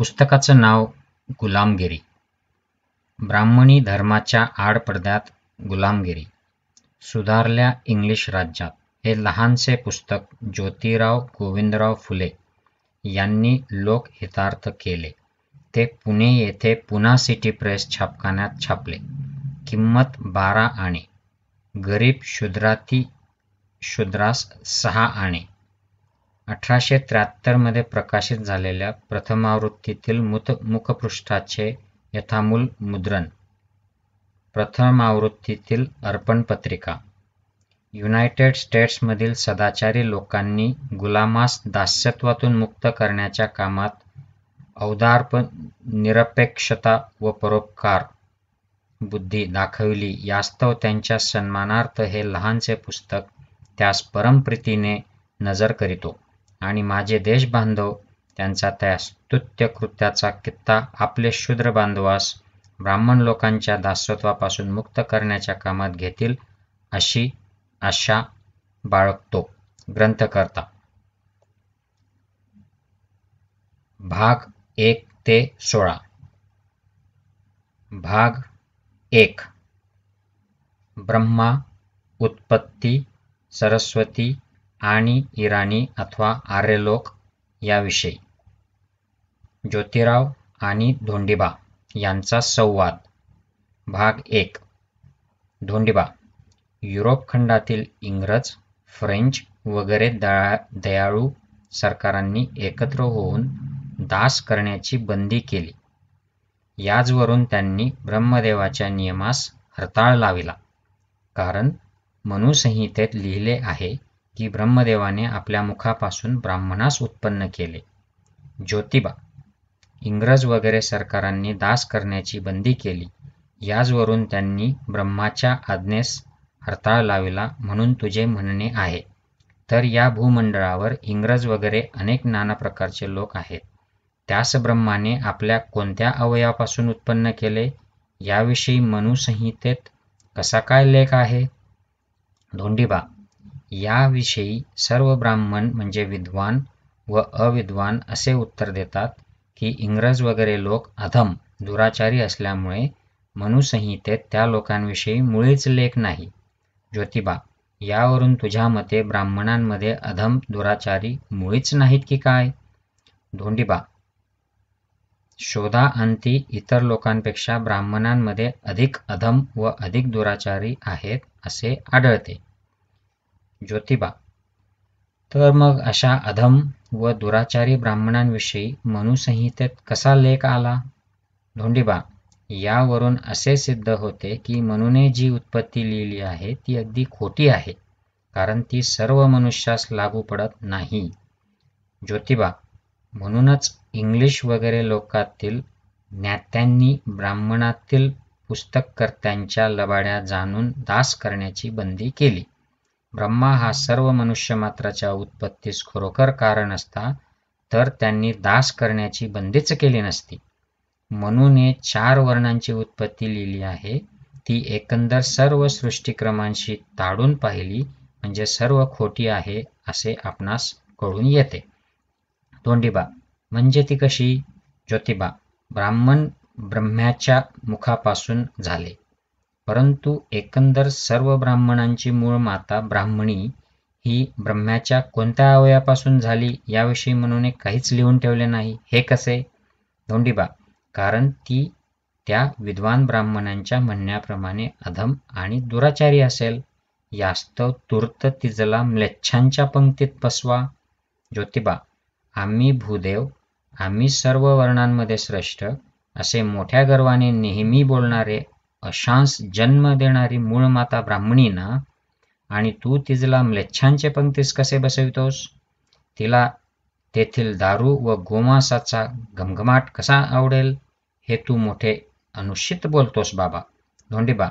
पुस्तकाचं नाव गुलामगिरी ब्राह्मणी धर्माच्या आडपडद्यात गुलामगिरी सुधारल्या इंग्लिश राज्यात हे लहानसे पुस्तक ज्योतिराव गोविंदराव फुले यांनी लोकहितार्थ केले ते पुणे येथे पुन्हा सिटी प्रेस छापखान्यात छापले किंमत बारा आणे गरीब शुद्राती शुद्रास सहा आणे अठराशे त्र्याहत्तरमध्ये प्रकाशित झालेल्या प्रथमावृत्तीतील मुत मुखपृष्ठाचे यथामूल मुद्रण प्रथमावृत्तीतील पत्रिका युनायटेड स्टेट्समधील सदाचारी लोकांनी गुलामास दास्यत्वातून मुक्त करण्याच्या कामात अवधारप निरपेक्षता व परोपकार बुद्धी दाखविली यास्तव त्यांच्या सन्मानार्थ हे लहानसे पुस्तक त्यास परमप्रितीने नजर करीतो आणि माझे देशबांधव त्यांचा त्या स्तुत्य कृत्याचा कित्ता आपले शूद्र बांधवास ब्राह्मण लोकांच्या दासत्वापासून मुक्त करण्याच्या कामात घेतील अशी आशा बाळगतो ग्रंथकर्ता भाग एक ते सोळा भाग एक ब्रह्मा उत्पत्ती सरस्वती आणि इराणी अथवा आर्य लोक याविषयी ज्योतिराव आणि धोंडिबा यांचा संवाद भाग एक धोंडिबा युरोप खंडातील इंग्रज फ्रेंच वगैरे दया दयाळू सरकारांनी एकत्र होऊन दास करण्याची बंदी केली याचवरून त्यांनी ब्रह्मदेवाच्या नियमास हरताळ लाविला कारण मनुसंहितेत लिहिले आहे की ब्रह्मदेवाने आपल्या मुखापासून ब्राह्मणास उत्पन्न केले ज्योतिबा इंग्रज वगैरे सरकारांनी दास करण्याची बंदी केली याचवरून त्यांनी ब्रह्माच्या आज्ञेस हरताळ लाविला म्हणून तुझे म्हणणे आहे तर या भूमंडळावर इंग्रज वगैरे अनेक नाना प्रकारचे लोक आहेत त्यास ब्रह्माने आपल्या कोणत्या अवयवापासून उत्पन्न केले याविषयी मनुसंहितेत कसा काय लेख आहे धोंडीबा याविषयी सर्व ब्राह्मण म्हणजे विद्वान व अविद्वान असे उत्तर देतात की इंग्रज वगैरे लोक अधम दुराचारी असल्यामुळे मनुसंहितेत त्या लोकांविषयी मुळीच लेख नाही ज्योतिबा यावरून तुझ्या मते ब्राह्मणांमध्ये अधम दुराचारी मुळीच नाहीत की काय धोंडिबा शोधा अंती इतर लोकांपेक्षा ब्राह्मणांमध्ये अधिक अधम व अधिक दुराचारी आहेत असे आढळते ज्योतिबा तर मग अशा अधम व दुराचारी ब्राह्मणांविषयी मनुसंहितेत कसा लेख आला धोंडिबा यावरून असे सिद्ध होते की मनुने जी उत्पत्ती लिहिली आहे ती अगदी खोटी आहे कारण ती सर्व मनुष्यास लागू पडत नाही ज्योतिबा म्हणूनच इंग्लिश वगैरे लोकातील ज्ञात्यांनी ब्राह्मणातील पुस्तककर्त्यांच्या लबाड्या जाणून दास करण्याची बंदी केली ब्रह्मा हा सर्व मनुष्य मात्राच्या उत्पत्तीस खरोखर कारण असता तर त्यांनी दास करण्याची बंदीच केली नसती मनूने चार वर्णांची उत्पत्ती लिहिली आहे ती एकंदर सर्व सृष्टिक्रमांशी ताडून पाहिली म्हणजे सर्व खोटी आहे असे आपणास कळून येते तोंडीबा म्हणजे ती कशी ज्योतिबा ब्राह्मण ब्रह्म्याच्या मुखापासून झाले परंतु एकंदर सर्व ब्राह्मणांची मूळ माता ब्राह्मणी ही ब्रह्म्याच्या कोणत्या अवयापासून झाली याविषयी म्हणून काहीच लिहून ठेवले नाही हे कसे धोंडीबा कारण ती त्या विद्वान ब्राह्मणांच्या म्हणण्याप्रमाणे अधम आणि दुराचारी असेल यास्तव तूर्त तिजला म्लेच्छांच्या पंक्तीत पसवा ज्योतिबा आम्ही भूदेव आम्ही सर्व वर्णांमध्ये श्रेष्ठ असे मोठ्या गर्वाने नेहमी बोलणारे अशांस जन्म देणारी मूळ माता ब्राह्मणी ना आणि तू तिजला म्लेच्छांचे पंक्तीस कसे बसवितोस तिला तेथील दारू व गोमासाचा घमघमाट कसा आवडेल हे तू मोठे अनुषित बोलतोस बाबा धोंडीबा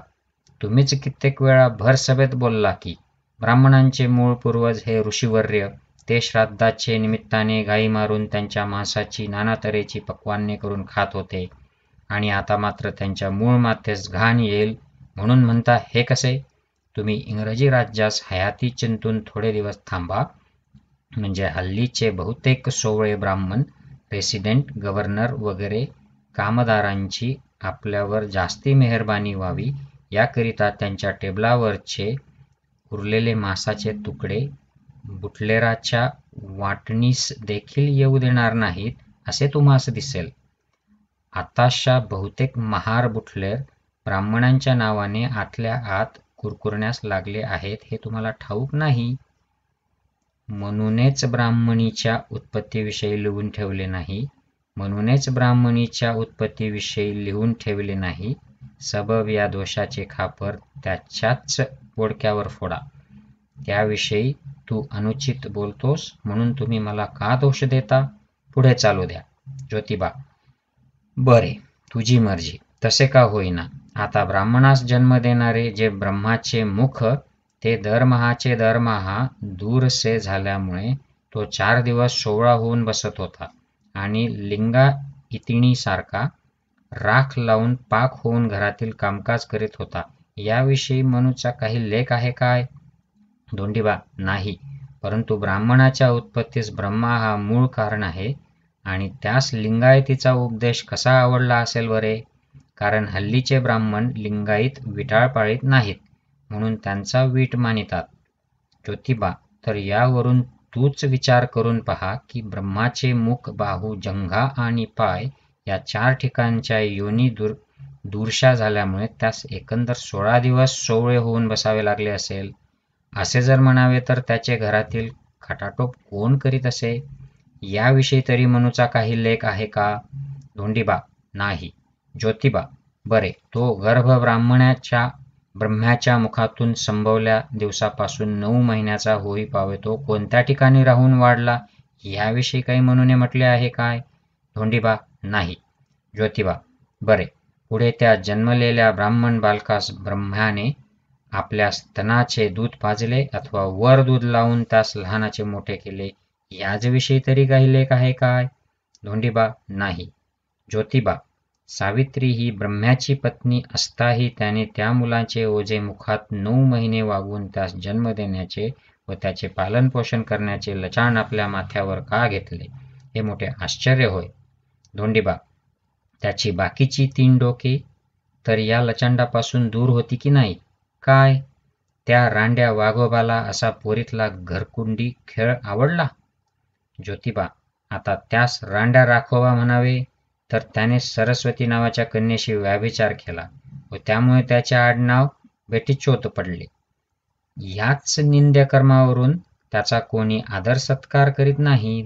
तुम्हीच कित्येक वेळा भर सभेत बोलला की ब्राह्मणांचे मूळ पूर्वज हे ऋषीवर्य ते श्राद्धाचे निमित्ताने गाई मारून त्यांच्या मांसाची नाना तऱ्हेची पक्वान्ने करून खात होते आणि आता मात्र त्यांच्या मूळ मातेस घाण येईल म्हणून म्हणता हे कसे तुम्ही इंग्रजी राज्यास हयाती चिंतून थोडे दिवस थांबा म्हणजे हल्लीचे बहुतेक सोवळे ब्राह्मण प्रेसिडेंट गव्हर्नर वगैरे कामदारांची आपल्यावर जास्ती मेहरबानी व्हावी याकरिता त्यांच्या टेबलावरचे उरलेले मासाचे तुकडे बुटलेराच्या वाटणीस देखील येऊ देणार नाहीत असे तुम्हास दिसेल आताशा बहुतेक महार बुटलेर ब्राह्मणांच्या नावाने आतल्या आत कुरकुरण्यास लागले आहेत हे तुम्हाला ठाऊक नाही म्हणूनच ब्राह्मणीच्या उत्पत्तीविषयी लिहून ठेवले नाही म्हणूनच ब्राह्मणीच्या उत्पत्तीविषयी लिहून ठेवले नाही सबब या दोषाचे खापर त्याच्याच बोडक्यावर फोडा त्याविषयी तू अनुचित बोलतोस म्हणून तुम्ही मला का दोष देता पुढे चालू द्या ज्योतिबा बरे तुझी मर्जी तसे का होईना आता ब्राह्मणास जन्म देणारे जे ब्रह्माचे मुख ते दरमहाचे दरमहा दूरसे झाल्यामुळे तो चार दिवस सोहळा होऊन बसत होता आणि लिंगा इतिणीसारखा राख लावून पाक होऊन घरातील कामकाज करीत होता याविषयी मनूचा काही लेख आहे काय दोंडीबा नाही परंतु ब्राह्मणाच्या उत्पत्तीस ब्रह्मा हा मूळ कारण आहे आणि त्यास लिंगायतीचा उपदेश कसा आवडला असेल बरे कारण हल्लीचे ब्राह्मण लिंगायत विटाळपाळीत नाहीत म्हणून त्यांचा वीट मानितात ज्योतिबा तर यावरून तूच विचार करून पहा की ब्रह्माचे मुख बाहू जंगा आणि पाय या चार ठिकाणच्या योनी दूर दूरशा झाल्यामुळे त्यास एकंदर सोळा दिवस सोळे होऊन बसावे लागले असेल असे जर म्हणावे तर त्याचे घरातील खटाटोप कोण करीत असे याविषयी तरी मनूचा काही लेख आहे का धोंडीबा नाही ज्योतिबा बरे तो गर्भ ब्राह्मणाच्या ब्रह्माच्या मुखातून संभवल्या दिवसापासून नऊ महिन्याचा होई पावे तो कोणत्या ठिकाणी राहून वाढला याविषयी काही मनूने म्हटले आहे काय धोंडीबा नाही ज्योतिबा बरे पुढे त्या जन्मलेल्या ब्राह्मण बालकास ब्रह्म्याने आपल्या स्तनाचे दूध पाजले अथवा वर दूध लावून त्यास लहानाचे मोठे केले विषयी तरी काही लेख आहे काय धोंडीबा नाही ज्योतिबा सावित्री ही ब्रह्म्याची पत्नी असताही त्याने त्या मुलांचे ओझे मुखात नऊ महिने वागून त्यास जन्म देण्याचे व त्याचे पालन पोषण करण्याचे लचाण आपल्या माथ्यावर का घेतले हे मोठे आश्चर्य होय धोंडीबा त्याची बाकीची तीन डोके तर या लचंडापासून दूर होती की नाही काय त्या रांड्या वाघोबाला असा पोरीतला घरकुंडी खेळ आवडला ज्योतिबा आता त्यास रांड्या राखोबा म्हणावे तर त्याने सरस्वती नावाच्या कन्येशी व्याभिचार केला व त्यामुळे त्याचे आडनाव बेटीचोत पडले याच निंद्यकर्मावरून त्याचा कोणी आदर सत्कार करीत नाही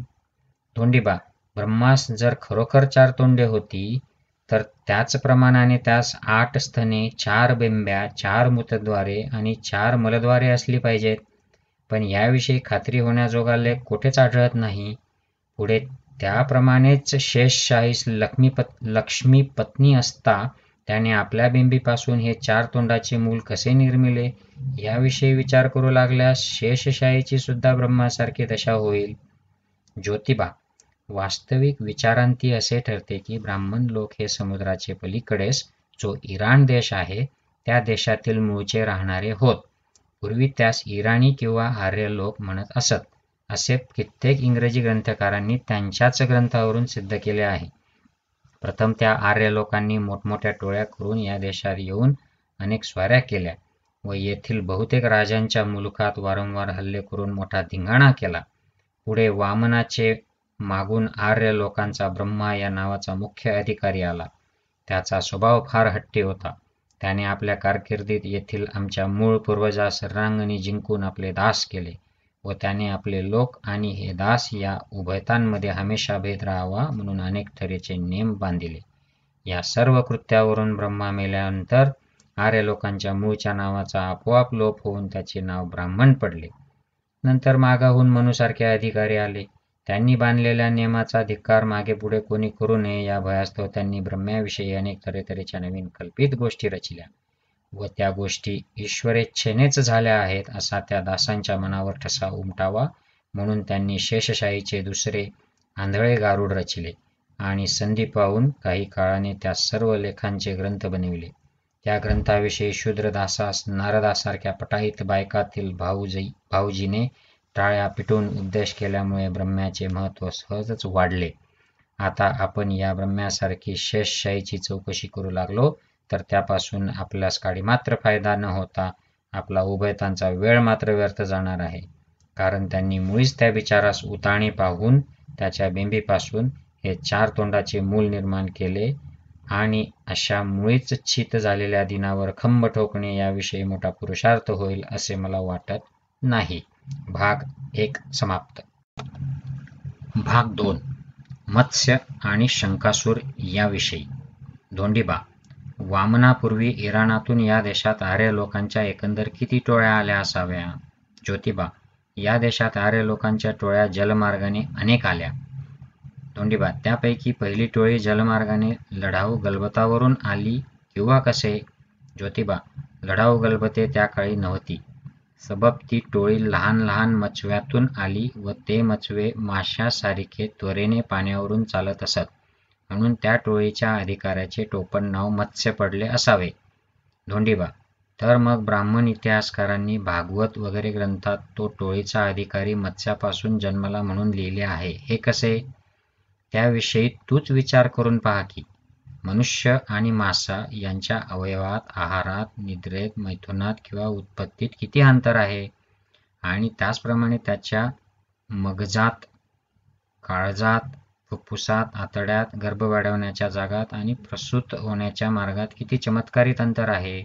तोंडीबा ब्रह्मास जर खरोखर चार तोंडे होती तर त्याच प्रमाणाने त्यास आठ स्तने चार बिंब्या चार मूतद्वारे आणि चार मलद्वारे असली पाहिजेत पण याविषयी खात्री होण्याजोगा लेख कुठेच आढळत नाही पुढे त्याप्रमाणेच शेषशाहीस लक्ष्मी पत्नी असता त्याने आपल्या बिंबीपासून हे चार तोंडाचे मूल कसे निर्मिले याविषयी विचार करू लागल्यास शेषशाहीची सुद्धा ब्रह्मासारखी दशा होईल ज्योतिबा वास्तविक विचारांती असे ठरते की ब्राह्मण लोक हे समुद्राचे पलीकडेस जो इराण देश आहे त्या देशातील मूळचे राहणारे होत पूर्वी त्यास इराणी किंवा आर्य लोक म्हणत असत असे कित्येक इंग्रजी ग्रंथकारांनी त्यांच्याच ग्रंथावरून सिद्ध केले आहे प्रथम त्या आर्य लोकांनी मोठमोठ्या टोळ्या करून या देशात येऊन अनेक स्वाऱ्या केल्या व येथील बहुतेक राजांच्या मुलुखात वारंवार हल्ले करून मोठा धिंगाणा केला पुढे वामनाचे मागून आर्य लोकांचा ब्रह्मा या नावाचा मुख्य अधिकारी आला त्याचा स्वभाव फार हट्टी होता त्याने आपल्या कारकिर्दीत येथील आमच्या मूळ पूर्वजास रांगणी जिंकून आपले दास केले व त्याने आपले लोक आणि हे दास या उभयतांमध्ये हमेशा भेद राहावा म्हणून अनेक तऱ्हेचे नेम बांधिले या सर्व कृत्यावरून ब्रह्मा मेल्यानंतर आर्य लोकांच्या मूळच्या नावाचा आपोआप लोप होऊन त्याचे नाव ब्राह्मण पडले नंतर मागाहून मनुसारखे अधिकारी आले त्यांनी बांधलेल्या नियमाचा धिक्कार मागे पुढे कोणी करू नये या भयास्तव त्यांनी ब्रह्म्याविषयी अनेक तऱ्हेतऱ्हेच्या नवीन कल्पित गोष्टी रचल्या व त्या गोष्टी ईश्वरेच्छेनेच झाल्या आहेत असा त्या दासांच्या मनावर ठसा उमटावा म्हणून त्यांनी शेषशाहीचे दुसरे आंधळे गारुड रचले आणि संधी पाहून काही काळाने त्या सर्व लेखांचे ग्रंथ बनविले त्या ग्रंथाविषयी शूद्रदासास नारदासारख्या पटाईत बायकातील भाऊजी भाऊजीने टाळ्या पिटून उद्देश केल्यामुळे ब्रह्म्याचे महत्त्व सहजच वाढले आता आपण या ब्रह्म्यासारखी शेषशाहीची चौकशी करू लागलो तर त्यापासून आपल्यास काळी मात्र फायदा न होता आपला उभयतांचा वेळ मात्र व्यर्थ जाणार आहे कारण त्यांनी मुळीच त्या विचारास उताणी पाहून त्याच्या बिंबीपासून हे चार तोंडाचे मूल निर्माण केले आणि अशा मुळीच छित झालेल्या दिनावर खंब ठोकणे याविषयी मोठा पुरुषार्थ होईल असे मला वाटत नाही भाग एक समाप्त भाग दोन मत्स्य आणि शंकासूर याविषयी धोंडीबा वामनापूर्वी इराणातून या देशात आर्य लोकांच्या एकंदर किती टोळ्या आल्या असाव्या ज्योतिबा या देशात आर्य लोकांच्या टोळ्या जलमार्गाने अनेक आल्या धोंडीबा त्यापैकी पहिली टोळी जलमार्गाने लढाऊ गलबतावरून आली किंवा कसे ज्योतिबा लढाऊ गलबते त्या काळी नव्हती सबब ती टोळी लहान लहान मचव्यातून आली व ते मचवे माशासारखे त्वरेने पाण्यावरून चालत असत म्हणून त्या टोळीच्या अधिकाऱ्याचे टोपण नाव मत्स्य पडले असावे धोंडीबा तर मग ब्राह्मण इतिहासकारांनी भागवत वगैरे ग्रंथात तो टोळीचा अधिकारी मत्स्यापासून जन्मला म्हणून लिहिले आहे हे कसे त्याविषयी तूच विचार करून पहा की मनुष्य आणि मासा यांच्या अवयवात आहारात निद्रेत मैथुनात किंवा उत्पत्तीत किती अंतर आहे आणि त्याचप्रमाणे त्याच्या मगजात काळजात फुफ्फुसात आतड्यात गर्भ वाढवण्याच्या जागात आणि प्रसूत होण्याच्या मार्गात किती चमत्कारित अंतर आहे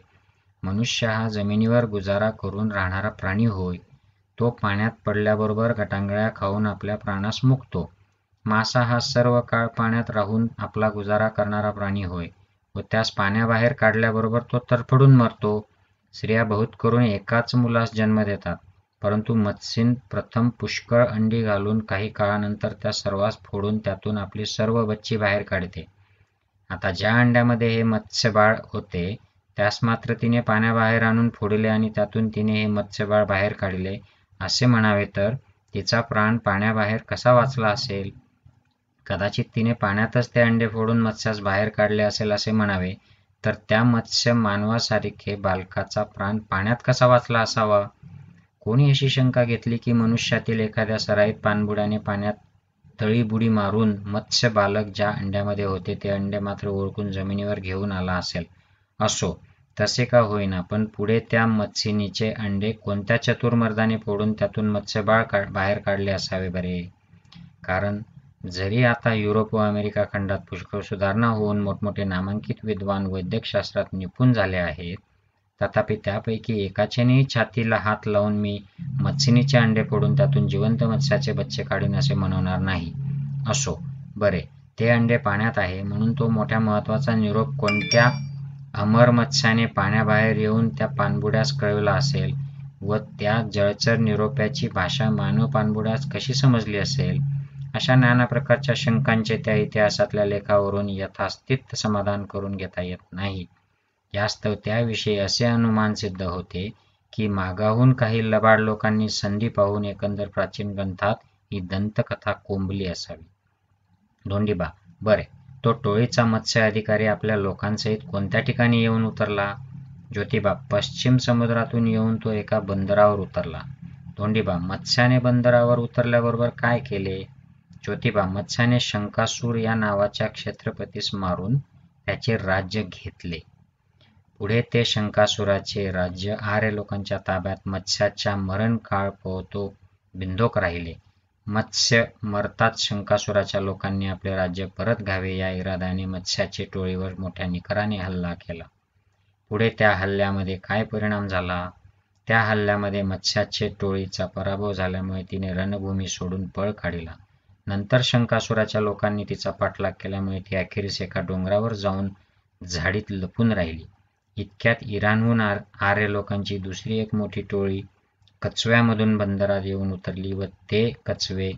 मनुष्य हा जमिनीवर गुजारा करून राहणारा प्राणी होय तो पाण्यात पडल्याबरोबर गटांगळ्या खाऊन आपल्या प्राणास मुकतो मासा हा सर्व काळ पाण्यात राहून आपला गुजारा करणारा प्राणी होय व त्यास पाण्याबाहेर काढल्याबरोबर तो तडफडून मरतो स्त्रिया बहुत करून एकाच मुलास जन्म देतात परंतु मत्स्यीन प्रथम पुष्कळ अंडी घालून काही काळानंतर त्या सर्वांस फोडून त्यातून आपली सर्व बच्ची बाहेर काढते आता ज्या अंड्यामध्ये हे मत्स्यबाळ होते त्यास मात्र तिने पाण्याबाहेर आणून फोडले आणि त्यातून तिने हे मत्स्यबाळ बाहेर काढले असे म्हणावे तर तिचा प्राण पाण्याबाहेर कसा वाचला असेल कदाचित तिने पाण्यातच ते अंडे फोडून मत्स्यास बाहेर काढले असेल असे म्हणावे तर त्या मत्स्य मानवासारखे बालकाचा प्राण पाण्यात कसा वाचला असावा कोणी अशी शंका घेतली की मनुष्यातील एखाद्या सराईत पाणबुड्याने पाण्यात तळीबुडी मारून मत्स्य बालक ज्या अंड्यामध्ये होते ते अंडे मात्र ओळखून जमिनीवर घेऊन आला असेल असो तसे का होईना पण पुढे त्या मत्सिनीचे अंडे कोणत्या चतुर्मर्दाने फोडून त्यातून मत्स्यबाळ का बाहेर काढले असावे बरे कारण जरी आता युरोप व अमेरिका खंडात पुष्कळ सुधारणा होऊन मोठमोठे नामांकित विद्वान वैद्यकशास्त्रात निपुण झाले आहेत तथापि त्यापैकी एकाच्यानेही छातीला हात लावून मी मत्सिनीचे अंडे फोडून त्यातून जिवंत मत्स्याचे बच्चे काढून असे म्हणणार नाही असो बरे ते अंडे पाण्यात आहे म्हणून तो मोठ्या महत्वाचा निरोप कोणत्या अमर मत्स्याने पाण्याबाहेर येऊन त्या पाणबुड्यास कळविला असेल व त्या जळचर निरोप्याची भाषा मानव पाणबुड्यास कशी समजली असेल अशा नाना प्रकारच्या शंकांचे त्या इतिहासातल्या लेखावरून यथास्थित समाधान करून घेता येत नाही यास्तव त्याविषयी असे अनुमान सिद्ध होते की मागाहून काही लबाड लोकांनी संधी पाहून एकंदर प्राचीन ग्रंथात ही दंतकथा कोंबली असावी धोंडीबा बरे तो टोळीचा मत्स्य अधिकारी आपल्या लोकांसहित कोणत्या ठिकाणी येऊन उतरला ज्योतिबा पश्चिम समुद्रातून येऊन तो एका बंदरावर उतरला धोंडीबा मत्स्याने बंदरावर उतरल्याबरोबर काय केले ज्योतिबा मत्स्याने शंकासूर या नावाच्या क्षेत्रपतीस मारून त्याचे राज्य घेतले पुढे ते शंकासुराचे राज्य आर्य लोकांच्या ताब्यात मत्स्याच्या मरण काळ पोहतो बिंदोक राहिले मत्स्य मरताच शंकासुराच्या लोकांनी आपले राज्य परत घ्यावे या इरादाने मत्स्याचे टोळीवर मोठ्या निकराने हल्ला केला पुढे त्या हल्ल्यामध्ये काय परिणाम झाला त्या हल्ल्यामध्ये मत्स्याचे टोळीचा पराभव झाल्यामुळे तिने रणभूमी सोडून पळ काढला नंतर शंकासुराच्या लोकांनी तिचा पाठलाग केल्यामुळे ती अखेरीस एका डोंगरावर जाऊन झाडीत लपून राहिली इतक्यात इराणहून आर्य लोकांची दुसरी एक मोठी टोळी कचव्यामधून बंदरात येऊन उतरली व ते कचवे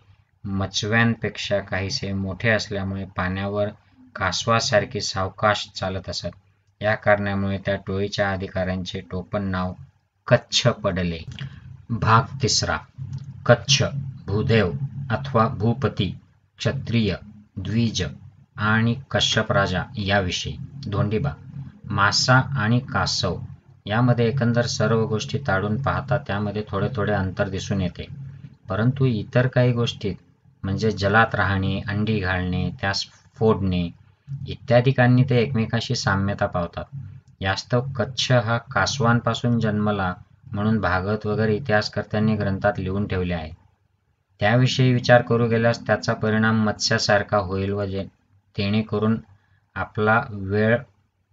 मचव्यांपेक्षा काहीसे मोठे असल्यामुळे पाण्यावर कासवासारखे सावकाश चालत असत या कारणामुळे त्या टोळीच्या अधिकाऱ्यांचे टोपण नाव कच्छ पडले भाग तिसरा कच्छ भूदेव अथवा भूपती क्षत्रिय द्विज आणि कश्यप राजा याविषयी धोंडीबा मासा आणि कासव यामध्ये एकंदर सर्व गोष्टी ताडून पाहता त्यामध्ये थोडे थोडे अंतर दिसून येते परंतु इतर काही गोष्टीत म्हणजे जलात राहणे अंडी घालणे त्यास फोडणे इत्यादी ते एकमेकाशी साम्यता पावतात यास्तव कच्छ हा कासवांपासून जन्मला म्हणून भागवत वगैरे इतिहासकर्त्यांनी ग्रंथात लिहून ठेवले आहे त्याविषयी विचार करू गेल्यास त्याचा परिणाम मत्स्यासारखा होईल व जे जेणेकरून आपला वेळ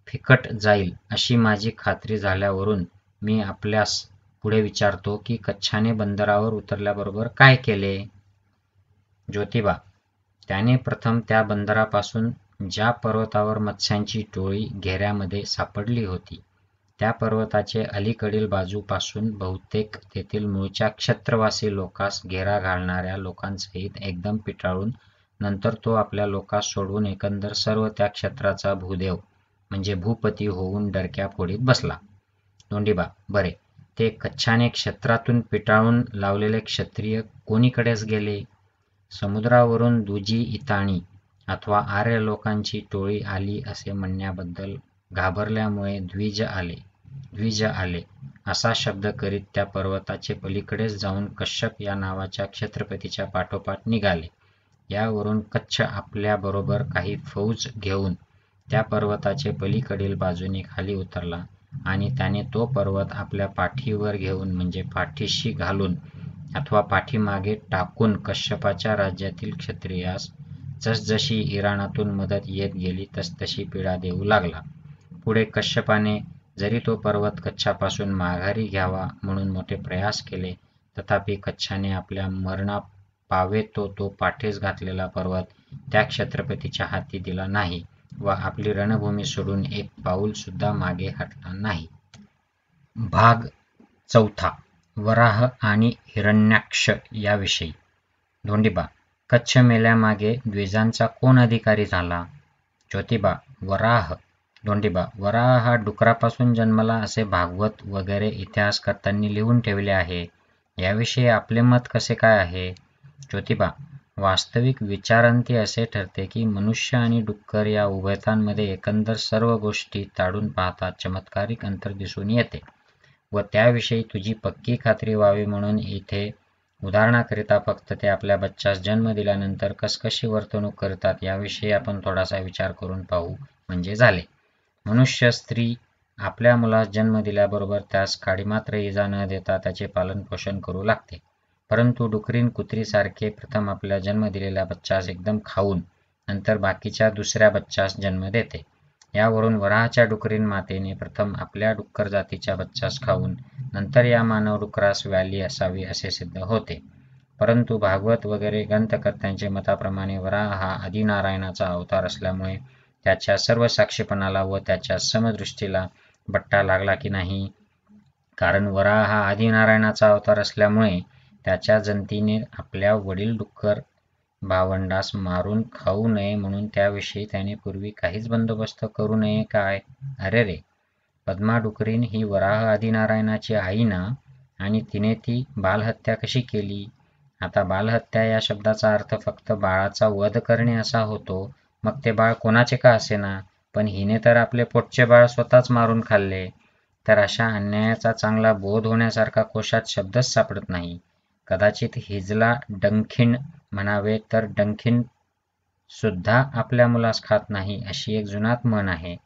फिकट जाईल अशी माझी खात्री झाल्यावरून मी आपल्यास पुढे विचारतो की कच्छाने बंदरावर उतरल्याबरोबर काय केले ज्योतिबा त्याने प्रथम त्या बंदरापासून ज्या पर्वतावर मत्स्यांची टोळी घेऱ्यामध्ये सापडली होती त्या पर्वताचे अलीकडील बाजूपासून बहुतेक तेथील मूळच्या क्षत्रवासी लोकांस घेरा घालणाऱ्या लोकांसहित एकदम पिटाळून नंतर तो आपल्या लोकांस सोडून एकंदर सर्व त्या क्षेत्राचा भूदेव म्हणजे भूपती होऊन डरक्या फोडीत बसला धोंडिबा बरे ते कच्छाने क्षेत्रातून पिटाळून लावलेले क्षत्रिय कोणीकडेच गेले समुद्रावरून दुजी इताणी अथवा आर्य लोकांची टोळी आली असे म्हणण्याबद्दल घाबरल्यामुळे द्विज आले द्विज आले असा शब्द करीत त्या पर्वताचे पलीकडेच जाऊन कश्यप या नावाच्या क्षेत्रपतीच्या पाठोपाठ निघाले. यावरून कच्छ आपल्या बरोबर काही फौज घेऊन त्या पर्वताचे पलीकडील बाजूने खाली उतरला आणि त्याने तो पर्वत आपल्या पाठीवर घेऊन म्हणजे पाठीशी घालून अथवा पाठीमागे टाकून कश्यपाच्या राज्यातील क्षत्रियास जसजशी इराणातून मदत येत गेली तसतशी पीडा देऊ लागला. पुढे कश्यपाने जरी तो पर्वत कच्छापासून माघारी घ्यावा म्हणून मोठे प्रयास केले तथापि कच्छाने आपल्या मरणा पावे तो पाठीस घातलेला पर्वत त्या छत्रपतीच्या हाती दिला नाही व आपली रणभूमी सोडून एक पाऊल सुद्धा मागे हटला नाही भाग चौथा वराह आणि हिरण्याक्ष याविषयी धोंडीबा कच्छ मेल्यामागे द्विजांचा कोण अधिकारी झाला ज्योतिबा वराह धोंडिबा वरा हा डुकरापासून जन्मला असे भागवत वगैरे इतिहासकर्त्यांनी लिहून ठेवले आहे याविषयी आपले मत कसे काय आहे ज्योतिबा वास्तविक विचारांती असे ठरते की मनुष्य आणि डुक्कर या उभयतांमध्ये एकंदर सर्व गोष्टी ताडून पाहता चमत्कारिक अंतर दिसून येते व त्याविषयी तुझी पक्की खात्री व्हावी म्हणून इथे उदाहरणाकरिता फक्त ते आपल्या बच्चास जन्म दिल्यानंतर कसकशी वर्तणूक करतात याविषयी आपण थोडासा विचार करून पाहू म्हणजे झाले मनुष्य स्त्री आपल्या मुलास जन्म दिल्याबरोबर त्यास काडी मात्र इजा न देता त्याचे पालन पोषण करू लागते परंतु डुकरीन कुत्रीसारखे प्रथम आपल्या जन्म दिलेल्या बच्चास एकदम खाऊन नंतर बाकीच्या दुसऱ्या बच्चास जन्म देते यावरून वराहाच्या डुकरीन मातेने प्रथम आपल्या डुक्कर जातीच्या बच्चास खाऊन नंतर या मानव डुकरास व्याली असावी असे सिद्ध होते परंतु भागवत वगैरे ग्रंथकर्त्यांचे मताप्रमाणे वराह हा आदिनारायणाचा अवतार असल्यामुळे त्याच्या सर्व साक्षेपणाला व त्याच्या समदृष्टीला बट्टा लागला की नाही कारण वरा हा आदिनारायणाचा अवतार असल्यामुळे त्याच्या जनतीने आपल्या वडील डुक्कर भावंडास मारून खाऊ नये म्हणून त्याविषयी त्याने पूर्वी काहीच बंदोबस्त करू नये काय अरे रे पद्मा डुकरीन ही वराह आदिनारायणाची आई ना आणि तिने ती बालहत्या कशी केली आता बालहत्या या शब्दाचा अर्थ फक्त बाळाचा वध करणे असा होतो मग ते बाळ कोणाचे का असेना पण हिने तर आपले पोटचे बाळ स्वतःच मारून खाल्ले तर अशा अन्यायाचा चांगला बोध होण्यासारखा कोशात शब्दच सापडत नाही कदाचित हिजला डंखिण म्हणावे तर डंखिण सुद्धा आपल्या मुलास खात नाही अशी एक जुनात म्हण आहे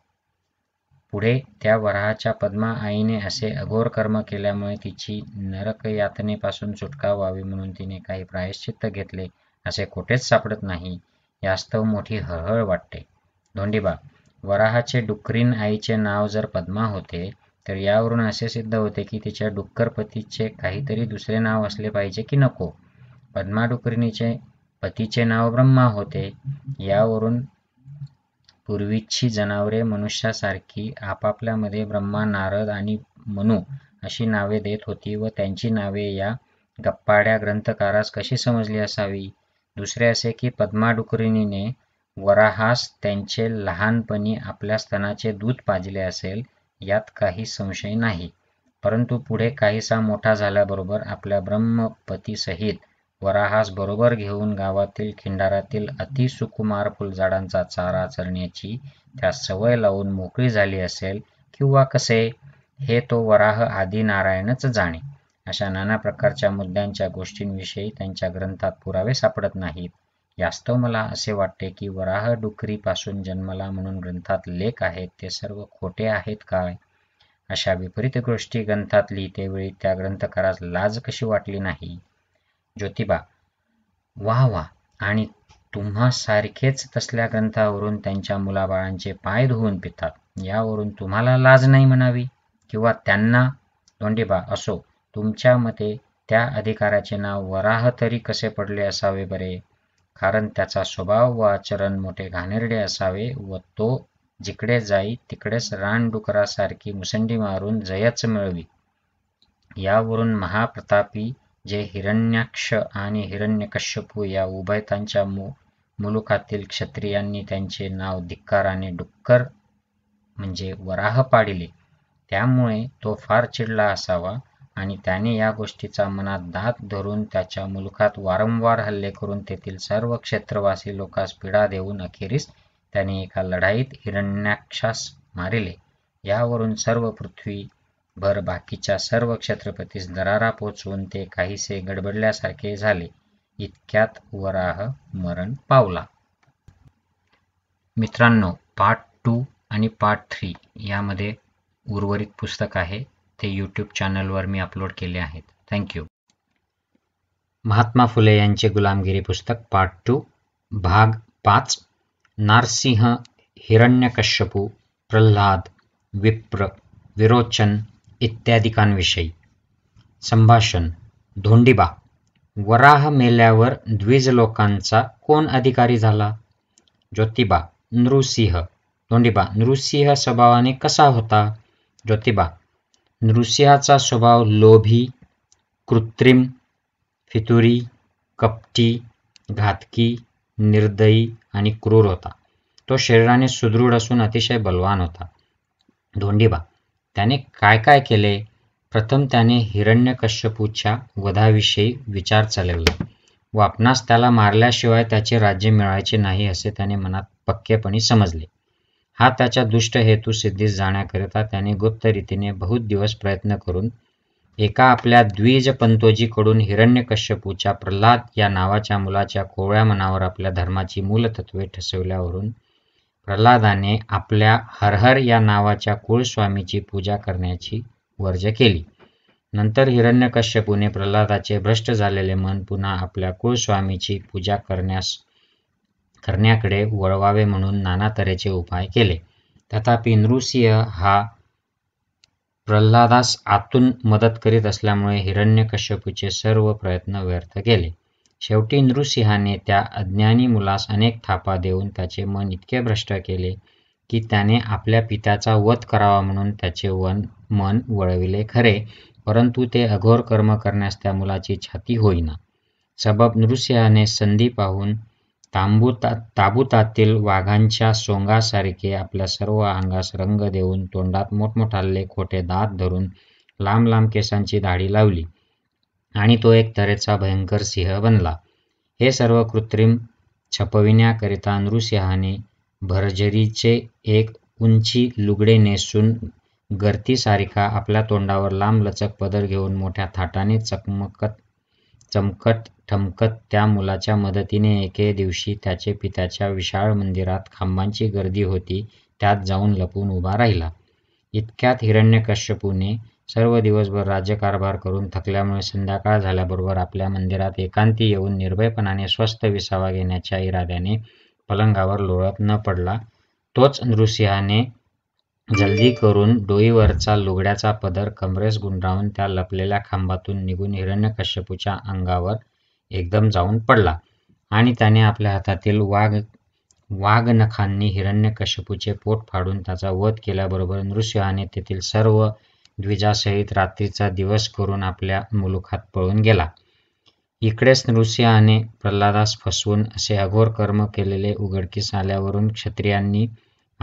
पुढे त्या वराहाच्या पद्मा आईने असे अघोर कर्म केल्यामुळे तिची नरक यातनेपासून सुटका व्हावी म्हणून तिने काही प्रायश्चित्त घेतले असे कुठेच सापडत नाही यास्तव मोठी हळहळ वाटते धोंडीबा वराहाचे डुकरीन आईचे नाव जर पद्मा होते तर यावरून असे सिद्ध होते की तिच्या डुक्कर पतीचे काहीतरी दुसरे नाव असले पाहिजे की नको पद्मा डुकरीनीचे पतीचे नाव ब्रह्मा होते यावरून पूर्वीची जनावरे मनुष्यासारखी आपापल्यामध्ये ब्रह्मा नारद आणि मनू अशी नावे देत होती व त्यांची नावे या गप्पाड्या ग्रंथकारास कशी समजली असावी दुसरे असे की पद्मा डुकरिणीने वराहास त्यांचे लहानपणी आपल्या स्तनाचे दूध पाजले असेल यात काही संशय नाही परंतु पुढे काहीसा मोठा झाल्याबरोबर आपल्या ब्रह्मपतीसहित वराहास बरोबर घेऊन गावातील खिंडारातील अतिसुकुमार फुलझाडांचा चारा चरण्याची त्या सवय लावून मोकळी झाली असेल किंवा कसे हे तो वराह आदिनारायणच जाणे अशा नाना प्रकारच्या मुद्द्यांच्या गोष्टींविषयी त्यांच्या ग्रंथात पुरावे सापडत नाहीत यास्तव मला असे वाटते की वराह डुकरी पासून जन्मला म्हणून ग्रंथात लेख आहेत ते सर्व खोटे आहेत काय अशा विपरीत गोष्टी ग्रंथात लिहितेवेळी त्या ग्रंथकारास लाज कशी वाटली नाही ज्योतिबा वा वा आणि तुम्हा सारखेच तसल्या ग्रंथावरून त्यांच्या मुलाबाळांचे पाय धुवून पितात यावरून तुम्हाला लाज नाही म्हणावी किंवा त्यांना तोंडीबा असो तुमच्या मते त्या अधिकाराचे नाव वराह तरी कसे पडले असावे बरे कारण त्याचा स्वभाव व आचरण मोठे घाणेरडे असावे व तो जिकडे जाई तिकडेच रानडुकरासारखी मुसंडी मारून जयच मिळवी यावरून महाप्रतापी जे हिरण्याक्ष आणि हिरण्यकश्यपू या उभयतांच्या मु मुलुखातील क्षत्रियांनी त्यांचे नाव धिक्काराने डुक्कर म्हणजे वराह पाडिले त्यामुळे तो फार चिडला असावा आणि त्याने या गोष्टीचा मनात धाक धरून त्याच्या मुलखात वारंवार हल्ले करून तेथील सर्व क्षेत्रवासी लोकांस पीडा देऊन अखेरीस त्याने एका लढाईत हिरण्याक्षास मारिले यावरून सर्व पृथ्वी भर बाकीच्या सर्व क्षेत्रपतीस दरारा पोचवून ते काहीसे गडबडल्यासारखे झाले इतक्यात वराह मरण पावला मित्रांनो पार्ट टू आणि पार्ट थ्री यामध्ये उर्वरित पुस्तक आहे ते यूट्यूब चॅनलवर मी अपलोड केले आहेत थँक्यू महात्मा फुले यांचे गुलामगिरी पुस्तक पार्ट टू भाग पाच नारसिंह हिरण्यकश्यपू प्रल्हाद विप्र विरोचन इत्यादिकांविषयी संभाषण धोंडिबा वराह मेल्यावर द्विज लोकांचा कोण अधिकारी झाला ज्योतिबा नृसिंह धोंडिबा नृसिंह स्वभावाने कसा होता ज्योतिबा नृसिंहाचा स्वभाव लोभी कृत्रिम फितुरी कपटी घातकी निर्दयी आणि क्रूर होता तो शरीराने सुदृढ असून अतिशय बलवान होता धोंडीबा त्याने काय काय केले प्रथम त्याने हिरण्यकश्यपूच्या वधाविषयी विचार चालवला व आपणास त्याला मारल्याशिवाय त्याचे राज्य मिळायचे नाही असे त्याने मनात पक्केपणे समजले हा त्याचा दुष्ट हेतू सिद्धीस जाण्याकरिता त्याने गुप्त रीतीने बहुत दिवस प्रयत्न करून एका आपल्या द्विज पंतोजीकडून हिरण्यकश्यपूच्या प्रल्हाद या नावाच्या मुलाच्या कोवळ्या मनावर आपल्या धर्माची मूलतत्वे ठसवल्यावरून प्रल्हादाने आपल्या हरहर या नावाच्या कुळस्वामीची पूजा करण्याची वर्ज केली नंतर हिरण्यकश्यपूने प्रल्हादाचे भ्रष्ट झालेले मन पुन्हा आपल्या कुळस्वामीची पूजा करण्यास करण्याकडे वळवावे म्हणून नाना तऱ्हेचे उपाय केले तथापि नृसिंह हा प्रल्हादास आतून मदत करीत असल्यामुळे हिरण्यकश्यपूचे सर्व प्रयत्न व्यर्थ केले शेवटी नृसिंहाने त्या अज्ञानी मुलास अनेक थापा देऊन त्याचे मन इतके भ्रष्ट केले की त्याने आपल्या पित्याचा वध करावा म्हणून त्याचे वन मन वळविले खरे परंतु ते अघोर कर्म करण्यास त्या मुलाची छाती होईना सबब नृसिंहाने संधी पाहून तांबूता ताबुतातील वाघांच्या सोंगासारखे आपल्या सर्व अंगास रंग देऊन तोंडात मोठमोठाले खोटे दात धरून लांब लांब केसांची धाडी लावली आणि तो एक तऱ्हेचा भयंकर सिंह बनला हे सर्व कृत्रिम छपविण्याकरिता नृसिंहाने भरजरीचे एक उंची लुगडे नेसून गर्तीसारखा आपल्या तोंडावर लांब लचक पदर घेऊन मोठ्या थाटाने चकमकत चमकत ठमकत त्या मुलाच्या मदतीने एके दिवशी त्याचे पित्याच्या विशाळ मंदिरात खांबांची गर्दी होती त्यात जाऊन लपून उभा राहिला. इतक्यात हिरण्यकश्यपूने सर्व दिवसभर राज्यकारभार करून थकल्यामुळे संध्याकाळ झाल्याबरोबर आपल्या मंदिरात एकांती येऊन निर्भयपणाने स्वस्त विसावा घेण्याच्या इराद्याने पलंगावर लोळत न पडला. तोच नृसिंहाने जल्दी करून डोईवरचा लुगड्याचा पदर कमरेस गुंडाळून त्या लपलेल्या खांबातून निघून हिरण्यकश्यपूच्या अंगावर एकदम जाऊन पडला आणि त्याने आपल्या हातातील वाघ वाघनखांनी हिरण्यकश्यपूचे पोट फाडून त्याचा वध केल्याबरोबर नृसिंहाने तेथील सर्व द्विजासहित रात्रीचा दिवस करून आपल्या मुलुखात पळून गेला इकडेच नृसिंहाने प्रल्हादास फसवून असे अघोर कर्म केलेले उघडकीस आल्यावरून क्षत्रियांनी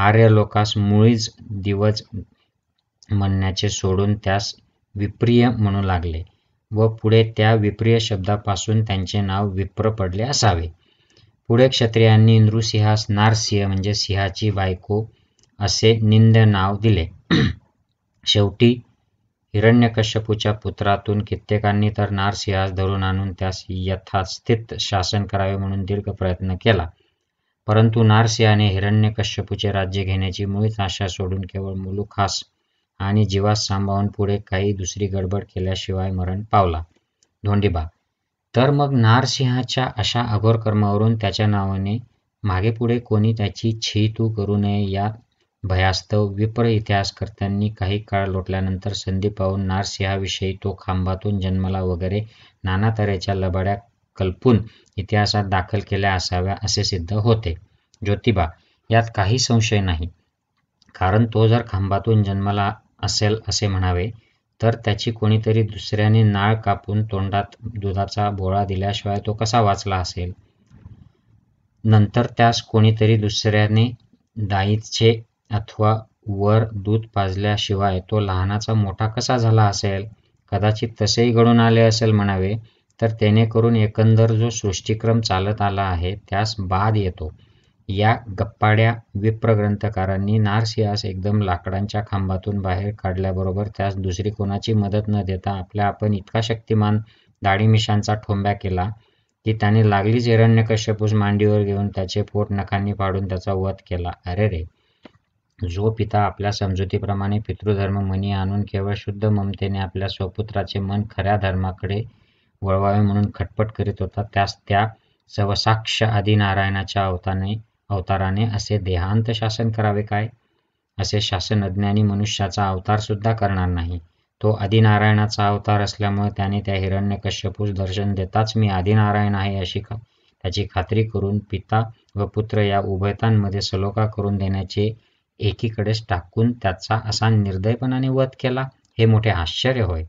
आर्य लोकास मुळीच दिवस म्हणण्याचे सोडून त्यास विप्रिय म्हणू लागले व पुढे त्या विप्रिय शब्दापासून त्यांचे नाव विप्र पडले असावे पुढे क्षत्रियांनी नृसिंहास नारसिंह म्हणजे सिंहाची बायको असे निंद नाव दिले शेवटी हिरण्यकश्यपूच्या पुत्रातून कित्येकांनी तर नारसिंहास धरून आणून त्यास यथास्थित शासन करावे म्हणून दीर्घ प्रयत्न केला परंतु नारसिंहाने हिरण्यकश्यपूचे राज्य घेण्याची मुळीच आशा सोडून केवळ मुलुखास आणि जीवास सांभाळून पुढे काही दुसरी गडबड केल्याशिवाय मरण पावला धोंडीबा तर मग नारसिंहाच्या अशा अघोर कर्मावरून त्याच्या नावाने मागे पुढे कोणी त्याची तू करू नये या भयास्तव विप्र इतिहासकर्त्यांनी काही काळ लोटल्यानंतर संधी पाहून नारसिंहाविषयी तो खांबातून जन्मला वगैरे नाना तऱ्हेच्या लबाड्या कल्पून इतिहासात दाखल केल्या असाव्या असे सिद्ध होते ज्योतिबा यात काही संशय नाही कारण तो जर खांबातून जन्मला असेल असे म्हणावे तर त्याची कोणीतरी दुसऱ्याने नाळ कापून तोंडात दुधाचा बोळा दिल्याशिवाय तो कसा वाचला असेल नंतर त्यास कोणीतरी दुसऱ्याने दाईचे अथवा वर दूध पाजल्याशिवाय तो लहानाचा मोठा कसा झाला असेल कदाचित तसेही घडून आले असेल म्हणावे तर करून एकंदर जो सृष्टिक्रम चालत आला आहे त्यास बाद येतो या गप्पाड्या विप्रग्रंथकारांनी ग्रंथकारांनी नारसिंहास एकदम लाकडांच्या खांबातून बाहेर काढल्याबरोबर त्यास दुसरी कोणाची मदत न देता आपल्या आपण इतका शक्तिमान दाढीमिशांचा ठोंब्या केला की त्याने लागलीच कश्यपूस मांडीवर घेऊन त्याचे पोट नखांनी पाडून त्याचा वध केला अरे रे जो पिता आपल्या समजुतीप्रमाणे पितृधर्म मनी आणून केवळ शुद्ध ममतेने आपल्या स्वपुत्राचे मन खऱ्या धर्माकडे वळवावे म्हणून खटपट करीत होता त्यास त्या सवसाक्ष आदिनारायणाच्या अवताने अवताराने असे देहांत शासन करावे काय असे शासन अज्ञानी मनुष्याचा अवतार सुद्धा करणार नाही तो आदिनारायणाचा अवतार असल्यामुळे त्याने त्या कश्यपूस दर्शन देताच मी आदिनारायण आहे अशी का त्याची खात्री करून पिता व पुत्र या उभयतांमध्ये सलोखा करून देण्याचे एकीकडेच टाकून त्याचा असा निर्दयपणाने वध केला हे मोठे आश्चर्य होय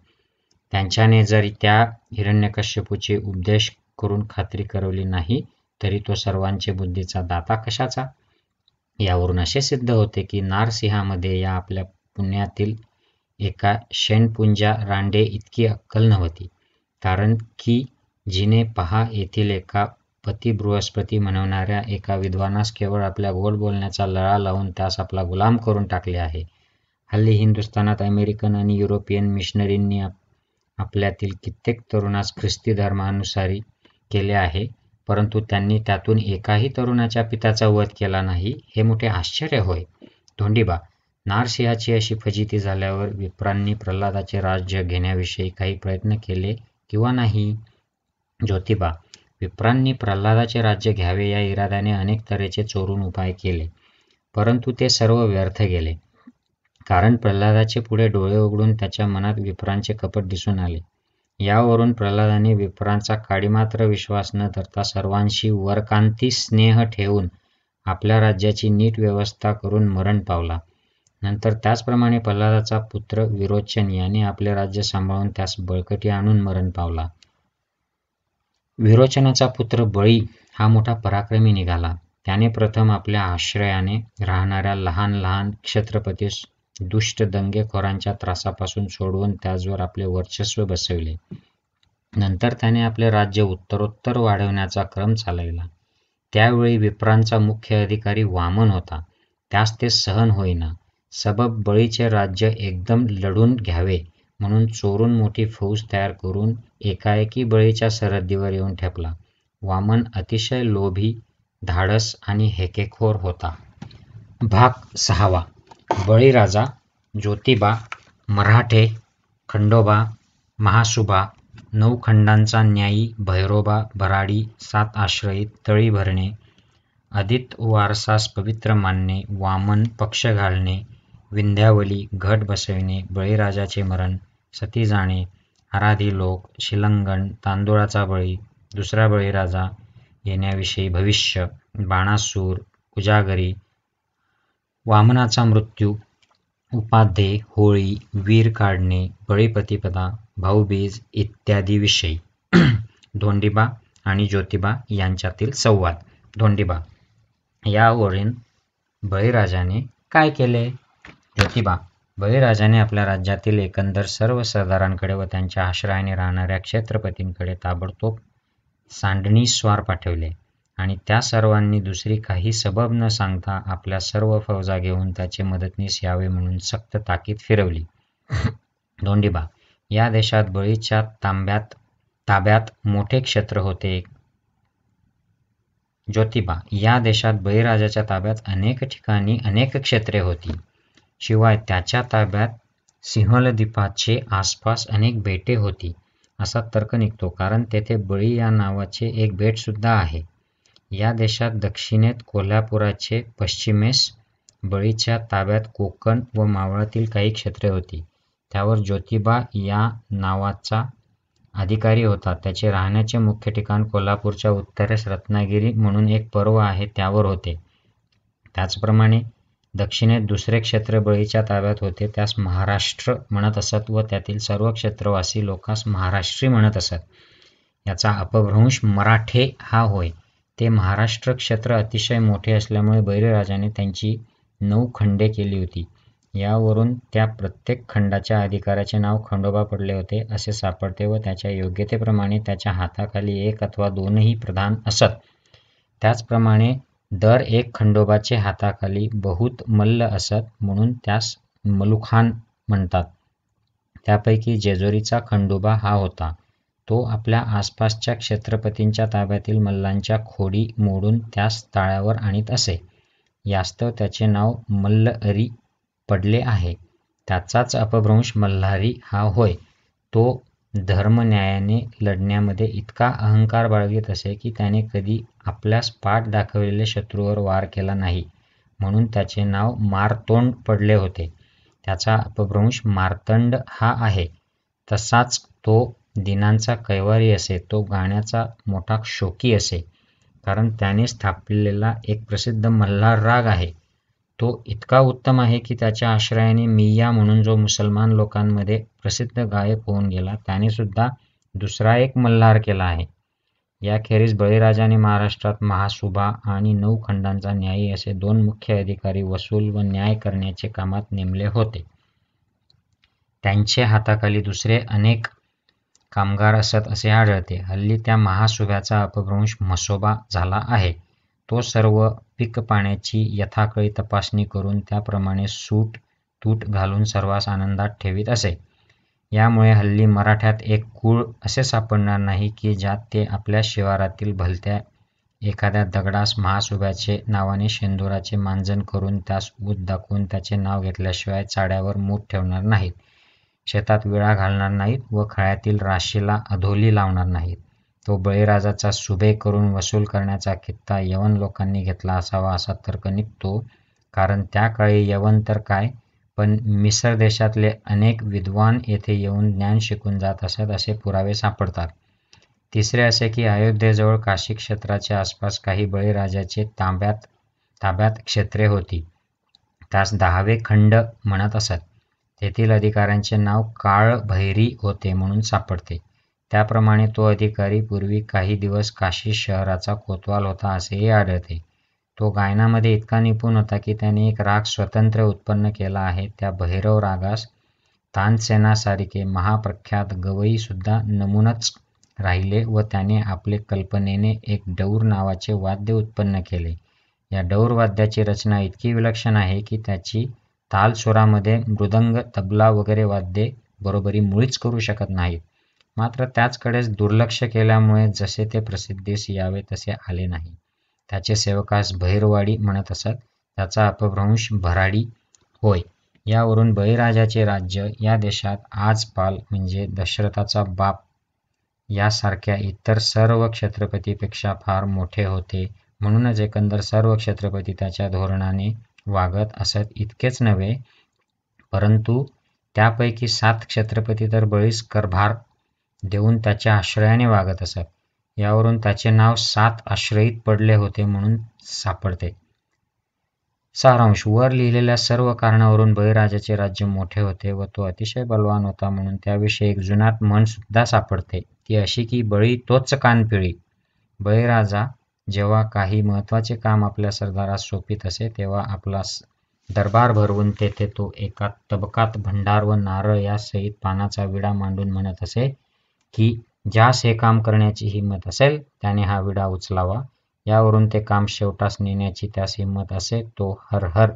त्यांच्याने जरी त्या हिरण्यकश्यपूचे उपदेश करून खात्री करवली नाही तरी तो सर्वांचे बुद्धीचा दाता कशाचा यावरून असे सिद्ध होते की नारसिंहामध्ये या आपल्या पुण्यातील एका शेणपुंजा रांडे इतकी अक्कल नव्हती कारण की जिने पहा येथील एका पती बृहस्पती म्हणवणाऱ्या एका विद्वानास केवळ आपल्या गोड बोलण्याचा लळा लावून त्यास आपला गुलाम करून टाकले आहे हल्ली हिंदुस्थानात अमेरिकन आणि युरोपियन मिशनरींनी आपल्यातील कित्येक तरुणास ख्रिस्ती धर्मानुसारी केले आहे परंतु त्यांनी त्यातून एकाही तरुणाच्या पिताचा वध केला नाही हे मोठे आश्चर्य होय धोंडीबा नारसिंहाची अशी फजिती झाल्यावर विप्रांनी प्रल्हादाचे राज्य घेण्याविषयी काही प्रयत्न केले किंवा नाही ज्योतिबा विप्रांनी प्रल्हादाचे राज्य घ्यावे या इराद्याने अनेक तऱ्हेचे चोरून उपाय केले परंतु ते सर्व व्यर्थ गेले कारण प्रल्हादाचे पुढे डोळे उघडून त्याच्या मनात विप्रांचे कपट दिसून आले यावरून प्रल्हादाने विप्रांचा काडीमात्र विश्वास न धरता सर्वांशी वरकांती स्नेह ठेवून आपल्या राज्याची नीट व्यवस्था करून मरण पावला नंतर त्याचप्रमाणे प्रल्हादाचा पुत्र विरोचन याने आपले राज्य सांभाळून त्यास बळकटी आणून मरण पावला विरोचनाचा पुत्र बळी हा मोठा पराक्रमी निघाला त्याने प्रथम आपल्या आश्रयाने राहणाऱ्या लहान लहान क्षत्रपतीस दुष्ट दंगेखोरांच्या त्रासापासून सोडवून त्याचवर आपले वर्चस्व बसविले नंतर त्याने आपले राज्य उत्तरोत्तर वाढवण्याचा क्रम चालविला त्यावेळी विप्रांचा मुख्य अधिकारी वामन होता त्यास ते सहन होईना सबब बळीचे राज्य एकदम लढून घ्यावे म्हणून चोरून मोठी फौज तयार करून एकाएकी बळीच्या सरहद्दीवर येऊन ठेपला वामन अतिशय लोभी धाडस आणि हेकेखोर होता भाग सहावा बळीराजा ज्योतिबा मराठे खंडोबा महासुबा नऊ खंडांचा न्यायी भैरोबा भराडी सात आश्रयित तळी भरणे आदित वारसास पवित्र मानणे वामन पक्ष घालणे विंध्यावली घट बसविणे बळीराजाचे मरण सती जाणे आराधी लोक शिलंगण तांदुळाचा बळी दुसरा बळीराजा येण्याविषयी भविष्य बाणासूर उजागरी वामनाचा मृत्यू उपाध्ये होळी वीर काढणे बळीप्रतिपदा भाऊबीज इत्यादी विषयी धोंडिबा आणि ज्योतिबा यांच्यातील संवाद धोंडिबा या बळीराजाने काय केले ज्योतिबा बळीराजाने आपल्या राज्यातील एकंदर सर्व सरदारांकडे व त्यांच्या आश्रयाने राहणाऱ्या क्षेत्रपतींकडे ताबडतोब सांडणी स्वार पाठवले आणि त्या सर्वांनी दुसरी काही सबब न सांगता आपल्या सर्व फौजा घेऊन त्याचे मदतनीस यावे म्हणून सक्त ताकीद फिरवली दोंडीबा या देशात बळीच्या तांब्यात ताब्यात मोठे क्षेत्र होते ज्योतिबा या देशात बळीराजाच्या ताब्यात अनेक ठिकाणी अनेक क्षेत्रे होती शिवाय त्याच्या ताब्यात सिंहलद्वीपाचे आसपास अनेक बेटे होती असा तर्क निघतो कारण तेथे बळी या नावाचे एक सुद्धा आहे या देशात दक्षिणेत कोल्हापुराचे, पश्चिमेस बळीच्या ताब्यात कोकण व मावळातील काही क्षेत्रे होती. त्यावर ज्योतिबा या नावाचा अधिकारी होता. त्याचे राहण्याचे मुख्य ठिकाण कोल्हापूरच्या उत्तरेस रत्नागिरी म्हणून एक पर्व आहे त्यावर होते. त्याचप्रमाणे दक्षिणेत दुसरे क्षेत्र बळीच्या ताब्यात होते. त्यास महाराष्ट्र म्हणत असत व त्यातील सर्व क्षेत्रवासी लोकांस महाराष्ट्री म्हणत असत. याचा अपभ्रंश मराठे हा होय. ते महाराष्ट्र क्षेत्र अतिशय मोठे असल्यामुळे बैरराजाने त्यांची नऊ खंडे केली होती. यावरून त्या प्रत्येक खंडाच्या अधिकाऱ्याचे नाव खंडोबा पडले होते असे सापडते व त्याच्या योग्यतेप्रमाणे त्याच्या हाताखाली एक अथवा दोनही प्रधान असत. त्याचप्रमाणे दर एक खंडोबाचे हाताखाली बहुत मल्ल असत म्हणून त्यास मलुखान म्हणतात. त्यापैकी जेजोरीचा खंडोबा हा होता. तो आपल्या आसपासच्या क्षेत्रपतींच्या ताब्यातील मल्लांच्या खोडी मोडून त्यास तळावर आणीत असे यास्तव त्याचे नाव मल्लरी पडले आहे त्याचाच अपभ्रंश मल्हारी हा होय तो धर्मन्यायाने लढण्यामध्ये इतका अहंकार बाळगीत असे की त्याने कधी आपल्यास पाठ दाखवलेल्या शत्रूवर वार केला नाही म्हणून त्याचे नाव मारतोंड पडले होते त्याचा अपभ्रंश मारतंड हा आहे तसाच तो दिनांचा कैवारी असे तो गाण्याचा मोठा शोकी असे कारण त्याने स्थापलेला एक प्रसिद्ध मल्हार राग आहे तो इतका उत्तम आहे की त्याच्या आश्रयाने मिया म्हणून जो मुसलमान लोकांमध्ये प्रसिद्ध गायक होऊन गेला त्याने सुद्धा दुसरा एक मल्हार केला आहे याखेरीज बळीराजाने महाराष्ट्रात महासुभा आणि नऊ खंडांचा न्यायी असे दोन मुख्य अधिकारी वसूल व न्याय करण्याचे कामात नेमले होते त्यांचे हाताखाली दुसरे अनेक कामगार असत असे आढळते. हल्ली त्या महासुव्याचा अपभ्रंश मसोबा झाला आहे. तो सर्व पाण्याची यथाकळी तपासणी करून त्याप्रमाणे सूट तूट घालून सर्वांस आनंदात ठेवीत असे. यामुळे हल्ली मराठ्यात एक कुळ असे सापडणार नाही की ज्यात ते आपल्या शिवारातील भलत्या एखाद्या दगडास महासुव्याचे नावाने शेंदुराचे मांजन करून त्यास ऊत दाखवून त्याचे नाव घेतल्याशिवाय चाड्यावर मूठ ठेवणार नाहीत. शेतात विळा घालणार नाहीत व खळ्यातील राशीला अधोली लावणार नाहीत तो बळीराजाचा सुभे करून वसूल करण्याचा कित्ता यवन लोकांनी घेतला असावा असा तर्क निघतो कारण त्या काळी यवन तर काय पण मिसर देशातले अनेक विद्वान येथे येऊन ज्ञान शिकून जात असत असे पुरावे सापडतात तिसरे असे की अयोध्येजवळ काशी क्षेत्राच्या आसपास काही बळीराजाचे तांब्यात ताब्यात क्षेत्रे होती त्यास दहावे खंड म्हणत असत तेथील अधिकाऱ्यांचे नाव काळभैरी होते म्हणून सापडते. त्याप्रमाणे तो अधिकारी पूर्वी काही दिवस काशी शहराचा कोतवाल होता असेही आढळते. तो गायनामध्ये इतका निपुण होता की त्याने एक राग स्वतंत्र उत्पन्न केला आहे. त्या भैरव रागास तानसेनासारखे महाप्रख्यात गवईसुद्धा नमूनच राहिले व त्याने आपले कल्पनेने एक डौर नावाचे वाद्य उत्पन्न केले. या डौर वाद्याची रचना इतकी विलक्षण आहे की त्याची स्वरामध्ये मृदंग तबला वगैरे वाद्ये बरोबरी मुळीच करू शकत नाहीत मात्र त्याचकडेच दुर्लक्ष केल्यामुळे जसे ते प्रसिद्धीस यावे तसे आले नाही त्याचे सेवकास बहिरवाडी म्हणत असत त्याचा अपभ्रंश भराडी होय यावरून बळीराजाचे राज्य या देशात आजपाल म्हणजे दशरथाचा बाप यासारख्या इतर सर्व क्षेत्रपतीपेक्षा फार मोठे होते म्हणूनच एकंदर सर्व क्षेत्रपती त्याच्या धोरणाने वागत असत इतकेच नव्हे परंतु त्यापैकी सात छत्रपती तर बळीस करभार देऊन त्याच्या आश्रयाने वागत असत यावरून त्याचे नाव सात आश्रयीत पडले होते म्हणून सापडते सारांश वर लिहिलेल्या सर्व कारणावरून बळीराजाचे राज्य मोठे होते व तो अतिशय बलवान होता म्हणून त्याविषयी एक जुनाट म्हण सुद्धा सापडते ती अशी की बळी तोच कानपिळी बळीराजा जेव्हा काही महत्त्वाचे काम आपल्या सरदारास सोपीत असे तेव्हा आपला दरबार भरवून तेथे तो एका तबकात भंडार व नारळ यासहित पानाचा विडा मांडून म्हणत असे की ज्यास हे काम करण्याची हिंमत असेल त्याने हा विडा उचलावा यावरून ते काम शेवटास नेण्याची त्यास हिंमत असे तो हरहर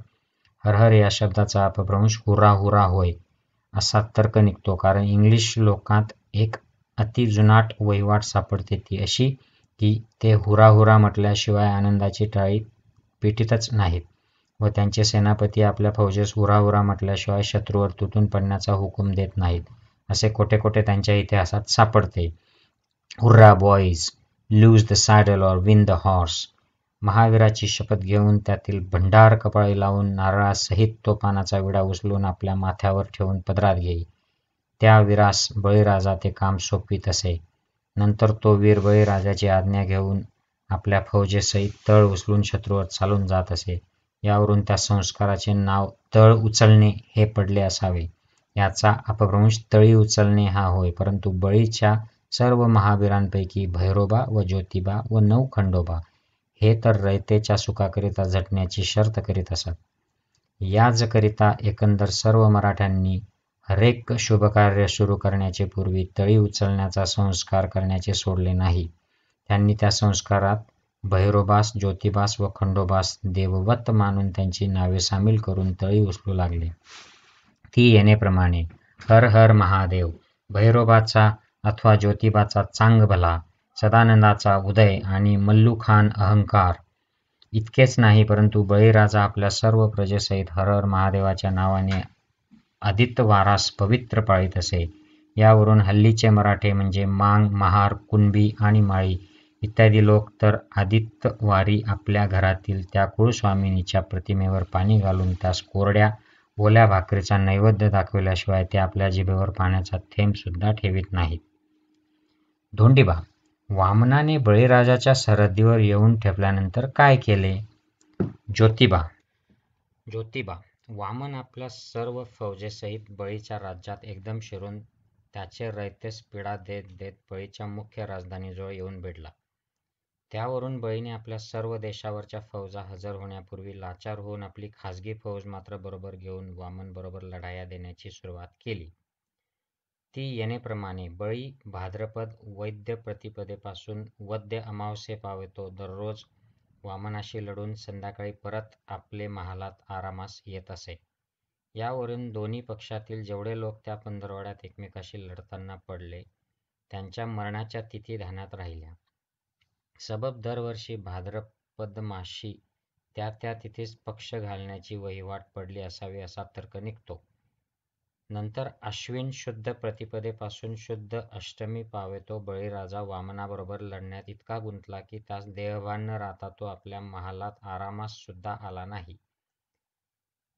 हरहर या शब्दाचा अपभ्रंश हुरा हुरा होय असा तर्क निघतो कारण इंग्लिश लोकांत एक अति जुनाट वहिवाट सापडते ती अशी की ते हुरा हुरा म्हटल्याशिवाय आनंदाची टाळी पिटीतच नाहीत व त्यांचे सेनापती आपल्या फौजेस हुरा हुरा म्हटल्याशिवाय शत्रूवर तुटून पडण्याचा हुकूम देत नाहीत असे कोठे कोठे त्यांच्या इतिहासात सापडते hurrah boys lose the saddle or win the horse महावीराची शपथ घेऊन त्यातील भंडार कपाळी लावून नारळासहित तो पानाचा विडा उचलून आपल्या माथ्यावर ठेवून पदरात घेई त्या वीरास बळीराजा ते काम सोपवीत असे नंतर तो वीरबळी राजाची आज्ञा घेऊन आपल्या फौजेसहित तळ उचलून शत्रूवर चालून जात असे. यावरून त्या संस्काराचे नाव तळ उचलणे हे पडले असावे. याचा अपभ्रंश तळी उचलणे हा होय. परंतु बळीच्या सर्व महावीरांपैकी भैरोबा व ज्योतिबा व नऊ खंडोबा हे तर रयतेच्या सुखाकरिता झटण्याची शर्त करीत असत. याजकरिता एकंदर सर्व मराठ्यांनी हरेक शुभकार्य सुरू करण्याचे पूर्वी तळी उचलण्याचा संस्कार करण्याचे सोडले नाही त्यांनी त्या संस्कारात भैरोबास ज्योतिबास व खंडोबास देववत मानून त्यांची नावे सामील करून तळी उचलू लागले ती येणेप्रमाणे हर हर महादेव भैरोबाचा अथवा ज्योतिबाचा भला सदानंदाचा उदय आणि मल्लू खान अहंकार इतकेच नाही परंतु बळीराजा आपल्या सर्व प्रजेसहित हर हर महादेवाच्या नावाने आदित्य वारास पवित्र पाळीत असे यावरून हल्लीचे मराठे म्हणजे मांग महार कुणबी आणि माळी इत्यादी लोक तर आदित्य वारी आपल्या घरातील त्या कुळस्वामिनीच्या प्रतिमेवर पाणी घालून त्यास कोरड्या ओल्या भाकरीचा नैवेद्य दाखविल्याशिवाय ते आपल्या जिभेवर पाण्याचा थेंबसुद्धा ठेवीत नाहीत धोंडीबा वामनाने बळीराजाच्या सरहद्दीवर येऊन ठेपल्यानंतर काय केले ज्योतिबा ज्योतिबा वामन आपल्या सर्व फौजेसहित बळीच्या राज्यात एकदम शिरून त्याचे रयतेस पीडा देत देत बळीच्या मुख्य राजधानीजवळ येऊन भिडला त्यावरून बळीने आपल्या सर्व देशावरच्या फौजा हजर होण्यापूर्वी लाचार होऊन आपली खासगी फौज मात्र बरोबर घेऊन वामनबरोबर लढाया देण्याची सुरुवात केली ती येणेप्रमाणे बळी भाद्रपद वैद्य प्रतिपदेपासून वद्य अमावस्येपावेतो दररोज वामनाशी लढून संध्याकाळी परत आपले महालात आरामास येत असे यावरून दोन्ही पक्षातील जेवढे लोक त्या पंधरवड्यात एकमेकाशी लढताना पडले त्यांच्या मरणाच्या तिथी ध्यानात राहिल्या सबब दरवर्षी माशी त्या त्या तिथीस पक्ष घालण्याची वहिवाट पडली असावी असा तर्क निघतो नंतर अश्विन शुद्ध प्रतिपदेपासून शुद्ध अष्टमी पावे तो बळीराजा वामनाबरोबर लढण्यात इतका गुंतला की त्यास देहभान राहता तो आपल्या महालात आरामास सुद्धा आला नाही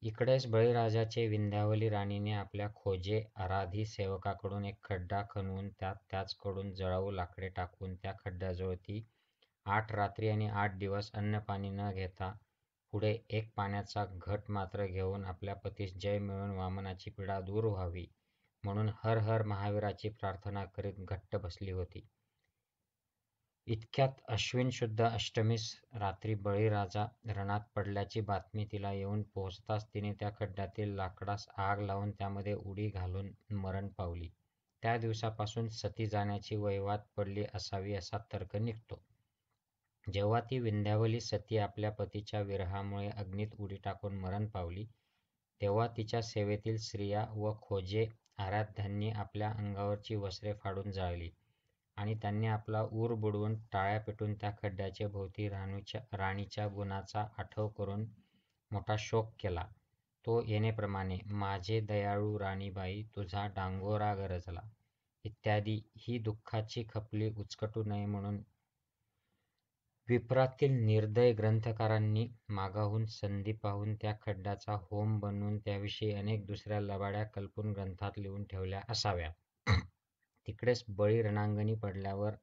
इकडेच बळीराजाचे विंध्यावली राणीने आपल्या खोजे आराधी सेवकाकडून एक खड्डा खणून त्यात त्याचकडून जळाऊ लाकडे टाकून त्या खड्ड्याजवळ आठ रात्री आणि आठ दिवस अन्न पाणी न घेता पुढे एक पाण्याचा घट मात्र घेऊन आपल्या पतीस जय मिळून वामनाची पीडा दूर व्हावी म्हणून हर हर महावीराची प्रार्थना करीत घट्ट बसली होती इतक्यात अश्विन शुद्ध अष्टमीस रात्री बळीराजा रणात पडल्याची बातमी तिला येऊन पोहोचताच तिने त्या खड्ड्यातील लाकडास आग लावून त्यामध्ये उडी घालून मरण पावली त्या दिवसापासून सती जाण्याची वैवाद पडली असावी असा तर्क निघतो जेव्हा ती विंध्यावली सती आपल्या पतीच्या विरहामुळे अग्नीत उडी टाकून मरण पावली तेव्हा तिच्या सेवेतील स्त्रिया व खोजे आराध्यांनी आपल्या अंगावरची वस्त्रे फाडून जाळली आणि त्यांनी आपला ऊर बुडवून टाळ्या पेटून त्या खड्ड्याचे भोवती राणूच्या राणीच्या गुणाचा आठव करून मोठा शोक केला तो येणेप्रमाणे माझे दयाळू राणीबाई तुझा डांगोरा गरजला इत्यादी ही दुःखाची खपली उचकटू नये म्हणून विप्रातील निर्दय ग्रंथकारांनी मागाहून संधी पाहून त्या खड्ड्याचा होम बनवून त्याविषयी अनेक दुसऱ्या लबाड्या कल्पून ग्रंथात लिहून ठेवल्या असाव्या. तिकडेच बळी रणांगणी पडल्यावर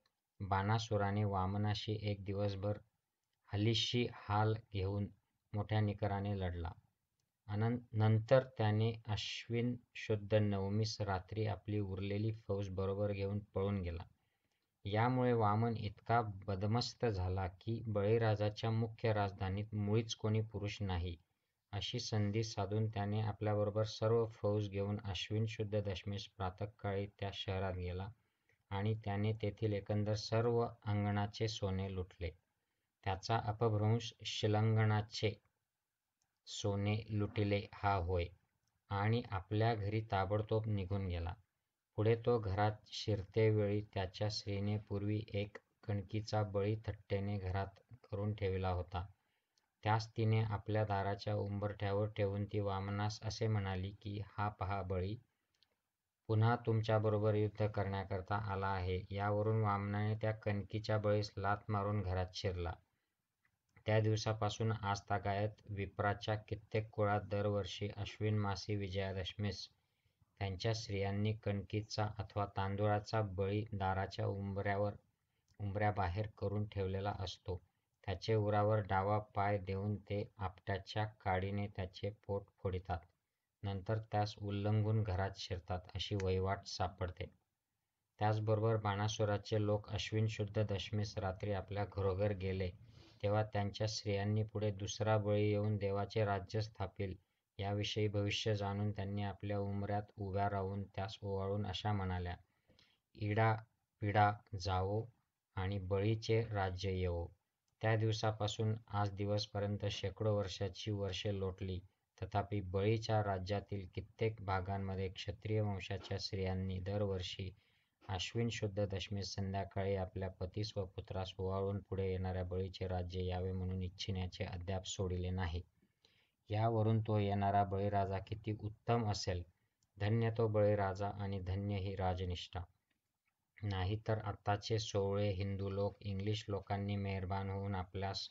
बाणासुराने वामनाशी एक दिवसभर हलीशी हाल घेऊन मोठ्या निकराने लढला. नंतर त्याने अश्विन शुद्ध नवमीस रात्री आपली उरलेली फौज बरोबर घेऊन पळून गेला. यामुळे वामन इतका बदमस्त झाला की बळीराजाच्या मुख्य राजधानीत मुळीच कोणी पुरुष नाही अशी संधी साधून त्याने आपल्याबरोबर सर्व फौज घेऊन अश्विन शुद्ध दशमीस प्रातःकाळी त्या शहरात गेला आणि त्याने तेथील एकंदर सर्व अंगणाचे सोने लुटले त्याचा अपभ्रंश शिलंगणाचे सोने लुटिले हा होय आणि आपल्या घरी ताबडतोब निघून गेला पुढे तो घरात शिरतेवेळी त्याच्या स्त्रीने पूर्वी एक कणकीचा बळी थट्टेने घरात करून ठेवला होता. त्यास तिने आपल्या दाराच्या उंबरठ्यावर ठेवून ती वामनास असे म्हणाली की हा पहा बळी, पुन्हा तुमच्याबरोबर युद्ध करण्याकरता आला आहे. यावरून वामनाने त्या कणकीच्या बळीस लात मारून घरात शिरला. त्या दिवसापासून आजतागायत विप्राच्या कित्येक कुळात दरवर्षी अश्विन मासी विजयादशमीस त्यांच्या स्त्रियांनी कणकीचा अथवा तांदूळाचा बळी दाराच्या उंबऱ्यावर उंबऱ्याबाहेर करून ठेवलेला असतो. त्याचे उरावर डावा पाय देऊन ते आपट्याच्या काडीने त्याचे पोट फोडितात. नंतर त्यास उल्लंघून घरात शिरतात अशी वहिवाट सापडते. त्याचबरोबर बाणासुराचे लोक अश्विन शुद्ध दशमीस रात्री आपल्या घरोघर गेले तेव्हा त्यांच्या स्त्रियांनी पुढे दुसरा बळी येऊन देवाचे राज्य स्थापील याविषयी भविष्य जाणून त्यांनी आपल्या उमऱ्यात उभ्या राहून त्यास ओवाळून अशा म्हणाल्या इडा पिडा जावो आणि बळीचे राज्य येवो त्या दिवसापासून आज दिवसपर्यंत शेकडो वर्षाची वर्षे लोटली तथापि बळीच्या राज्यातील कित्येक भागांमध्ये क्षत्रिय वंशाच्या स्त्रियांनी दरवर्षी अश्विन शुद्ध दशमी संध्याकाळी आपल्या पतीस व पुत्रास ओवाळून पुढे येणाऱ्या बळीचे राज्य यावे म्हणून इच्छिण्याचे अद्याप सोडिले नाही यावरून तो येणारा बळीराजा किती उत्तम असेल धन्य तो बळीराजा आणि धन्य ही राजनिष्ठा नाहीतर आत्ताचे सोळे हिंदू लोक इंग्लिश लोकांनी मेहरबान होऊन आपल्यास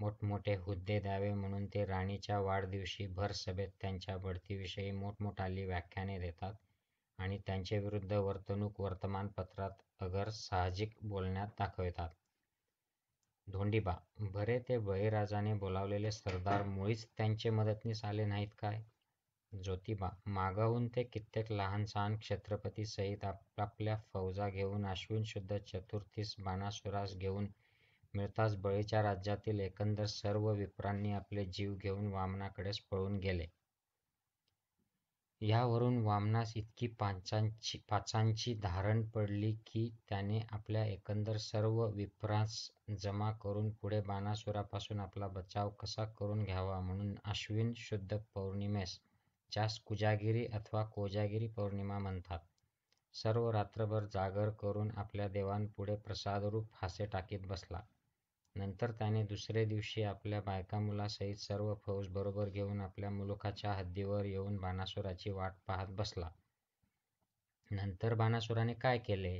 मोठमोठे हुद्दे द्यावे म्हणून ते राणीच्या वाढदिवशी भर सभेत त्यांच्या बढतीविषयी मोठमोठाली व्याख्याने देतात आणि त्यांच्याविरुद्ध वर्तणूक वर्तमानपत्रात अगर साहजिक बोलण्यात दाखवतात धोंडिबा बरे ते बळीराजाने बोलावलेले सरदार मुळीच त्यांचे मदतनीस आले नाहीत काय ज्योतिबा मागाहून ते कित्येक सहान छत्रपती सहित आपापल्या फौजा घेऊन अश्विन शुद्ध चतुर्थीस बाणासुरास घेऊन मिळताच बळीच्या राज्यातील एकंदर सर्व विप्रांनी आपले जीव घेऊन वामनाकडेच पळून गेले यावरून वामनास इतकी पाचांची पाचांची धारण पडली की त्याने आपल्या एकंदर सर्व विप्रांस जमा करून पुढे बाणासुरापासून आपला बचाव कसा करून घ्यावा म्हणून अश्विन शुद्ध पौर्णिमेस ज्यास कुजागिरी अथवा कोजागिरी पौर्णिमा म्हणतात सर्व रात्रभर जागर करून आपल्या देवांपुढे प्रसादरूप हासे टाकीत बसला नंतर त्याने दुसरे दिवशी आपल्या बायका मुलासहित सर्व फौज बरोबर घेऊन आपल्या मुलुखाच्या हद्दीवर येऊन बाणासुराची वाट पाहत बसला. नंतर बाणासुराने काय केले?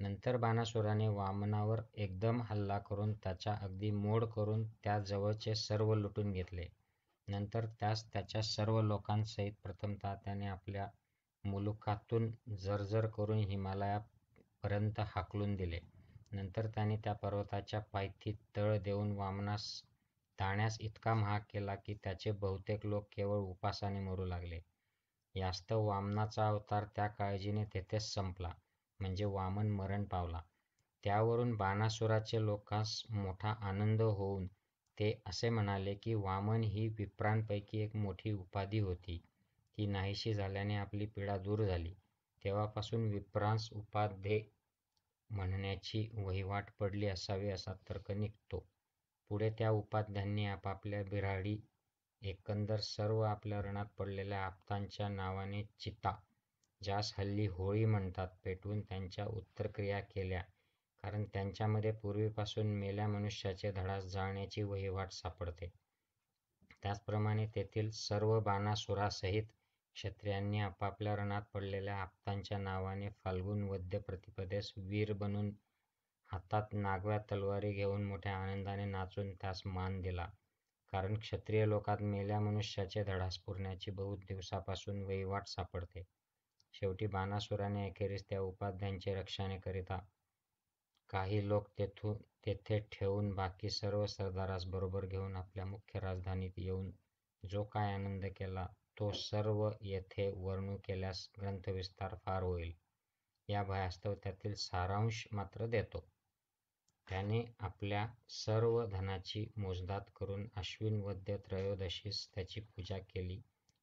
नंतर बाणासुराने वामनावर एकदम हल्ला करून त्याचा अगदी मोड करून त्या जवळचे सर्व लुटून घेतले. नंतर त्यास त्याच्या सर्व लोकांसहित प्रथमतः त्याने आपल्या मुलुखातून जरजर करून हिमालयापर्यंत हाकलून दिले. नंतर त्याने त्या पर्वताच्या पायथीत तळ देऊन वामनास जाण्यास इतका महाग केला की त्याचे बहुतेक लोक केवळ उपासाने मरू लागले. यास्तव वामनाचा अवतार त्या काळजीने तेथेच संपला म्हणजे वामन मरण पावला. त्यावरून बाणासुराचे लोकांस मोठा आनंद होऊन ते असे म्हणाले की वामन ही विप्रांपैकी एक मोठी उपाधी होती. ती नाहीशी झाल्याने आपली पीडा दूर झाली. तेव्हापासून विप्रांस उपाध्ये म्हणण्याची वहिवाट पडली असावी असा तर्क निघतो. पुढे त्या उपाध्यांनी आपापल्या बिऱ्हाडी, एकंदर सर्व आपल्या रणात पडलेल्या आप्तांच्या नावाने चिता, ज्यास हल्ली होळी म्हणतात, पेटवून त्यांच्या उत्तरक्रिया केल्या. कारण त्यांच्यामध्ये पूर्वीपासून मेल्या मनुष्याचे धडास जाळण्याची वहिवाट सापडते. त्याचप्रमाणे तेथील सर्व बाणासुरासहित क्षत्रियांनी आपापल्या रणात पडलेल्या हप्तांच्या नावाने फाल्गुन वद्य प्रतिपदेस वीर बनून हातात नागव्या तलवारी घेऊन मोठ्या आनंदाने नाचून त्यास मान दिला. कारण क्षत्रिय लोकात मेल्या मनुष्याचे धडास पुरण्याची बहुत दिवसापासून वहिवाट सापडते. शेवटी बाणासुराने अखेरीस त्या उपाध्यांचे रक्षाने करिता काही लोक तेथून तेथे ठेवून बाकी सर्व सरदारास बरोबर घेऊन आपल्या मुख्य राजधानीत येऊन जो काय आनंद केला तो सर्व येथे वर्णू केल्यास ग्रंथविस्तार फार होईल या भयास्तव त्यातील सारांश मात्र देतो त्याने आपल्या सर्व धनाची मोजदात करून अश्विन वद्य त्रयोदशीस त्याची पूजा केली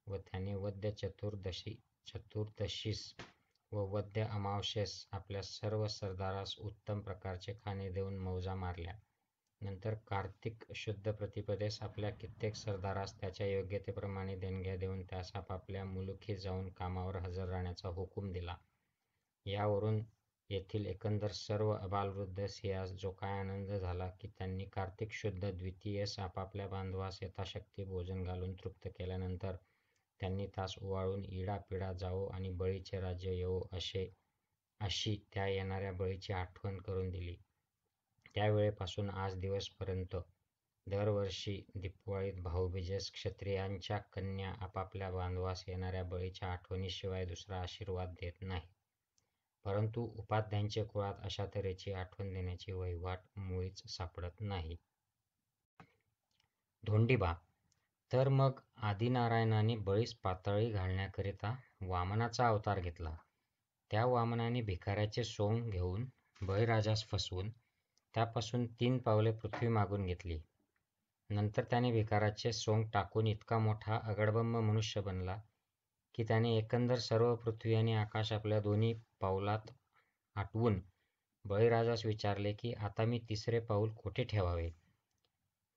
व त्याने वद्य चतुर्दशी चतुर्दशीस व वद्य अमावशेस आपल्या सर्व सरदारास उत्तम प्रकारचे खाणे देऊन मौजा मारल्या नंतर कार्तिक शुद्ध प्रतिपदेस आपल्या कित्येक सरदारास त्याच्या योग्यतेप्रमाणे देणग्या देऊन त्यास आपापल्या मुलुखी जाऊन कामावर हजर राहण्याचा हुकूम दिला. यावरून येथील एकंदर सर्व अबालवृद्ध सियास जो काय आनंद झाला की त्यांनी कार्तिक शुद्ध द्वितीयेस आपापल्या बांधवास यथाशक्ती भोजन घालून तृप्त केल्यानंतर त्यांनी तास उवाळून इडापिडा जावो आणि बळीचे राज्य येवो असे अशी त्या येणाऱ्या बळीची आठवण करून दिली. त्यावेळेपासून आज दिवसपर्यंत दरवर्षी दिपवाळीत भाऊबीजस क्षत्रियांच्या कन्या आपापल्या बांधवास येणाऱ्या बळीच्या आठवणीशिवाय दुसरा आशीर्वाद देत नाही परंतु उपाध्यांचे कुळात अशा तऱ्हेची आठवण देण्याची वहिवाट मुळीच सापडत नाही धोंडीबा तर मग आदिनारायणाने बळीस पातळी घालण्याकरिता वामनाचा अवतार घेतला त्या वामनाने भिकाऱ्याचे सोंग घेऊन बळीराजास फसवून त्यापासून तीन पावले पृथ्वी मागून घेतली नंतर त्याने विकाराचे सोंग टाकून इतका मोठा अगडबंब मनुष्य बनला की त्याने एकंदर सर्व पृथ्वी आणि आकाश आपल्या दोन्ही पावलात आटवून बळीराजास विचारले की आता मी तिसरे पाऊल कोठे ठेवावे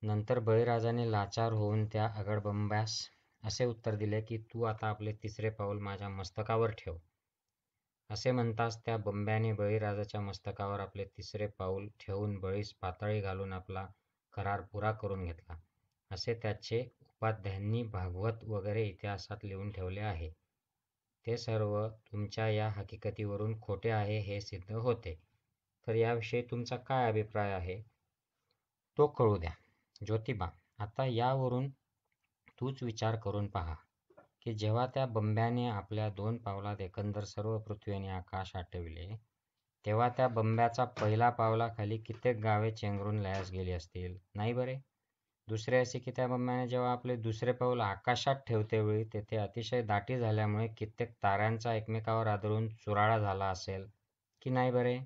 नंतर बळीराजाने लाचार होऊन त्या अगडबंब्यास असे उत्तर दिले की तू आता आपले तिसरे पाऊल माझ्या मस्तकावर ठेव असे म्हणताच त्या बंब्याने बळीराजाच्या मस्तकावर आपले तिसरे पाऊल ठेवून बळीस पातळी घालून आपला करार पुरा करून घेतला असे त्याचे उपाध्यांनी भागवत वगैरे इतिहासात लिहून ठेवले आहे. ते सर्व तुमच्या या हकीकतीवरून खोटे आहे हे सिद्ध होते. तर याविषयी तुमचा काय अभिप्राय आहे? तो कळू द्या. ज्योतिबा आता यावरून तूच विचार करून पहा. की जेव्हा त्या बंब्याने आपल्या दोन पावलात एकंदर सर्व पृथ्वी आणि आकाश आटविले तेव्हा त्या बंब्याचा पहिला पावला खाली कित्येक गावे चेंगरून लयास गेली असतील नाही बरे दुसरे असे की त्या बंब्याने जेव्हा आपले दुसरे पाऊल आकाशात वेळी तेथे अतिशय दाटी झाल्यामुळे कित्येक ताऱ्यांचा एकमेकावर आदळून चुराळा झाला असेल की नाही बरे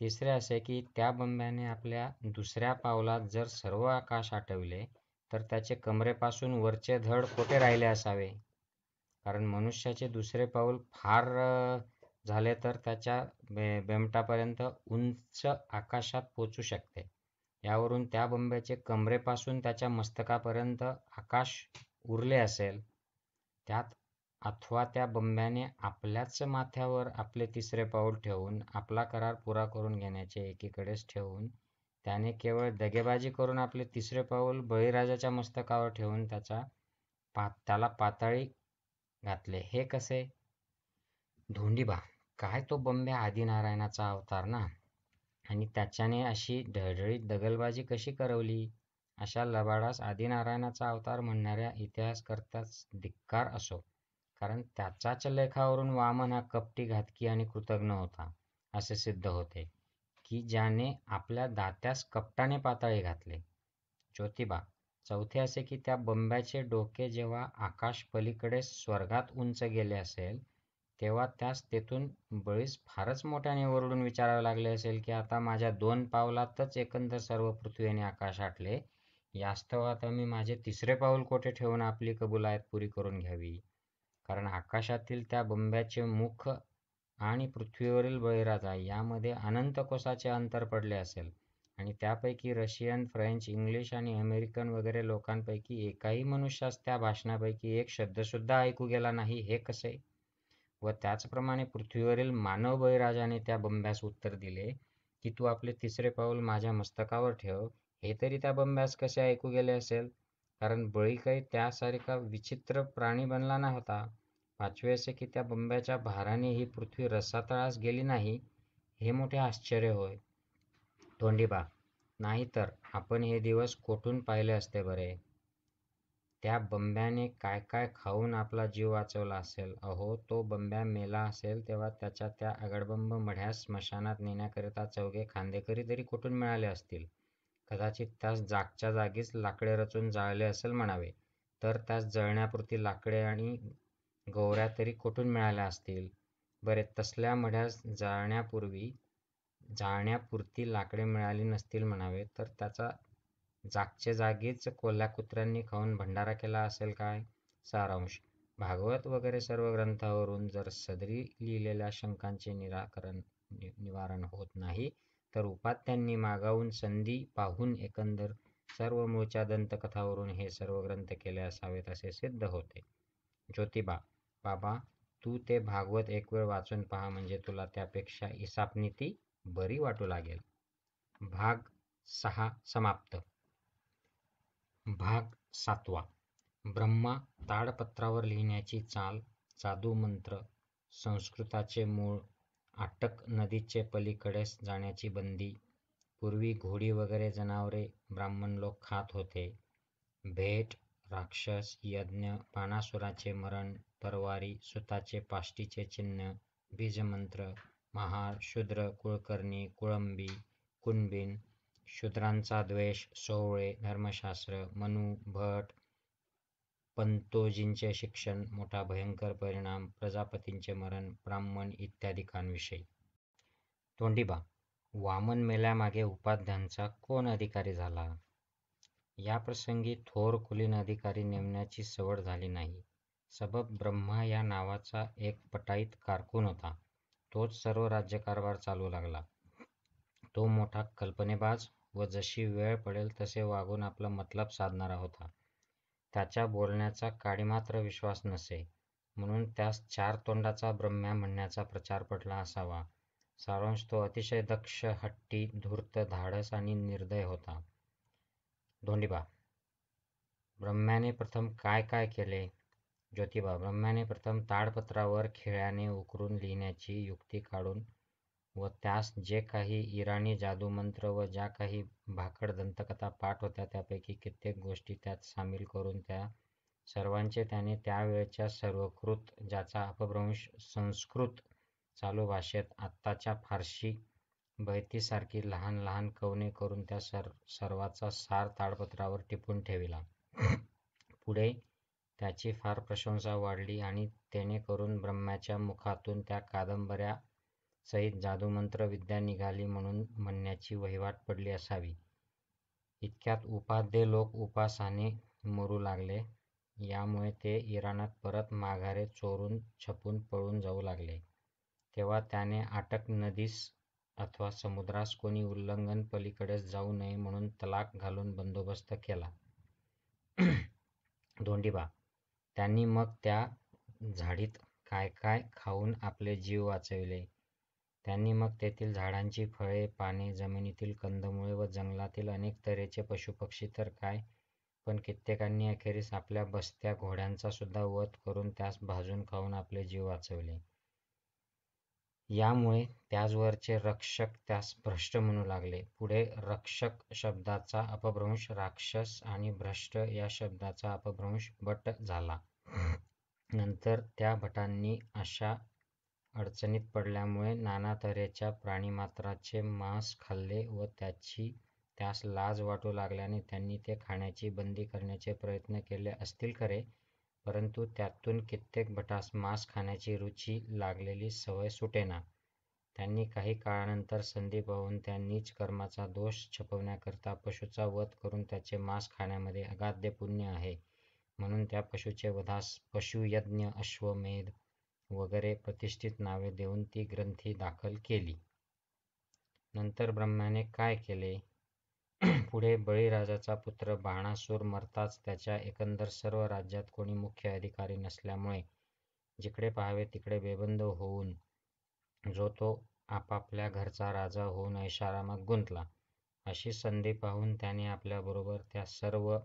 तिसरे असे की त्या बंब्याने आपल्या दुसऱ्या पावलात जर सर्व आकाश आटविले तर त्याचे कमरेपासून वरचे धड कोठे राहिले असावे कारण मनुष्याचे दुसरे पाऊल फार झाले तर त्याच्या बे बेमटापर्यंत उंच आकाशात पोचू शकते यावरून त्या बंब्याचे कमरेपासून त्याच्या मस्तकापर्यंत आकाश उरले असेल त्यात अथवा त्या बंब्याने आपल्याच माथ्यावर आपले तिसरे पाऊल ठेवून आपला करार पुरा करून घेण्याचे एकीकडेच ठेवून त्याने केवळ दगेबाजी करून आपले तिसरे पाऊल बळीराजाच्या मस्तकावर ठेवून त्याचा पा त्याला पातळी घातले हे कसे धोंडीबा काय तो बंबे आदिनारायणाचा अवतार ना आणि त्याच्याने अशी ढळढळीत दगलबाजी कशी करवली अशा लबाडास आदिनारायणाचा अवतार म्हणणाऱ्या इतिहासकर्त्याच धिक्कार असो कारण त्याचाच लेखावरून वामन हा कपटी घातकी आणि कृतज्ञ होता असे सिद्ध होते की ज्याने आपल्या दात्यास कपटाने पातळी घातले ज्योतिबा चौथे असे की त्या बंब्याचे डोके जेव्हा आकाश पलीकडे स्वर्गात उंच गेले असेल तेव्हा त्यास तेथून बळीस फारच मोठ्याने ओरडून विचारावे लागले असेल की आता माझ्या दोन पावलातच एकंदर सर्व पृथ्वी आणि आकाश आटले यास्तव आता मी माझे तिसरे पाऊल कोठे ठेवून आपली कबुलायत पुरी करून घ्यावी कारण आकाशातील त्या बंब्याचे मुख आणि पृथ्वीवरील बळीराजा यामध्ये अनंत कोसाचे अंतर पडले असेल आणि त्यापैकी रशियन फ्रेंच इंग्लिश आणि अमेरिकन वगैरे लोकांपैकी एकाही मनुष्यास त्या भाषणापैकी एक शब्दसुद्धा ऐकू गेला नाही हे कसे व त्याचप्रमाणे पृथ्वीवरील मानव बळीराजाने त्या बंब्यास उत्तर दिले की तू आपले तिसरे पाऊल माझ्या मस्तकावर ठेव हे तरी त्या बंब्यास कसे ऐकू गेले असेल कारण बळी काही त्यासारखा विचित्र प्राणी बनला ना होता पाचवे असे की त्या बंब्याच्या भाराने ही पृथ्वी रसातळास गेली नाही हे मोठे आश्चर्य होय नाही नाहीतर आपण हे दिवस कोठून पाहिले असते बरे त्या बंब्याने काय काय खाऊन आपला जीव वाचवला असेल अहो तो बंब्या मेला असेल तेव्हा त्याच्या त्या आगडबंब मढ्यास स्मशानात नेण्याकरिता चौघे खांदेकरी तरी कुठून मिळाले असतील कदाचित त्यास जागच्या जागीच लाकडे रचून जाळले असेल म्हणावे तर त्यास जळण्यापुरती लाकडे आणि गोवऱ्या तरी कुठून मिळाल्या असतील बरे तसल्या मढ्यास जाळण्यापूर्वी जाण्यापुरती लाकडे मिळाली नसतील म्हणावे, तर त्याचा जागच्या जागीच कुत्र्यांनी खाऊन भंडारा केला असेल काय? सारांश: भागवत वगैरे सर्व ग्रंथावरून जर सदरी लिहिलेल्या शंकांचे निराकरण निवारण होत नाही, तर उपात्यांनी मागावून संधी पाहून एकंदर सर्व मूळच्या दंतकथावरून हे सर्व ग्रंथ केले असावेत असे सिद्ध होते. ज्योतिबा: बाबा, तू ते भागवत एक वेळ वाचून पहा म्हणजे तुला त्यापेक्षा इसापनीती बरी वाटू लागेल भाग सहा समाप्त भाग सातवा ब्रह्मा ताडपत्रावर लिहिण्याची चाल जादू मंत्र संस्कृताचे मूळ आटक नदीचे पलीकडेस जाण्याची बंदी पूर्वी घोडी वगैरे जनावरे ब्राह्मण लोक खात होते भेट राक्षस यज्ञ पानासुराचे मरण परवारी सुताचे पाष्टीचे चिन्ह बीजमंत्र महार शूद्र कुळकर्णी कुळंबी कुणबीन शूद्रांचा द्वेष सोवळे धर्मशास्त्र मनु भट पंतोजींचे शिक्षण मोठा भयंकर परिणाम प्रजापतींचे मरण ब्राह्मण इत्यादी कांविषयी तोंडीबा वामन मेल्यामागे उपाध्यांचा कोण अधिकारी झाला या प्रसंगी थोर कुलीन अधिकारी नेमण्याची सवड झाली नाही सबब ब्रह्मा या नावाचा एक पटाईत कारकून होता तोच सर्व राज्यकारभार चालू लागला तो मोठा कल्पनेबाज व जशी वेळ पडेल तसे वागून आपला मतलब साधणारा होता त्याच्या बोलण्याचा मात्र विश्वास नसे म्हणून त्यास चार तोंडाचा ब्रह्म्या म्हणण्याचा प्रचार पडला असावा सारांश तो अतिशय दक्ष हट्टी धूर्त धाडस आणि निर्दय होता धोंडिबा ब्रह्म्याने प्रथम काय काय केले ज्योतिबा ब्रह्म्याने प्रथम ताडपत्रावर खिळ्याने उकरून लिहिण्याची युक्ती काढून व त्यास जे काही इराणी जादूमंत्र व ज्या काही भाकड दंतकथा पाठ होत्या त्यापैकी कित्येक गोष्टी त्यात सामील करून त्या सर्वांचे त्याने त्यावेळच्या सर्वकृत ज्याचा अपभ्रंश संस्कृत चालू भाषेत आत्ताच्या फारशी बैतीसारखी लहान लहान कवने करून त्या सर सर्वाचा सार ताडपत्रावर टिपून ठेविला पुढे त्याची फार प्रशंसा वाढली आणि करून ब्रह्माच्या मुखातून त्या कादंबऱ्या सहित जादूमंत्र विद्या निघाली म्हणून म्हणण्याची वहिवाट पडली असावी. इतक्यात उपाध्ये लोक उपासाने मरू लागले. यामुळे ते इराणात परत माघारे चोरून छपून पळून जाऊ लागले. तेव्हा त्याने आटक नदीस अथवा समुद्रास कोणी उल्लंघन पलीकडेच जाऊ नये म्हणून तलाक घालून बंदोबस्त केला. धोंडिबा त्यांनी मग त्या झाडीत काय काय खाऊन आपले जीव वाचविले. त्यांनी मग तेथील झाडांची फळे, पाने, जमिनीतील कंदमुळे व जंगलातील अनेक तऱ्हेचे पशुपक्षी तर काय, पण कित्येकांनी अखेरीस आपल्या बसत्या सुद्धा वध करून त्यास भाजून खाऊन आपले जीव वाचवले यामुळे त्याजवरचे रक्षक त्यास भ्रष्ट म्हणू लागले. पुढे रक्षक शब्दाचा अपभ्रंश राक्षस आणि भ्रष्ट या शब्दाचा अपभ्रंश भट झाला. नंतर त्या भटांनी अशा अडचणीत पडल्यामुळे नाना तऱ्हेच्या मात्राचे मांस खाल्ले व त्याची त्यास लाज वाटू लागल्याने त्यांनी ते खाण्याची बंदी करण्याचे प्रयत्न केले असतील खरे, परंतु त्यातून कित्येक भटास मांस खाण्याची रुची लागलेली सवय सुटेना. त्यांनी काही काळानंतर संधी पाहून त्या नीच कर्माचा दोष छपवण्याकरता पशूचा वध करून त्याचे मांस खाण्यामध्ये अगाध्य पुण्य आहे म्हणून त्या पशूचे वधास पशुयज्ञ अश्वमेध वगैरे प्रतिष्ठित नावे देऊन ती ग्रंथी दाखल केली. नंतर ब्रह्माने काय केले पुढे बळीराजाचा पुत्र बाणासूर मरताच त्याच्या एकंदर सर्व राज्यात कोणी मुख्य अधिकारी नसल्यामुळे जिकडे पाहावे तिकडे बेबंद होऊन जो तो आपापल्या घरचा राजा होऊन ऐशारामात गुंतला. अशी संधी पाहून त्याने आपल्याबरोबर त्या सर्व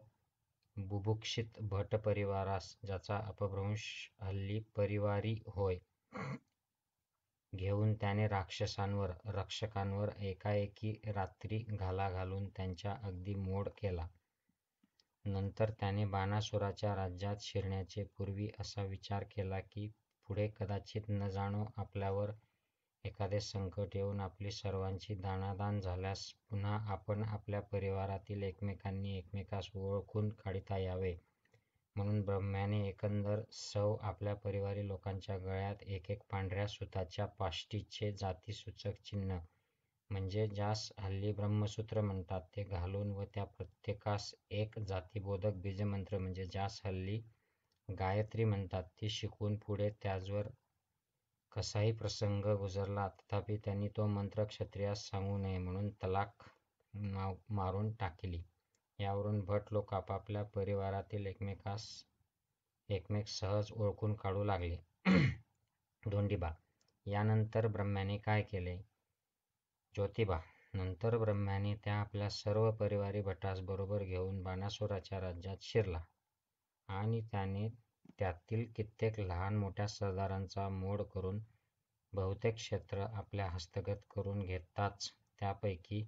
बुभुक्षित भट परिवारास (ज्याचा अपभ्रंश हल्ली परिवारी होय घेऊन त्याने राक्षसांवर, रक्षकांवर एकाएकी रात्री घाला घालून त्यांचा अगदी मोड केला. नंतर त्याने बाणासुराच्या राज्यात शिरण्याचे पूर्वी असा विचार केला की पुढे कदाचित न जाणो आपल्यावर एखादे संकट येऊन आपली सर्वांची दाणादाण झाल्यास पुन्हा आपण आपल्या परिवारातील एकमेकांनी एकमेकास ओळखून काढता यावे म्हणून ब्रह्म्याने एकंदर सव आपल्या परिवारी लोकांच्या गळ्यात एक एक पांढऱ्या सुताच्या पाष्टीचे जातीसूचक चिन्ह म्हणजे ज्यास हल्ली ब्रह्मसूत्र म्हणतात ते घालून व त्या प्रत्येकास एक जातीबोधक बीजमंत्र म्हणजे ज्यास हल्ली गायत्री म्हणतात ती शिकून पुढे त्याचवर कसाही प्रसंग गुजरला तथापि त्यांनी तो मंत्र क्षत्रियास सांगू नये म्हणून तलाक मारून टाकली यावरून भट लोक आपापल्या परिवारातील एकमेकास एकमेक सहज ओळखून काढू लागले धोंडीबा यानंतर ब्रह्म्याने काय केले ज्योतिबा नंतर ब्रह्म्याने त्या आपल्या सर्व परिवारी भटास बरोबर घेऊन बाणासुराच्या राज्यात शिरला आणि त्याने त्यातील कित्येक लहान मोठ्या सरदारांचा मोड करून बहुतेक क्षेत्र आपल्या हस्तगत करून घेताच त्यापैकी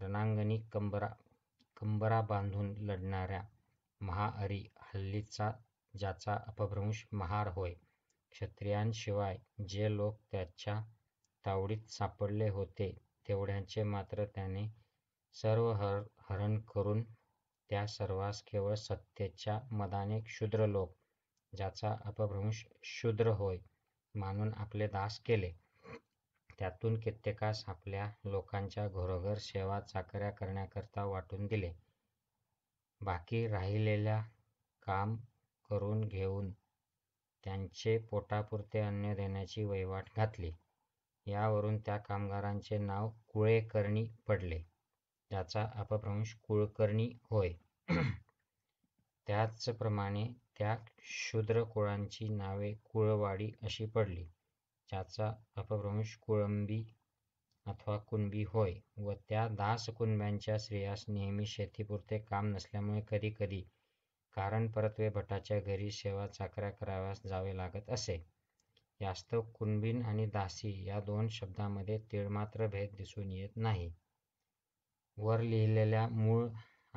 रणांगणी कंबरा कंबरा बांधून लढणाऱ्या महाअरी हल्लीचा ज्याचा अपभ्रंश महार होय. क्षत्रियांशिवाय जे लोक त्याच्या तावडीत सापडले होते तेवढ्यांचे मात्र त्याने सर्व हर हरण करून त्या सर्वास केवळ सत्तेच्या मदाने क्षुद्र लोक, ज्याचा अपभ्रंश शूद्र होय, मानून आपले दास केले. त्यातून कित्येकास आपल्या लोकांच्या घरोघर सेवा चाकऱ्या करण्याकरता वाटून दिले. बाकी राहिलेल्या काम करून घेऊन त्यांचे पोटापुरते अन्न देण्याची वैवाट घातली. यावरून त्या कामगारांचे नाव कुळेकर्णी पडले. त्याचा अपभ्रंश कुळकर्णी होय. त्याचप्रमाणे त्या शूद्र कुळांची नावे कुळवाडी अशी पडली. ज्याचा अपभ्रंश कुळंबी अथवा कुणबी होय व त्या दास कुणब्यांच्या श्रेयास नेहमी शेतीपुरते काम नसल्यामुळे कधी कधी कारण परत्वे भटाच्या घरी सेवा चाकऱ्या कराव्यास जावे लागत असे यास्तव कुणबीन आणि दासी या दोन शब्दामध्ये मात्र भेद दिसून येत नाही वर लिहिलेल्या मूळ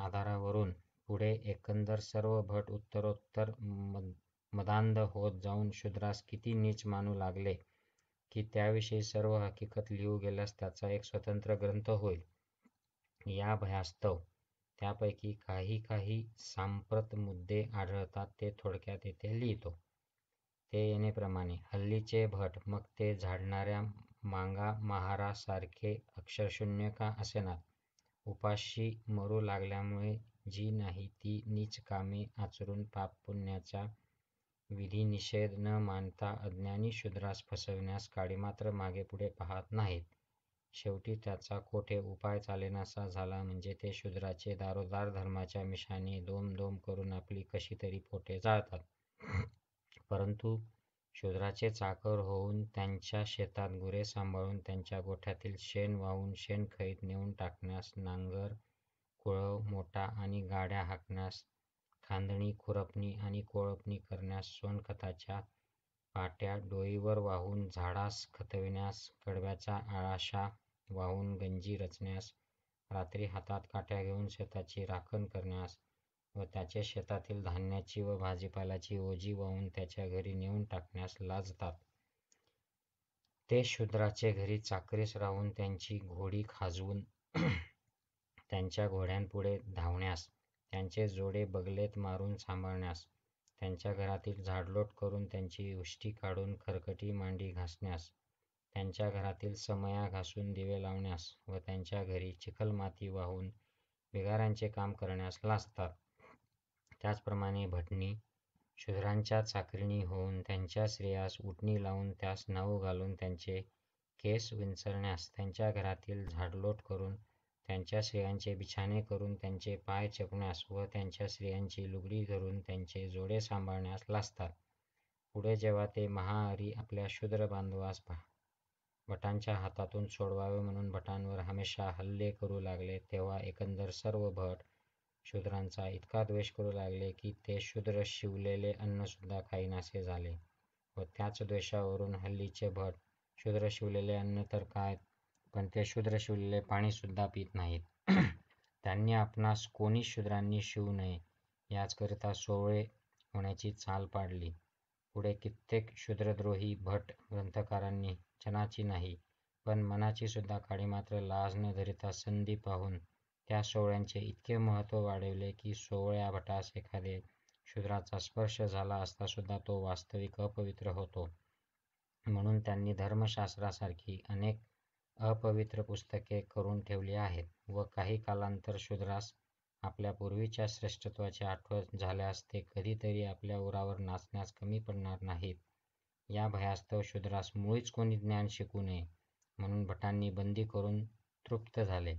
आधारावरून पुढे एकंदर सर्व भट उत्तरोत्तर मदांध होत जाऊन शूद्रास किती नीच मानू लागले की त्याविषयी सर्व हकीकत लिहू गेल्यास त्याचा एक स्वतंत्र ग्रंथ होईल या भयास्तव त्यापैकी काही काही सांप्रत मुद्दे आढळतात ते थोडक्यात येथे लिहितो ते येणेप्रमाणे हल्लीचे भट मग ते झाडणाऱ्या मांगा महारासारखे अक्षरशून्य का असेना उपाशी मरू लागल्यामुळे जी नाही ती नीच कामे आचरून पुण्याचा विधिनिषेध न मानता अज्ञानी शूद्रास फसविण्यास मागे पुढे पाहत नाहीत. शेवटी त्याचा कोठे उपाय चालेनासा झाला म्हणजे ते शूद्राचे दारोदार धर्माच्या मिशाने दोम दोम करून आपली कशीतरी पोटे जाळतात. परंतु शूद्राचे चाकर होऊन त्यांच्या शेतात गुरे सांभाळून त्यांच्या गोठ्यातील शेण वाहून शेणखईत नेऊन टाकण्यास नांगर, कुळव, मोठा आणि गाड्या हाकण्यास खांदणी, खुरपणी आणि कोळपणी करण्यास, सोनखताच्या पाट्या डोईवर वाहून झाडास खतविण्यास, कडव्याचा आळाशा वाहून गंजी रचण्यास, रात्री हातात काट्या घेऊन शेताची राखण करण्यास व त्याच्या शेतातील धान्याची व भाजीपाल्याची ओझी वाहून त्याच्या घरी नेऊन टाकण्यास लाजतात. ते शूद्राचे घरी चाकरीस राहून त्यांची घोडी खाजवून त्यांच्या घोड्यांपुढे धावण्यास त्यांचे जोडे बगलेत मारून सांभाळण्यास, त्यांच्या घरातील झाडलोट करून त्यांची उष्टी काढून खरकटी मांडी घासण्यास, त्यांच्या घरातील समया घासून दिवे लावण्यास व त्यांच्या घरी चिखलमाती वाहून बिगारांचे काम करण्यास लाजतात. त्याचप्रमाणे भटणी, शूद्रांच्या चाकरिणी होऊन त्यांच्या स्त्रियास उटणी लावून त्यास न्हाऊ घालून त्यांचे केस विंचरण्यास, त्यांच्या घरातील झाडलोट करून त्यांच्या स्त्रियांचे बिछाने करून त्यांचे पाय चपण्यास व त्यांच्या स्त्रियांची लुगडी धरून त्यांचे जोडे सांभाळण्यास लाजतात पुढे जेव्हा ते महाहरी आपल्या शूद्र बांधवास भटांच्या हातातून सोडवावे म्हणून भटांवर हमेशा हल्ले करू लागले तेव्हा एकंदर सर्व भट शूद्रांचा इतका द्वेष करू लागले की ते शूद्र शिवलेले अन्नसुद्धा खाईनासे झाले व त्याच द्वेषावरून हल्लीचे भट शूद्र शिवलेले अन्न तर काय पण ते शूद्र शिवलेले सुद्धा पित नाहीत त्यांनी आपणास कोणी शूद्रांनी शिवू नये याचकरिता सोवळे होण्याची चाल पाडली पुढे कित्येक शूद्रद्रोही भट ग्रंथकारांनी चनाची नाही पण मनाची सुद्धा मात्र लाज न धरिता संधी पाहून त्या सोहळ्यांचे इतके महत्त्व वाढवले की सोहळ्या भटास एखादे शूद्राचा स्पर्श झाला असता सुद्धा तो वास्तविक अपवित्र होतो म्हणून त्यांनी धर्मशास्त्रासारखी अनेक अपवित्र पुस्तके करून ठेवली आहेत व काही कालांतर शूद्रास आपल्या पूर्वीच्या श्रेष्ठत्वाची आठवण झाल्यास ते कधीतरी आपल्या उरावर नाचण्यास कमी पडणार नाहीत या भयास्तव शूद्रास मुळीच कोणी ज्ञान शिकू नये म्हणून भटांनी बंदी करून तृप्त झाले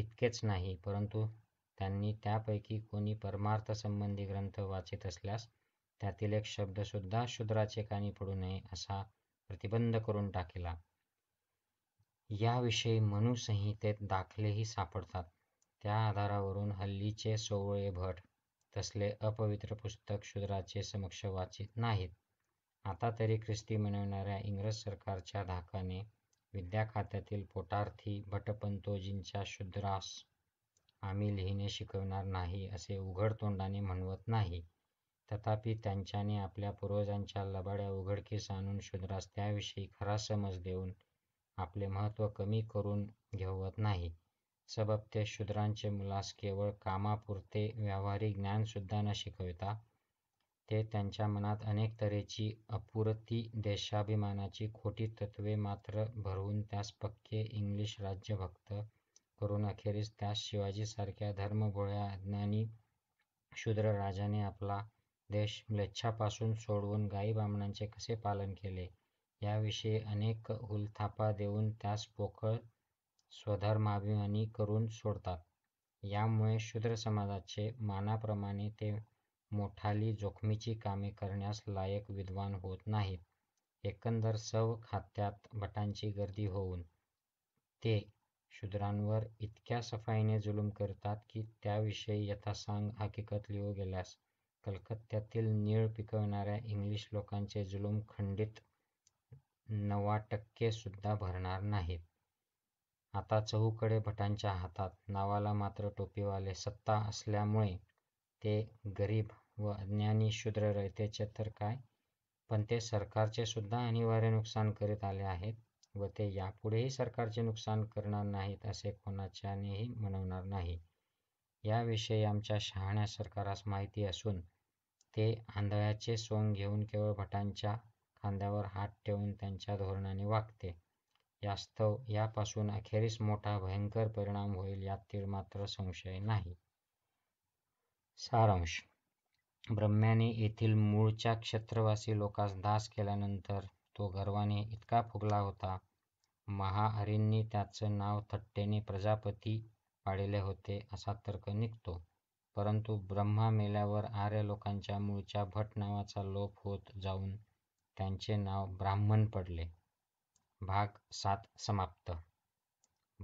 इतकेच नाही परंतु त्यांनी त्यापैकी कोणी परमार्थ संबंधी ग्रंथ वाचित असल्यास त्यातील एक शब्दसुद्धा शूद्राचे कानी पडू नये असा प्रतिबंध करून टाकला याविषयी मनुसंहितेत दाखलेही सापडतात त्या आधारावरून हल्लीचे सोवळे भट तसले अपवित्र पुस्तक शूद्राचे समक्ष वाचित नाहीत आता तरी ख्रिस्ती मिळवणाऱ्या इंग्रज सरकारच्या धाकाने विद्या खात्यातील पोटार्थी भटपंतोजींच्या शूद्रास आम्ही लिहिणे शिकवणार नाही असे उघड तोंडाने म्हणवत नाही तथापि त्यांच्याने आपल्या पूर्वजांच्या लबाड्या उघडकीस आणून शूद्रास त्याविषयी खरा समज देऊन आपले महत्त्व कमी करून घेवत नाही ते शूद्रांचे मुलास केवळ कामापुरते व्यावहारिक ज्ञानसुद्धा न शिकविता ते त्यांच्या मनात अनेक तऱ्हेची अपुरती देशाभिमानाची खोटी तत्वे मात्र भरवून त्यास पक्के इंग्लिश राज्यभक्त करून अखेरीस त्यास शिवाजीसारख्या धर्मभोळ्या अज्ञानी शूद्र राजाने आपला देश म्लेच्छापासून सोडवून गाई बामणांचे कसे पालन केले याविषयी अनेक हुलथापा देऊन त्यास पोकळ स्वधर्माभिमानी करून सोडतात. यामुळे शूद्र समाजाचे मानाप्रमाणे ते मोठाली जोखमीची कामे करण्यास लायक विद्वान होत नाहीत. एकंदर सर्व खात्यात भटांची गर्दी होऊन ते शूद्रांवर इतक्या सफाईने जुलूम करतात की त्याविषयी यथासांग हकीकत लिहू गेल्यास कलकत्त्यातील नीळ पिकवणाऱ्या इंग्लिश लोकांचे जुलूम खंडित नवा सुद्धा भरणार नाहीत. आता चहूकडे भटांच्या हातात नावाला मात्र टोपीवाले सत्ता असल्यामुळे ते गरीब व अज्ञानी शूद्र रयतेचे तर काय, पण ते सरकारचे सुद्धा अनिवार्य नुकसान करीत आले आहेत व ते यापुढेही सरकारचे नुकसान करणार नाहीत असे कोणाच्यानेही म्हणणार नाही. याविषयी आमच्या शहाण्या सरकारास माहिती असून ते आंधळ्याचे सोंग घेऊन केवळ भटांच्या खांद्यावर हात ठेवून त्यांच्या धोरणाने वागते. यास्तव यापासून अखेरीस मोठा भयंकर परिणाम होईल यातील मात्र संशय नाही. सारांश: ब्रह्म्याने येथील मूळच्या क्षेत्रवासी लोकांस दास केल्यानंतर तो गर्वाने इतका फुगला होता. महाहरींनी त्याचे नाव थट्टेने प्रजापती पाडले होते असा तर्क निघतो. परंतु ब्रह्मा मेल्यावर आर्य लोकांच्या मूळच्या भट नावाचा लोप होत जाऊन त्यांचे नाव ब्राह्मण पडले भाग सात समाप्त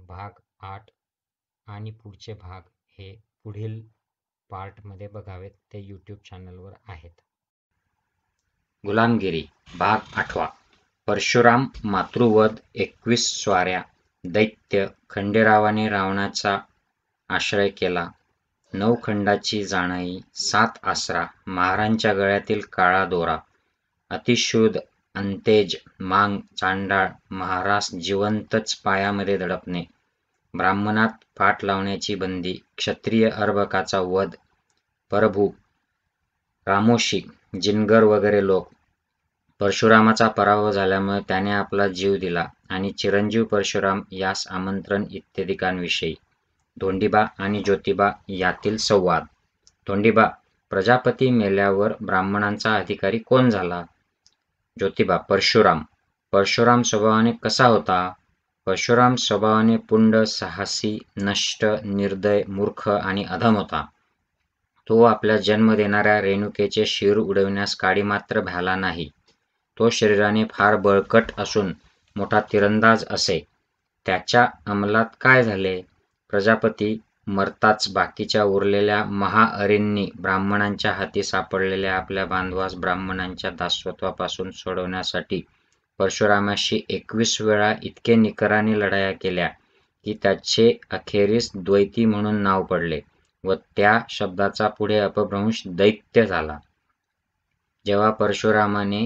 भाग आठ आणि पुढचे भाग हे पुढील पार्टमध्ये बघावेत ते यूट्यूब चॅनलवर आहेत गुलामगिरी भाग आठवा परशुराम मातृवध एकवीस स्वाऱ्या दैत्य खंडेरावाने रावणाचा आश्रय केला नऊ खंडाची जाणाई सात आसरा महारांच्या गळ्यातील काळा दोरा अतिशुद्ध अंतेज मांग चांडाळ महाराज जिवंतच पायामध्ये दडपणे ब्राह्मणात पाठ लावण्याची बंदी क्षत्रिय अर्भकाचा वध परभू रामोशी जिनगर वगैरे लोक परशुरामाचा पराभव झाल्यामुळे त्याने आपला जीव दिला आणि चिरंजीव परशुराम यास आमंत्रण इत्यादिकांविषयी धोंडिबा आणि ज्योतिबा यातील संवाद धोंडिबा प्रजापती मेल्यावर ब्राह्मणांचा अधिकारी कोण झाला ज्योतिबा परशुराम परशुराम स्वभावाने कसा होता परशुराम स्वभावाने पुंड साहसी नष्ट निर्दय मूर्ख आणि अधम होता तो आपल्या जन्म देणाऱ्या रेणुकेचे शिर उडविण्यास काडी मात्र भाला नाही तो शरीराने फार बळकट असून मोठा तिरंदाज असे त्याच्या अंमलात काय झाले प्रजापती मरताच बाकीच्या उरलेल्या महाअरींनी ब्राह्मणांच्या हाती सापडलेल्या आपल्या बांधवास ब्राह्मणांच्या दासत्वापासून सोडवण्यासाठी परशुरामाशी एकवीस वेळा इतके निकराने लढाया केल्या की त्याचे अखेरीस द्वैती म्हणून नाव पडले व त्या शब्दाचा पुढे अपभ्रंश दैत्य झाला जेव्हा परशुरामाने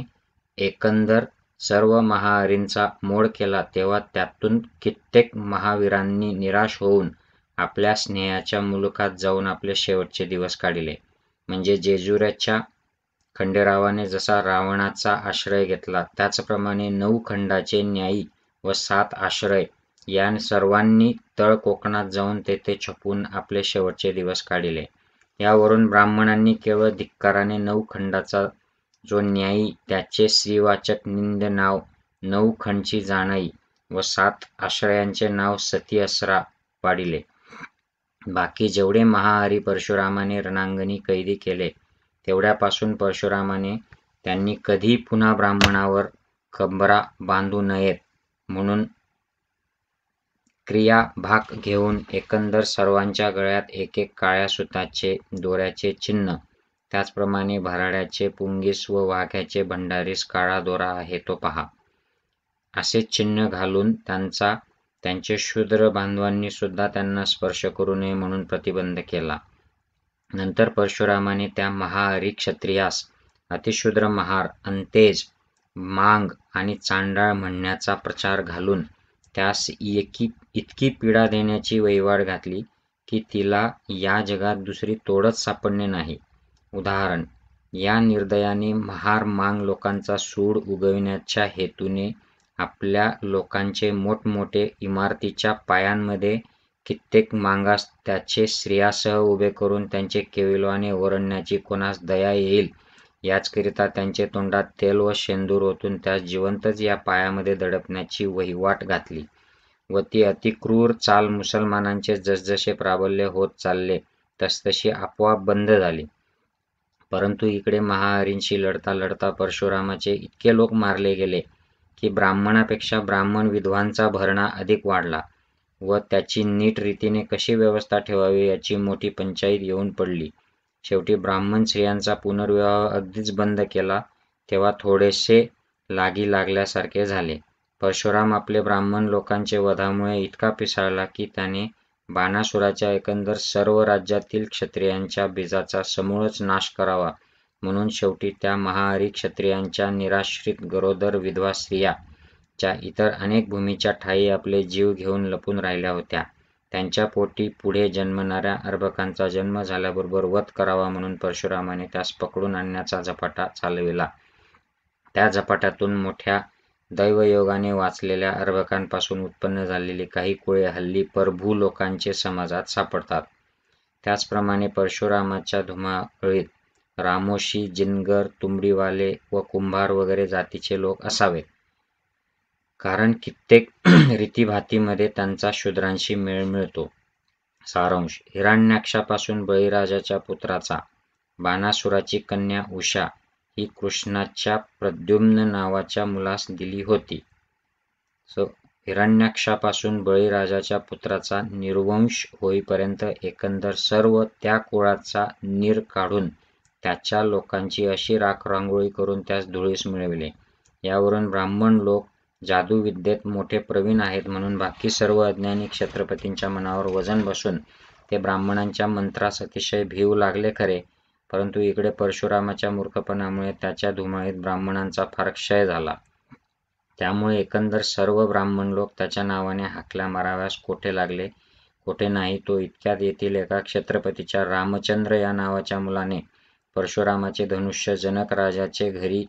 एकंदर सर्व महाअरींचा मोड केला तेव्हा त्यातून कित्येक महावीरांनी निराश होऊन आपल्या स्नेहाच्या मुलुखात जाऊन आपले शेवटचे दिवस काढिले म्हणजे जेजुऱ्याच्या खंडेरावाने जसा रावणाचा आश्रय घेतला त्याचप्रमाणे नऊ खंडाचे न्यायी व सात आश्रय या सर्वांनी तळ कोकणात जाऊन तेथे छपून आपले शेवटचे दिवस काढिले यावरून ब्राह्मणांनी केवळ धिक्काराने नऊ खंडाचा जो न्यायी त्याचे श्रीवाचक निंद नाव नऊ खंडची जाणाई व सात आश्रयांचे नाव सती असरा पाडिले बाकी जेवढे महाहरी परशुरामाने रणांगणी कैदी केले तेवढ्यापासून परशुरामाने त्यांनी कधी पुन्हा ब्राह्मणावर कंबरा बांधू नयेत म्हणून क्रिया भाग घेऊन एकंदर सर्वांच्या गळ्यात एक एक काळ्या सुताचे दोऱ्याचे चिन्ह त्याचप्रमाणे भराड्याचे पुंगीस व वाघ्याचे भंडारीस काळा दोरा आहे तो पहा असे चिन्ह घालून त्यांचा त्यांचे शूद्र बांधवांनी सुद्धा त्यांना स्पर्श करू नये म्हणून प्रतिबंध केला नंतर परशुरामाने त्या महाहरी क्षत्रियास अतिशूद्र महार अंतेज मांग आणि चांडाळ म्हणण्याचा प्रचार घालून त्यास एकी इतकी पीडा देण्याची वैवाड घातली की तिला या जगात दुसरी तोडच सापडणे नाही उदाहरण या निर्दयाने महार मांग लोकांचा सूड उगविण्याच्या हेतूने आपल्या लोकांचे मोठमोठे इमारतीच्या पायांमध्ये कित्येक मांगास त्याचे स्त्रियासह उभे करून त्यांचे केविलवाने ओरडण्याची कोणास दया येईल याचकरिता त्यांचे तोंडात तेल व शेंदूर ओतून त्यास जिवंतच या पायामध्ये दडपण्याची वहिवाट घातली व ती अतिक्रूर चाल मुसलमानांचे जसजसे प्राबल्य होत चालले तसतशी आपोआप बंद झाली परंतु इकडे महाहरींशी लढता लढता परशुरामाचे इतके लोक मारले गेले की ब्राह्मणापेक्षा ब्राह्मण विधवांचा भरणा अधिक वाढला व त्याची नीट रीतीने कशी व्यवस्था ठेवावी याची मोठी पंचायत येऊन पडली शेवटी ब्राह्मण स्त्रियांचा पुनर्विवाह अगदीच बंद केला तेव्हा थोडेसे लागी लागल्यासारखे झाले परशुराम आपले ब्राह्मण लोकांचे वधामुळे इतका पिसाळला की त्याने बाणासुराच्या एकंदर सर्व राज्यातील क्षत्रियांच्या बीजाचा समूळच नाश करावा म्हणून शेवटी त्या महाहरी क्षत्रियांच्या निराश्रित गरोदर विधवा स्त्रिया च्या इतर अनेक भूमीच्या ठाई आपले जीव घेऊन लपून राहिल्या होत्या त्यांच्या पोटी पुढे जन्मणाऱ्या अर्भकांचा जन्म झाल्याबरोबर वध करावा म्हणून परशुरामाने त्यास पकडून आणण्याचा झपाटा चालविला त्या झपाट्यातून मोठ्या दैवयोगाने वाचलेल्या अर्भकांपासून उत्पन्न झालेली काही कुळे हल्ली परभू लोकांचे समाजात सापडतात त्याचप्रमाणे परशुरामाच्या धुमाळीत रामोशी जिनगर तुंबडीवाले व कुंभार वगैरे जातीचे लोक असावेत कारण कित्येक रीतीभातीमध्ये त्यांचा शूद्रांशी मेळ मिळतो सारांश हिरण्याक्षापासून बळीराजाच्या पुत्राचा बाणासुराची कन्या उषा ही कृष्णाच्या प्रद्युम्न नावाच्या मुलास दिली होती सो हिरण्याक्षापासून बळीराजाच्या पुत्राचा निर्वंश होईपर्यंत एकंदर सर्व त्या कुळाचा नीर काढून त्याच्या लोकांची अशी राख रांगोळी करून त्यास धुळीस मिळविले यावरून ब्राह्मण लोक जादूविद्येत मोठे प्रवीण आहेत म्हणून बाकी सर्व अज्ञानी छत्रपतींच्या मनावर वजन बसून ते ब्राह्मणांच्या मंत्रास अतिशय भिवू लागले खरे परंतु इकडे परशुरामाच्या मूर्खपणामुळे त्याच्या धुमाळीत ब्राह्मणांचा फार क्षय झाला त्यामुळे एकंदर सर्व ब्राह्मण लोक त्याच्या नावाने हाकल्या माराव्यास कोठे लागले कोठे नाही तो इतक्यात येथील एका छत्रपतीच्या रामचंद्र या नावाच्या मुलाने परशुरामाचे धनुष्य जनक राजाचे घरी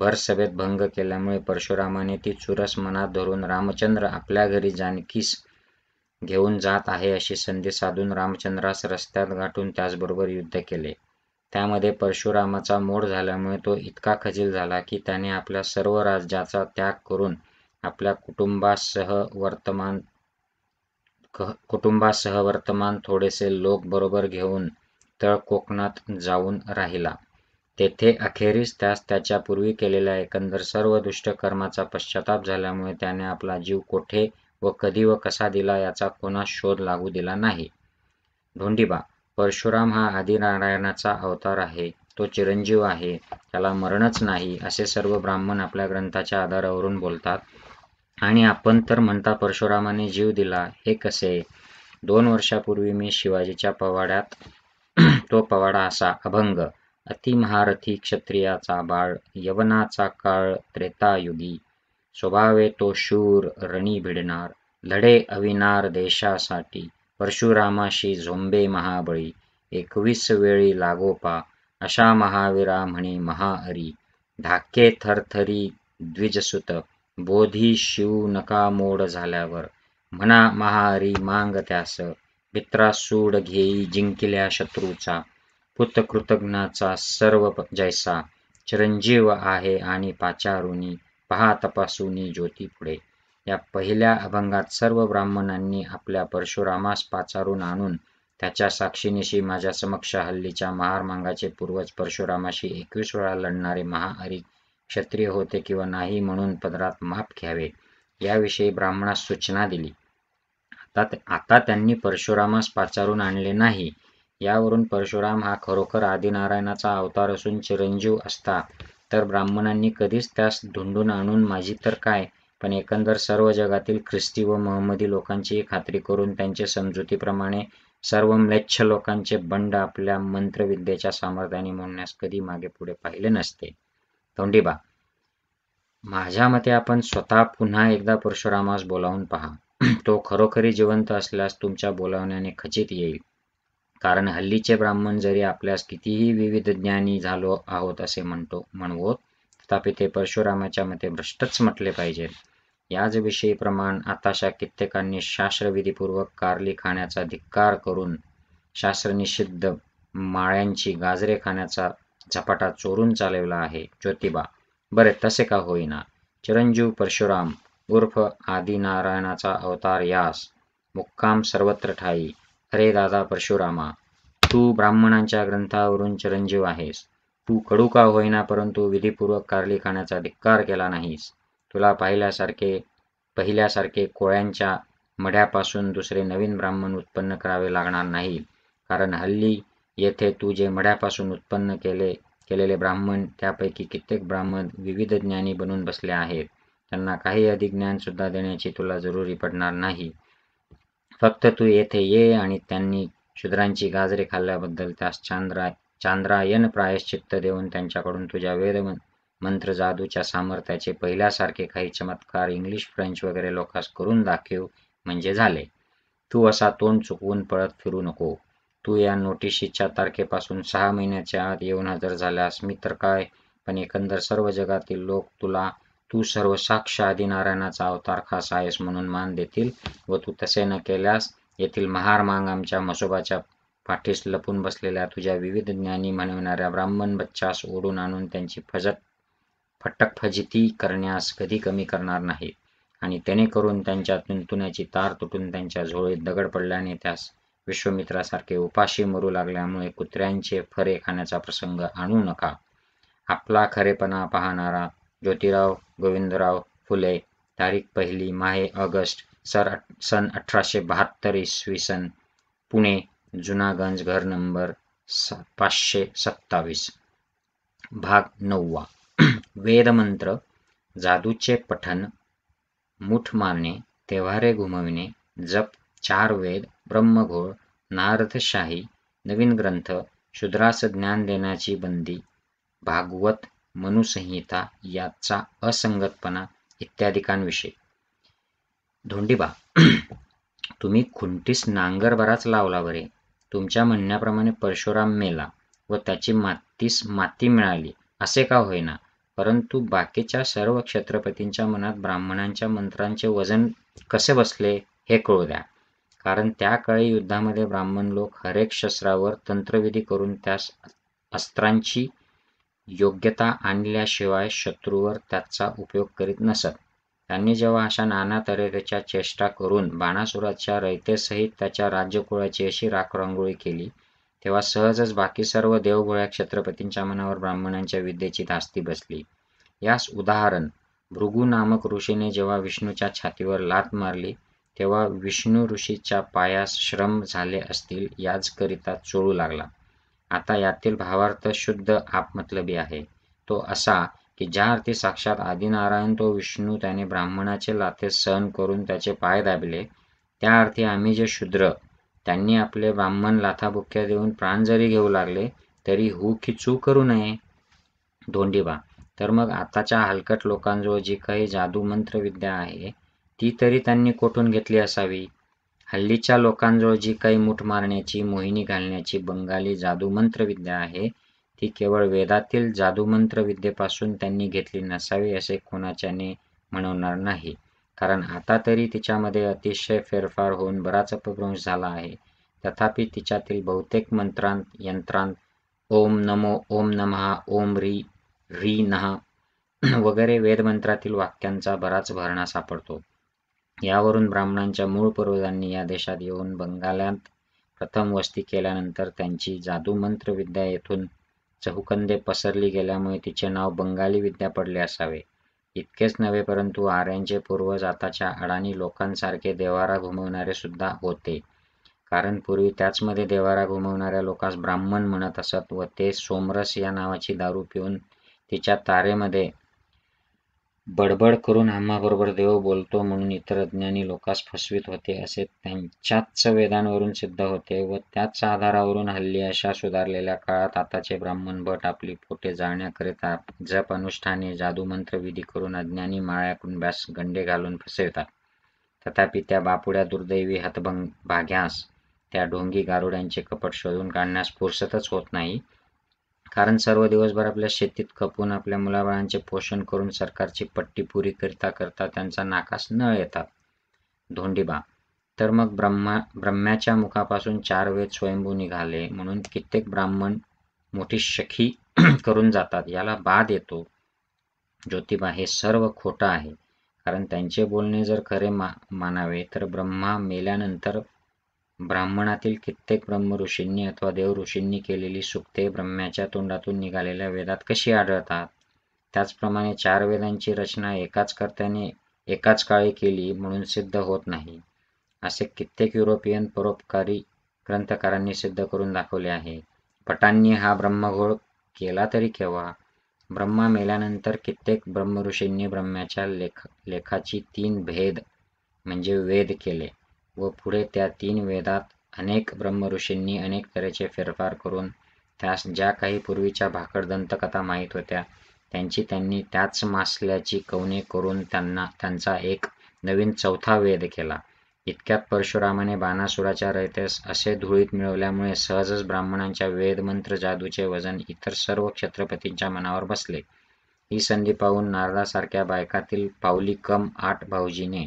भर भंग केल्यामुळे परशुरामाने ती चुरस मनात धरून रामचंद्र आपल्या घरी जानकीस घेऊन जात आहे अशी संधी साधून रामचंद्रास रस्त्यात गाठून त्याचबरोबर युद्ध केले त्यामध्ये परशुरामाचा मोड झाल्यामुळे तो इतका खजील झाला की त्याने आपल्या सर्व राज्याचा त्याग करून आपल्या कुटुंबासह वर्तमान कुटुंबासह वर्तमान थोडेसे लोक बरोबर घेऊन तळ कोकणात जाऊन राहिला. तेथे अखेरीस त्यास त्याच्यापूर्वी केलेल्या एकंदर सर्व दुष्ट कर्माचा पश्चाताप झाल्यामुळे त्याने आपला जीव कोठे व कधी व कसा दिला याचा कोणास शोध लागू दिला नाही. धोंडिबा परशुराम हा आदिनारायणाचा अवतार आहे. तो चिरंजीव आहे. त्याला मरणच नाही असे सर्व ब्राह्मण आपल्या ग्रंथाच्या आधारावरून बोलतात आणि आपण तर म्हणता परशुरामाने जीव दिला हे कसे? दोन वर्षापूर्वी मी शिवाजीच्या पवाड्यात तो पवाडाचा अभंग, अभंग अतिमहारथी क्षत्रियाचा बाळ यवनाचा काळ त्रेतायुगी स्वभावे तो शूर रणी भिडणार लढे अविनार देशासाठी परशुरामाशी झोंबे महाबळी एकवीस वेळी लागोपा अशा महावीरा म्हणे महाअरी धाके थरथरी द्विजसुत बोधी शिव नका मोड झाल्यावर म्हणा महाअरी मांग त्यास मित्रासूड घेई जिंकल्या शत्रूचा पुतकृतज्ञाचा सर्व जैसा चिरंजीव आहे आणि पाचारुनी पहा तपासुनी ज्योती पुढे या पहिल्या अभंगात सर्व ब्राह्मणांनी आपल्या परशुरामास पाचारून आणून त्याच्या साक्षीनिशी माझ्या समक्ष हल्लीच्या महारमांगाचे पूर्वज परशुरामाशी एकवीस वेळा लढणारे महाहरी क्षत्रिय होते किंवा नाही म्हणून पदरात माप घ्यावे याविषयी ब्राह्मणास सूचना दिली तात आता त्यांनी परशुरामास पाचारून आणले नाही यावरून परशुराम हा खरोखर आदिनारायणाचा अवतार असून चिरंजीव असता तर ब्राह्मणांनी कधीच त्यास धुंडून आणून माझी तर काय पण एकंदर सर्व जगातील ख्रिस्ती व महमदी लोकांची खात्री करून त्यांच्या समजुतीप्रमाणे सर्व म्लेच्छ लोकांचे बंड आपल्या मंत्रविद्येच्या सामर्थ्याने म्हणण्यास कधी मागे पुढे पाहिले नसते तोंडीबा माझ्या मते आपण स्वतः पुन्हा एकदा परशुरामास बोलावून पहा तो खरोखरी जिवंत असल्यास तुमच्या बोलावण्याने खचित येईल कारण हल्लीचे ब्राह्मण जरी आपल्यास कितीही विविध ज्ञानी झालो आहोत असे म्हणतो म्हणवो तथापि ते परशुरामाच्या मते भ्रष्टच म्हटले पाहिजे विषयी प्रमाण आताशा कित्येकांनी शास्त्रविधीपूर्वक कारली खाण्याचा धिक्कार करून शास्त्रनिषिद्ध माळ्यांची गाजरे खाण्याचा झपाटा चोरून चालवला आहे ज्योतिबा बरे तसे का होईना चिरंजीव परशुराम उर्फ आदिनारायणाचा अवतार यास मुक्काम सर्वत्र ठाई अरे दादा परशुरामा तू ब्राह्मणांच्या ग्रंथावरून चिरंजीव आहेस तू कडू का होईना परंतु विधीपूर्वक कारली खाण्याचा धिक्कार केला नाहीस तुला पाहिल्यासारखे पहिल्यासारखे कोळ्यांच्या मढ्यापासून दुसरे नवीन ब्राह्मण उत्पन्न करावे लागणार नाही कारण हल्ली येथे तू जे मढ्यापासून उत्पन्न केले केलेले ब्राह्मण त्यापैकी कित्येक ब्राह्मण विविध ज्ञानी बनून बसले आहेत त्यांना काही अधिक ज्ञान सुद्धा देण्याची तुला जरुरी पडणार नाही फक्त तू येथे ये आणि त्यांनी शुद्रांची गाजरे खाल्ल्याबद्दल त्यास चांद्रा चांद्रायन प्रायश्चित्त देऊन त्यांच्याकडून तुझ्या वेद मंत्र जादूच्या सामर्थ्याचे पहिल्यासारखे काही चमत्कार इंग्लिश फ्रेंच वगैरे लोकांस करून दाखव म्हणजे झाले तू असा तोंड चुकवून पळत फिरू नको तू या नोटिशीच्या तारखेपासून सहा महिन्याच्या आत येऊन हजर झाल्यास मी तर काय पण एकंदर सर्व जगातील लोक तुला तू सर्व साक्ष आदिनारायणाचा अवतार खास आहेस म्हणून मान देतील व तू तसे न केल्यास येथील महार मांग आमच्या मसोबाच्या पाठीस लपून बसलेल्या तुझ्या विविध ज्ञानी म्हणविणाऱ्या ब्राह्मण बच्चास ओढून आणून त्यांची फजत फटक फजिती करण्यास कधी कमी करणार नाही आणि त्याने करून त्यांच्या तुंतुण्याची तार तुटून त्यांच्या झोळीत दगड पडल्याने त्यास विश्वमित्रासारखे उपाशी मरू लागल्यामुळे कुत्र्यांचे फरे खाण्याचा प्रसंग आणू नका आपला खरेपणा पाहणारा ज्योतिराव गोविंदराव फुले तारीख पहिली माहे ऑगस्ट सर सन अठराशे बहात्तर इसवी सन पुणे जुनागंज घर नंबर पाचशे सत्तावीस भाग नववा वेदमंत्र जादूचे पठन मुठ मारणे तेव्हारे घुमविणे जप चार वेद ब्रह्मघोळ नारदशाही नवीन ग्रंथ शुद्रास ज्ञान देण्याची बंदी भागवत मनुसंहिता याचा असंगतपणा इत्यादिकांविषयी धोंडीबा तुम्ही खुंटीस नांगर बराच लावला बरे तुमच्या म्हणण्याप्रमाणे परशुराम मेला व त्याची मातीस माती मिळाली असे का होईना परंतु बाकीच्या सर्व क्षेत्रपतींच्या मनात ब्राह्मणांच्या मंत्रांचे वजन कसे बसले हे कळू द्या कारण त्या काळी युद्धामध्ये ब्राह्मण लोक हरेक शस्त्रावर तंत्रविधी करून त्यास अस्त्रांची योग्यता आणल्याशिवाय शत्रूवर त्याचा उपयोग करीत नसत त्यांनी जेव्हा अशा नाना तऱ्हेच्या चेष्टा करून बाणासुराच्या रयतेसहित त्याच्या राज्यकुळाची अशी राखरांगोळी केली तेव्हा सहजच बाकी सर्व देवगोळ्या छत्रपतींच्या मनावर ब्राह्मणांच्या विद्येची धास्ती बसली यास उदाहरण भृगू नामक ऋषीने जेव्हा विष्णूच्या छातीवर लात मारली तेव्हा विष्णू ऋषीच्या पायास श्रम झाले असतील याचकरिता चोळू लागला आता यातील भावार्थ शुद्ध आपमतलबी आहे तो असा की ज्या अर्थी साक्षात आदिनारायण तो विष्णू त्याने ब्राह्मणाचे लाथे सहन करून त्याचे पाय दाबले त्या अर्थी आम्ही जे शूद्र त्यांनी आपले ब्राह्मण लाथाबुक्या देऊन प्राण जरी घेऊ लागले तरी हू की चू करू नये धोंडीबा तर मग आताच्या हलकट लोकांजवळ जी काही जादू मंत्र विद्या आहे ती तरी त्यांनी कोठून घेतली असावी हल्लीच्या लोकांजवळ जी काही मूठ मारण्याची मोहिनी घालण्याची बंगाली जादूमंत्रविद्या आहे ती केवळ वेदातील विद्येपासून त्यांनी घेतली नसावी असे कोणाच्याने म्हणवणार नाही कारण आता तरी तिच्यामध्ये अतिशय फेरफार होऊन बराच अपभ्रंश झाला आहे तथापि तिच्यातील बहुतेक मंत्रांत यंत्रांत ओम नमो ओम नमः ओम री री नहा वगैरे वेदमंत्रातील वाक्यांचा बराच भरणा सापडतो यावरून ब्राह्मणांच्या मूळ पूर्वजांनी या देशात येऊन बंगालात प्रथम वस्ती केल्यानंतर त्यांची जादूमंत्र विद्या येथून चहुकंदे पसरली गेल्यामुळे तिचे नाव बंगाली विद्या पडले असावे इतकेच नव्हे परंतु आर्यांचे पूर्वज आताच्या अडाणी लोकांसारखे देवारा घुमवणारे सुद्धा होते कारण पूर्वी त्याचमध्ये देवारा घुमवणाऱ्या लोकांस ब्राह्मण म्हणत असत व ते सोमरस या नावाची दारू पिऊन तिच्या तारेमध्ये बडबड करून आम्हाबरोबर देव बोलतो म्हणून इतर अज्ञानी लोकांस फसवीत होते असे त्यांच्याच वेदांवरून सिद्ध होते व त्याच आधारावरून हल्ली अशा सुधारलेल्या काळात आताचे ब्राह्मण भट आपली पोटे जाळण्याकरिता जप अनुष्ठाने जादूमंत्र विधी करून अज्ञानी माळ्या बॅस गंडे घालून फसवितात तथापि त्या बापुड्या दुर्दैवी हतभंग भाग्यास त्या ढोंगी गारुड्यांचे कपट शोधून काढण्यास फुरसतच होत नाही कारण सर्व दिवसभर आपल्या शेतीत कपून आपल्या मुलाबाळांचे पोषण करून सरकारची पट्टी पुरी करता करता त्यांचा नाकास नळ येतात धोंडीबा तर मग ब्रह्मा ब्रह्म्याच्या मुखापासून चार वेद स्वयंभू निघाले म्हणून कित्येक ब्राह्मण मोठी शखी करून जातात याला बाद येतो ज्योतिबा हे सर्व खोटं आहे कारण त्यांचे बोलणे जर खरे मा मानावे तर ब्रह्मा मेल्यानंतर ब्राह्मणातील कित्येक ऋषींनी अथवा देवऋषींनी केलेली सुक्ते ब्रह्म्याच्या तोंडातून निघालेल्या वेदात कशी आढळतात त्याचप्रमाणे चार वेदांची रचना एकाच कर्त्याने एकाच काळी केली म्हणून सिद्ध होत नाही असे कित्येक युरोपियन परोपकारी ग्रंथकारांनी सिद्ध करून दाखवले आहे पटांनी हा ब्रह्मघोळ केला तरी केव्हा ब्रह्मा मेल्यानंतर कित्येक ब्रह्मऋषींनी ब्रह्म्याच्या लेख लेखाची तीन भेद म्हणजे वेद केले व पुढे त्या तीन वेदात अनेक ब्रह्मऋषींनी अनेक तऱ्हेचे फेरफार करून त्यास ज्या काही पूर्वीच्या भाकड दंतकथा माहीत होत्या त्यांची त्यांनी त्याच मासल्याची कवने करून त्यांना त्यांचा एक नवीन चौथा वेद केला इतक्यात परशुरामाने बाणासुराच्या रयतेस असे धुळीत मिळवल्यामुळे सहजच ब्राह्मणांच्या वेदमंत्र जादूचे वजन इतर सर्व छत्रपतींच्या मनावर बसले ही संधी पाहून नारदासारख्या बायकातील पाऊली कम आठ भाऊजीने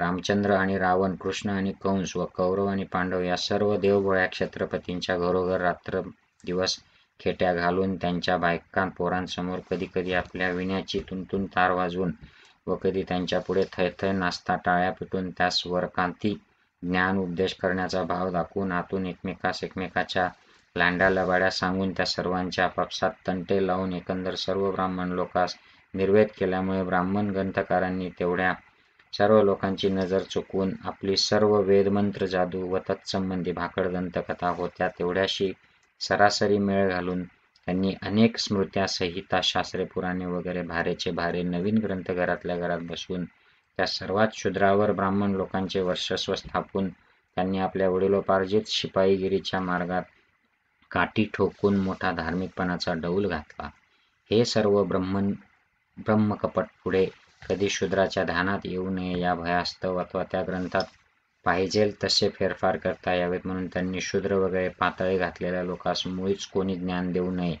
रामचंद्र आणि रावण कृष्ण आणि कंस व कौरव आणि पांडव या सर्व देवबोळ्या छत्रपतींच्या घरोघर रात्र दिवस खेट्या घालून त्यांच्या बायकां पोरांसमोर कधी कधी आपल्या विण्याची तुंतून तार वाजवून व कधी त्यांच्यापुढे थैथय नाचता टाळ्या पिटून त्या वरकांती ज्ञान उपदेश करण्याचा भाव दाखवून आतून एकमेकास एकमेकाच्या लांड्या लबाड्या सांगून त्या सर्वांच्या आपापसात तंटे लावून एकंदर सर्व ब्राह्मण लोकास निर्वेद केल्यामुळे ब्राह्मण ग्रंथकारांनी तेवढ्या सर्व लोकांची नजर चुकवून आपली सर्व वेदमंत्र जादू व तत्संबंधी भाकड दंतकथा होत्या तेवढ्याशी सरासरी मेळ घालून त्यांनी अनेक स्मृत्या संहिता शास्त्रे पुराणे वगैरे भारेचे भारे नवीन ग्रंथ घरातल्या घरात बसून त्या सर्वात शूद्रावर ब्राह्मण लोकांचे वर्चस्व स्थापून त्यांनी आपल्या वडिलोपार्जित शिपाईगिरीच्या मार्गात काठी ठोकून मोठा धार्मिकपणाचा डौल घातला हे सर्व ब्रह्मन ब्रह्मकपट पुढे कधी शूद्राच्या ध्यानात येऊ नये या भयास्तव अथवा त्या ग्रंथात पाहिजेल तसे फेरफार करता यावेत म्हणून त्यांनी शूद्र वगैरे पातळे घातलेल्या लोकांस मुळीच कोणी ज्ञान देऊ नये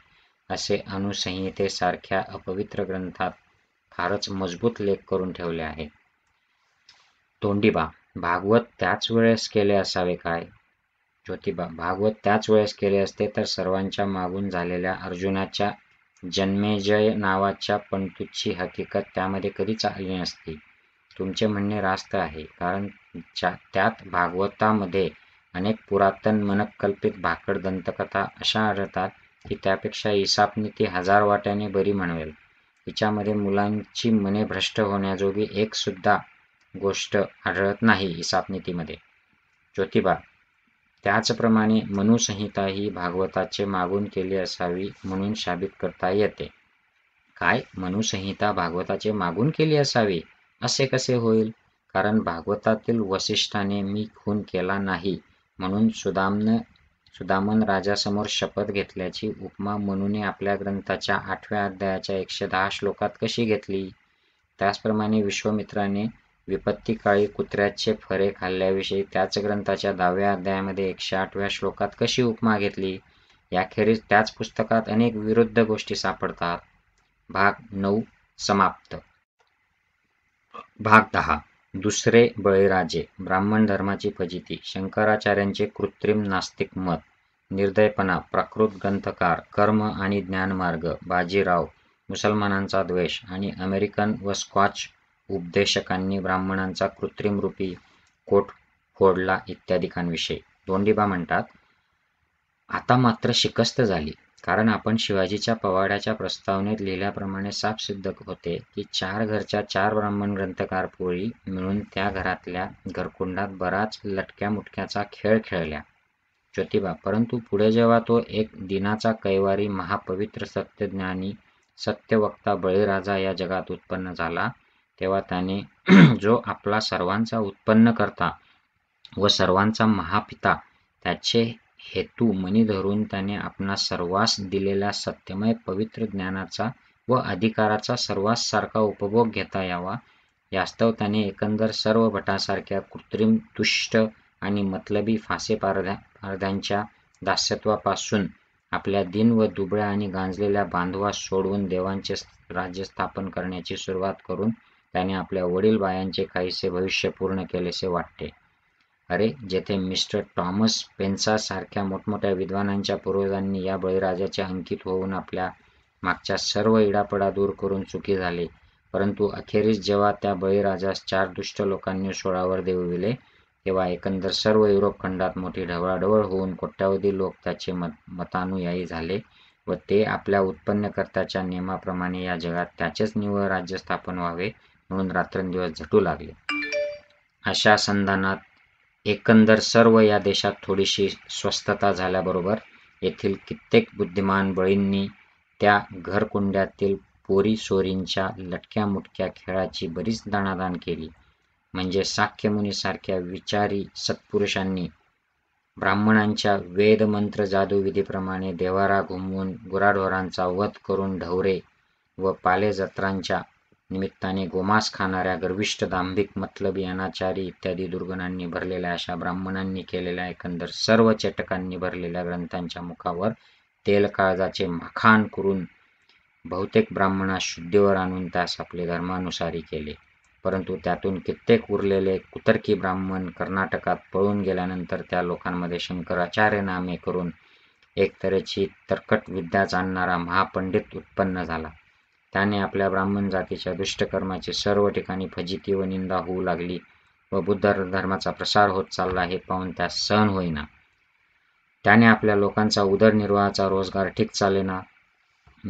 असे अनुसंहितेसारख्या अपवित्र ग्रंथात फारच मजबूत लेख करून ठेवले आहे तोंडीबा भागवत त्याच वेळेस केले असावे काय ज्योतिबा भागवत त्याच वेळेस केले असते तर सर्वांच्या मागून झालेल्या अर्जुनाच्या जन्मेजय नावाच्या पंतूची हकीकत त्यामध्ये कधीच आली नसती. तुमचे म्हणणे रास्त आहे, कारण त्यात भागवतामध्ये अनेक पुरातन मनकल्पित भाकड दंतकथा अशा आढळतात की त्यापेक्षा इसापने ती हजार वाट्याने बरी म्हणवेल. हिच्यामध्ये मुलांची मने भ्रष्ट होण्याजोगी एकसुद्धा गोष्ट आढळत नाही इसापनीतीमध्ये. ज्योतिबा त्याचप्रमाणे मनुसंहिता ही भागवताचे मागून केली असावी म्हणून साबित करता येते काय मनुसंहिता भागवताचे मागून केली असावी असे कसे होईल कारण भागवतातील वसिष्ठाने मी खून केला नाही म्हणून सुदामन सुदामन राजासमोर शपथ घेतल्याची उपमा मनूने आपल्या ग्रंथाच्या आठव्या अध्यायाच्या एकशे दहा श्लोकात कशी घेतली त्याचप्रमाणे विश्वमित्राने काळी कुत्र्याचे फरे खाल्ल्याविषयी त्याच ग्रंथाच्या दहाव्या अध्यायामध्ये एकशे आठव्या श्लोकात कशी उपमा घेतली याखेरीज त्याच पुस्तकात अनेक विरुद्ध गोष्टी सापडतात भाग नऊ समाप्त भाग दहा दुसरे बळीराजे ब्राह्मण धर्माची फजिती शंकराचार्यांचे कृत्रिम नास्तिक मत निर्दयपणा प्राकृत ग्रंथकार कर्म आणि ज्ञानमार्ग बाजीराव मुसलमानांचा द्वेष आणि अमेरिकन व स्कॉच उपदेशकांनी ब्राह्मणांचा कृत्रिम रूपी कोट फोडला इत्यादिकांविषयी दोंडीबा म्हणतात आता मात्र शिकस्त झाली कारण आपण शिवाजीच्या पवाड्याच्या प्रस्तावनेत लिहिल्याप्रमाणे साफ सिद्ध होते की चार घरच्या चार ब्राह्मण ग्रंथकार पोळी मिळून त्या घरातल्या घरकुंडात बराच लटक्या मुटक्याचा खेळ खेळल्या ज्योतिबा परंतु पुढे जेव्हा तो एक दिनाचा कैवारी महापवित्र सत्यज्ञानी सत्यवक्ता बळीराजा या जगात उत्पन्न झाला तेव्हा त्याने जो आपला सर्वांचा उत्पन्न करता व सर्वांचा महापिता त्याचे हेतू मनी धरून त्याने आपला सर्वास दिलेल्या सत्यमय पवित्र ज्ञानाचा व अधिकाराचा सर्वास सारखा उपभोग घेता यावा यास्तव त्याने एकंदर सर्व भटासारख्या कृत्रिम तुष्ट आणि मतलबी फासे पारध्यांच्या दास्यत्वापासून आपल्या दिन व दुबळ्या आणि गांजलेल्या बांधवास सोडवून देवांचे राज्य स्थापन करण्याची सुरुवात करून त्याने आपल्या वडील बायांचे काहीसे भविष्य पूर्ण केलेसे वाटते अरे जेथे मिस्टर टॉमस पेन्सासारख्या मोठमोठ्या विद्वानांच्या पूर्वजांनी या बळीराजाचे अंकित होऊन आपल्या मागच्या सर्व इडापडा दूर करून चुकी झाले परंतु अखेरीस जेव्हा त्या बळीराजास चार दुष्ट लोकांनी सोळावर दिले तेव्हा एकंदर सर्व युरोप खंडात मोठी ढवळाढवळ होऊन कोट्यावधी लोक त्याचे मत मतानुयायी झाले व ते आपल्या उत्पन्नकर्त्याच्या नियमाप्रमाणे या जगात त्याचेच निव्वळ राज्य स्थापन व्हावे म्हणून रात्रंदिवस झटू लागले अशा संधानात एकंदर सर्व या देशात थोडीशी स्वस्थता झाल्याबरोबर येथील कित्येक बुद्धिमान बळींनी त्या घरकुंड्यातील पोरी सोरींच्या लटक्या मुटक्या खेळाची बरीच दाणादान केली म्हणजे साख्यमुनीसारख्या विचारी सत्पुरुषांनी ब्राह्मणांच्या वेदमंत्र जादूविधीप्रमाणे देवारा घुमवून गुराढोरांचा वध करून ढवरे व पाले जत्रांच्या निमित्ताने गोमास खाणाऱ्या गर्विष्ठ दांभिक मतलबी अनाचारी इत्यादी दुर्गुणांनी भरलेल्या अशा ब्राह्मणांनी केलेल्या एकंदर सर्व चटकांनी भरलेल्या ग्रंथांच्या मुखावर तेल काळजाचे मखाण करून बहुतेक ब्राह्मणास शुद्धीवर आणून त्यास आपले धर्मानुसारी केले परंतु त्यातून कित्येक उरलेले कुतर्की ब्राह्मण कर्नाटकात पळून गेल्यानंतर त्या लोकांमध्ये शंकराचार्य नामे करून एक तऱ्हेची तरकट विद्या जाणणारा महापंडित उत्पन्न झाला त्याने आपल्या ब्राह्मण जातीच्या दुष्टकर्माची सर्व ठिकाणी फजिती व निंदा होऊ लागली व बुद्ध धर्माचा प्रसार होत चालला हे पाहून त्या सहन होईना त्याने आपल्या लोकांचा उदरनिर्वाहाचा रोजगार ठीक चालेना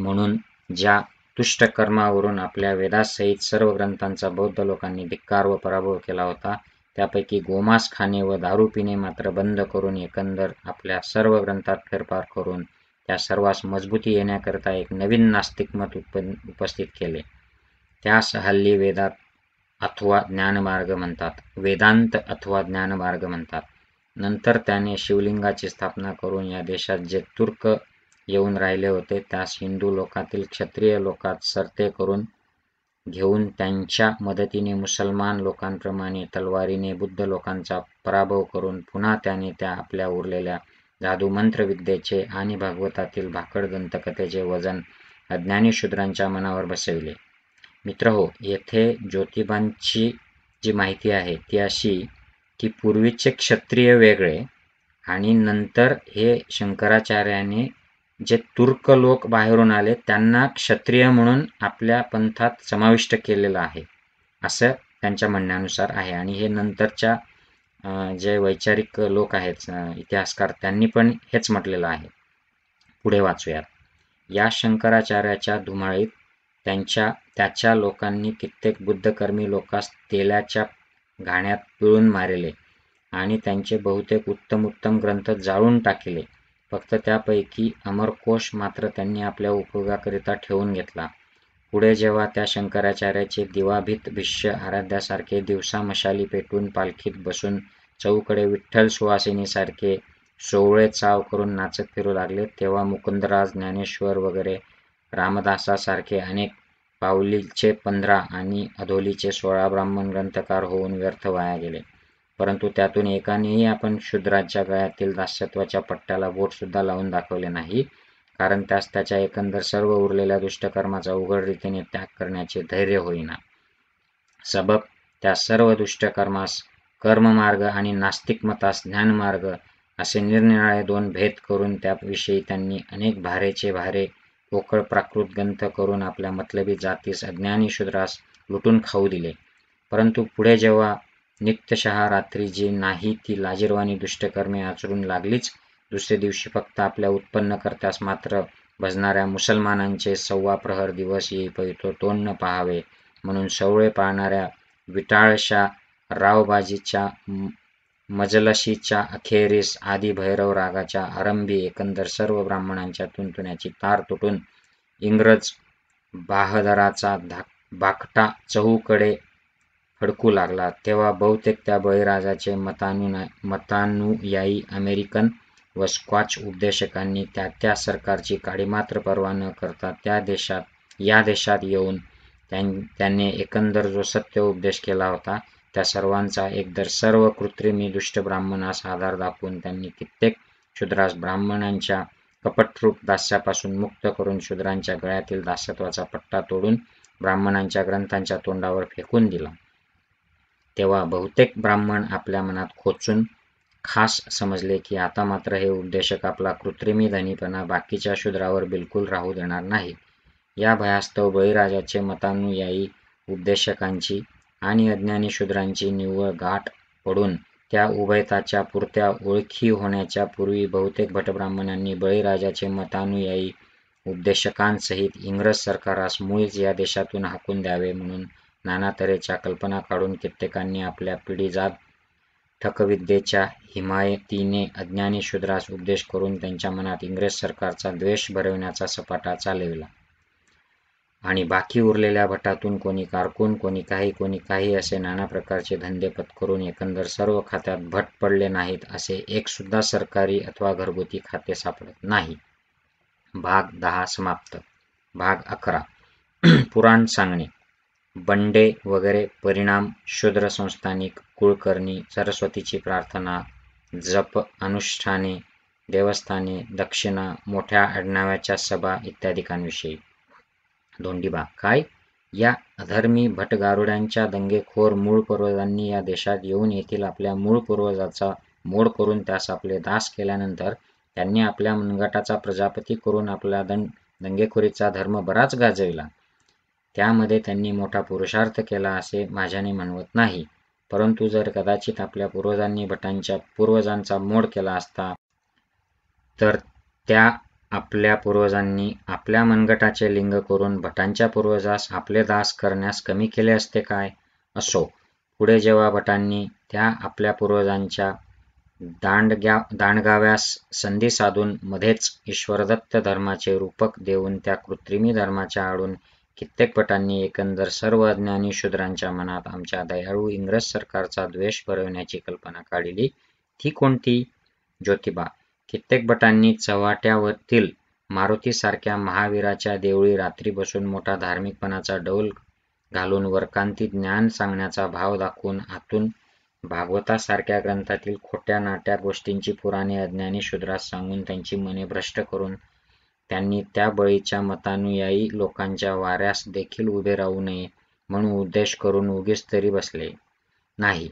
म्हणून ज्या तुष्टकर्मावरून आपल्या वेदासहित सर्व ग्रंथांचा बौद्ध लोकांनी धिक्कार व पराभव केला होता त्यापैकी गोमास खाणे व दारू पिणे मात्र बंद करून एकंदर आपल्या सर्व ग्रंथात फेरफार करून त्या सर्वास मजबूती येण्याकरता एक नवीन नास्तिक मत उपस्थित केले त्यास हल्ली वेदात अथवा ज्ञानमार्ग म्हणतात वेदांत अथवा ज्ञानमार्ग म्हणतात नंतर त्याने शिवलिंगाची स्थापना करून या देशात जे तुर्क येऊन राहिले होते त्यास हिंदू लोकातील क्षत्रिय लोकात सरते करून घेऊन त्यांच्या मदतीने मुसलमान लोकांप्रमाणे तलवारीने बुद्ध लोकांचा पराभव करून पुन्हा त्याने त्या आपल्या उरलेल्या जादू विद्येचे आणि भागवतातील भाकड दंतकथेचे वजन अज्ञानी शूद्रांच्या मनावर बसविले मित्र हो येथे ज्योतिबांची जी माहिती आहे ती अशी की पूर्वीचे क्षत्रिय वेगळे आणि नंतर हे शंकराचार्याने जे तुर्क लोक बाहेरून आले त्यांना क्षत्रिय म्हणून आपल्या पंथात समाविष्ट केलेलं आहे असं त्यांच्या म्हणण्यानुसार आहे आणि हे नंतरच्या जे वैचारिक लोक आहेत इतिहासकार त्यांनी पण हेच म्हटलेलं आहे पुढे वाचूयात या शंकराचार्याच्या धुमाळीत त्यांच्या त्याच्या लोकांनी कित्येक बुद्धकर्मी लोकास तेलाच्या घाण्यात पिळून मारले आणि त्यांचे बहुतेक उत्तम उत्तम ग्रंथ जाळून टाकले फक्त त्यापैकी अमरकोश मात्र त्यांनी आपल्या उपयोगाकरिता ठेवून घेतला पुढे जेव्हा त्या शंकराचार्याचे दिवाभित भिष्य आराध्यासारखे दिवसा मशाली पेटून पालखीत बसून चौकडे विठ्ठल सारखे सोवळे चाव करून नाचत फिरू लागले तेव्हा मुकुंदराज ज्ञानेश्वर वगैरे सारखे अनेक पावलीचे पंधरा आणि अधोलीचे सोळा ब्राह्मण ग्रंथकार होऊन व्यर्थ वाया गेले परंतु त्यातून एकानेही आपण शुद्राच्या गळ्यातील दास्यत्वाच्या पट्ट्याला सुद्धा लावून दाखवले नाही कारण त्यास त्याच्या एकंदर सर्व उरलेल्या दुष्टकर्माचा उघड रीतीने त्याग करण्याचे धैर्य होईना सबब त्या सर्व दुष्टकर्मास कर्ममार्ग आणि नास्तिकमतास ज्ञानमार्ग असे निरनिराळे दोन भेद करून त्याविषयी त्यांनी अनेक भारेचे भारे पोकळ प्राकृत ग्रंथ करून आपल्या मतलबी जातीस अज्ञानी शूद्रास लुटून खाऊ दिले परंतु पुढे जेव्हा नित्यशहा रात्री जी नाही ती लाजीरवाणी दुष्टकर्मे आचरून लागलीच दुसरे दिवशी फक्त आपल्या उत्पन्न करतास मात्र भजणाऱ्या मुसलमानांचे सव्वा प्रहर दिवस येईपर्यंत तोंड न पाहावे म्हणून सवळे पाळणाऱ्या विटाळशा रावबाजीच्या मजलशीच्या अखेरीस भैरव रागाच्या आरंभी एकंदर सर्व ब्राह्मणांच्या तुंतुण्याची तार तुटून इंग्रज बाहदराचा बाकटा चहूकडे फडकू लागला तेव्हा बहुतेक त्या बळीराजाचे मतानु मतानुयायी अमेरिकन व स्कॉच उपदेशकांनी त्या त्या सरकारची मात्र पर्वा न करता त्या देशात या देशात येऊन त्यांनी एकंदर जो सत्य उपदेश केला होता त्या सर्वांचा एकदर सर्व कृत्रिमी दुष्ट ब्राह्मणास आधार दाखवून त्यांनी कित्येक शूद्रास ब्राह्मणांच्या कपटरूप दास्यापासून मुक्त करून शूद्रांच्या गळ्यातील दासत्वाचा पट्टा तोडून ब्राह्मणांच्या ग्रंथांच्या तोंडावर फेकून दिला तेव्हा बहुतेक ब्राह्मण आपल्या मनात खोचून खास समजले की आता मात्र हे उद्देशक आपला कृत्रिमी धनीपणा बाकीच्या शूद्रावर बिलकुल राहू देणार नाही या भयास्तव बळीराजाचे मतानुयायी उद्देशकांची आणि अज्ञानी शूद्रांची निव्वळ गाठ पडून त्या उभयताच्या पुरत्या ओळखी होण्याच्या पूर्वी बहुतेक भटब्राह्मणांनी बळीराजाचे मतानुयायी उपदेशकांसहित इंग्रज सरकारास मुळीच या देशातून हाकून द्यावे म्हणून नाना तऱ्हेच्या कल्पना काढून कित्येकांनी आपल्या पिढीजात थकविद्येच्या हिमायतीने अज्ञानी शूद्रास उपदेश करून त्यांच्या मनात इंग्रज सरकारचा द्वेष भरविण्याचा सपाटा चालविला आणि बाकी उरलेल्या भटातून कोणी कारकून कोणी काही कोणी काही असे नाना प्रकारचे धंदे पत्करून एकंदर सर्व खात्यात भट पडले नाहीत असे एक सुद्धा सरकारी अथवा घरगुती खाते सापडत नाही भाग दहा समाप्त भाग अकरा पुराण सांगणे बंडे वगैरे परिणाम शूद्र संस्थानिक कुळकर्णी सरस्वतीची प्रार्थना जप अनुष्ठाने देवस्थाने दक्षिणा मोठ्या आडनाव्याच्या सभा इत्यादिकांविषयी बा काय या अधर्मी भटगारुड्यांच्या दंगेखोर मूळ पूर्वजांनी या देशात येऊन येथील आपल्या मूळ पूर्वजाचा मोड करून त्यास आपले दास केल्यानंतर त्यांनी आपल्या मनगटाचा प्रजापती करून आपल्या दं दंगेखोरीचा धर्म बराच गाजविला त्यामध्ये त्यांनी मोठा पुरुषार्थ केला असे माझ्याने म्हणवत नाही परंतु जर कदाचित आपल्या पूर्वजांनी भटांच्या पूर्वजांचा मोड केला असता तर त्या आपल्या पूर्वजांनी आपल्या मनगटाचे लिंग करून भटांच्या पूर्वजास आपले दास करण्यास कमी केले असते काय असो पुढे जेव्हा भटांनी त्या आपल्या पूर्वजांच्या दांडग्या दांडगाव्यास संधी साधून मध्येच ईश्वरदत्त धर्माचे रूपक देऊन त्या कृत्रिमी धर्माच्या आडून कित्येक पटांनी एकंदर सर्व अज्ञानी शूद्रांच्या मनात आमच्या दयाळू इंग्रज सरकारचा द्वेष भरविण्याची कल्पना काढली ती कोणती ज्योतिबा कित्येक भटांनी चव्हाट्यावरतील मारुतीसारख्या महावीराच्या देवळी रात्री बसून मोठा धार्मिकपणाचा डौल घालून वरकांती ज्ञान सांगण्याचा भाव दाखवून आतून भागवतासारख्या ग्रंथातील खोट्या नाट्या गोष्टींची पुराणे अज्ञानी शूद्रास सांगून त्यांची मने भ्रष्ट करून त्यांनी त्या बळीच्या मतानुयायी लोकांच्या वाऱ्यास देखील उभे राहू नये म्हणून उद्देश करून उगीच तरी बसले नाही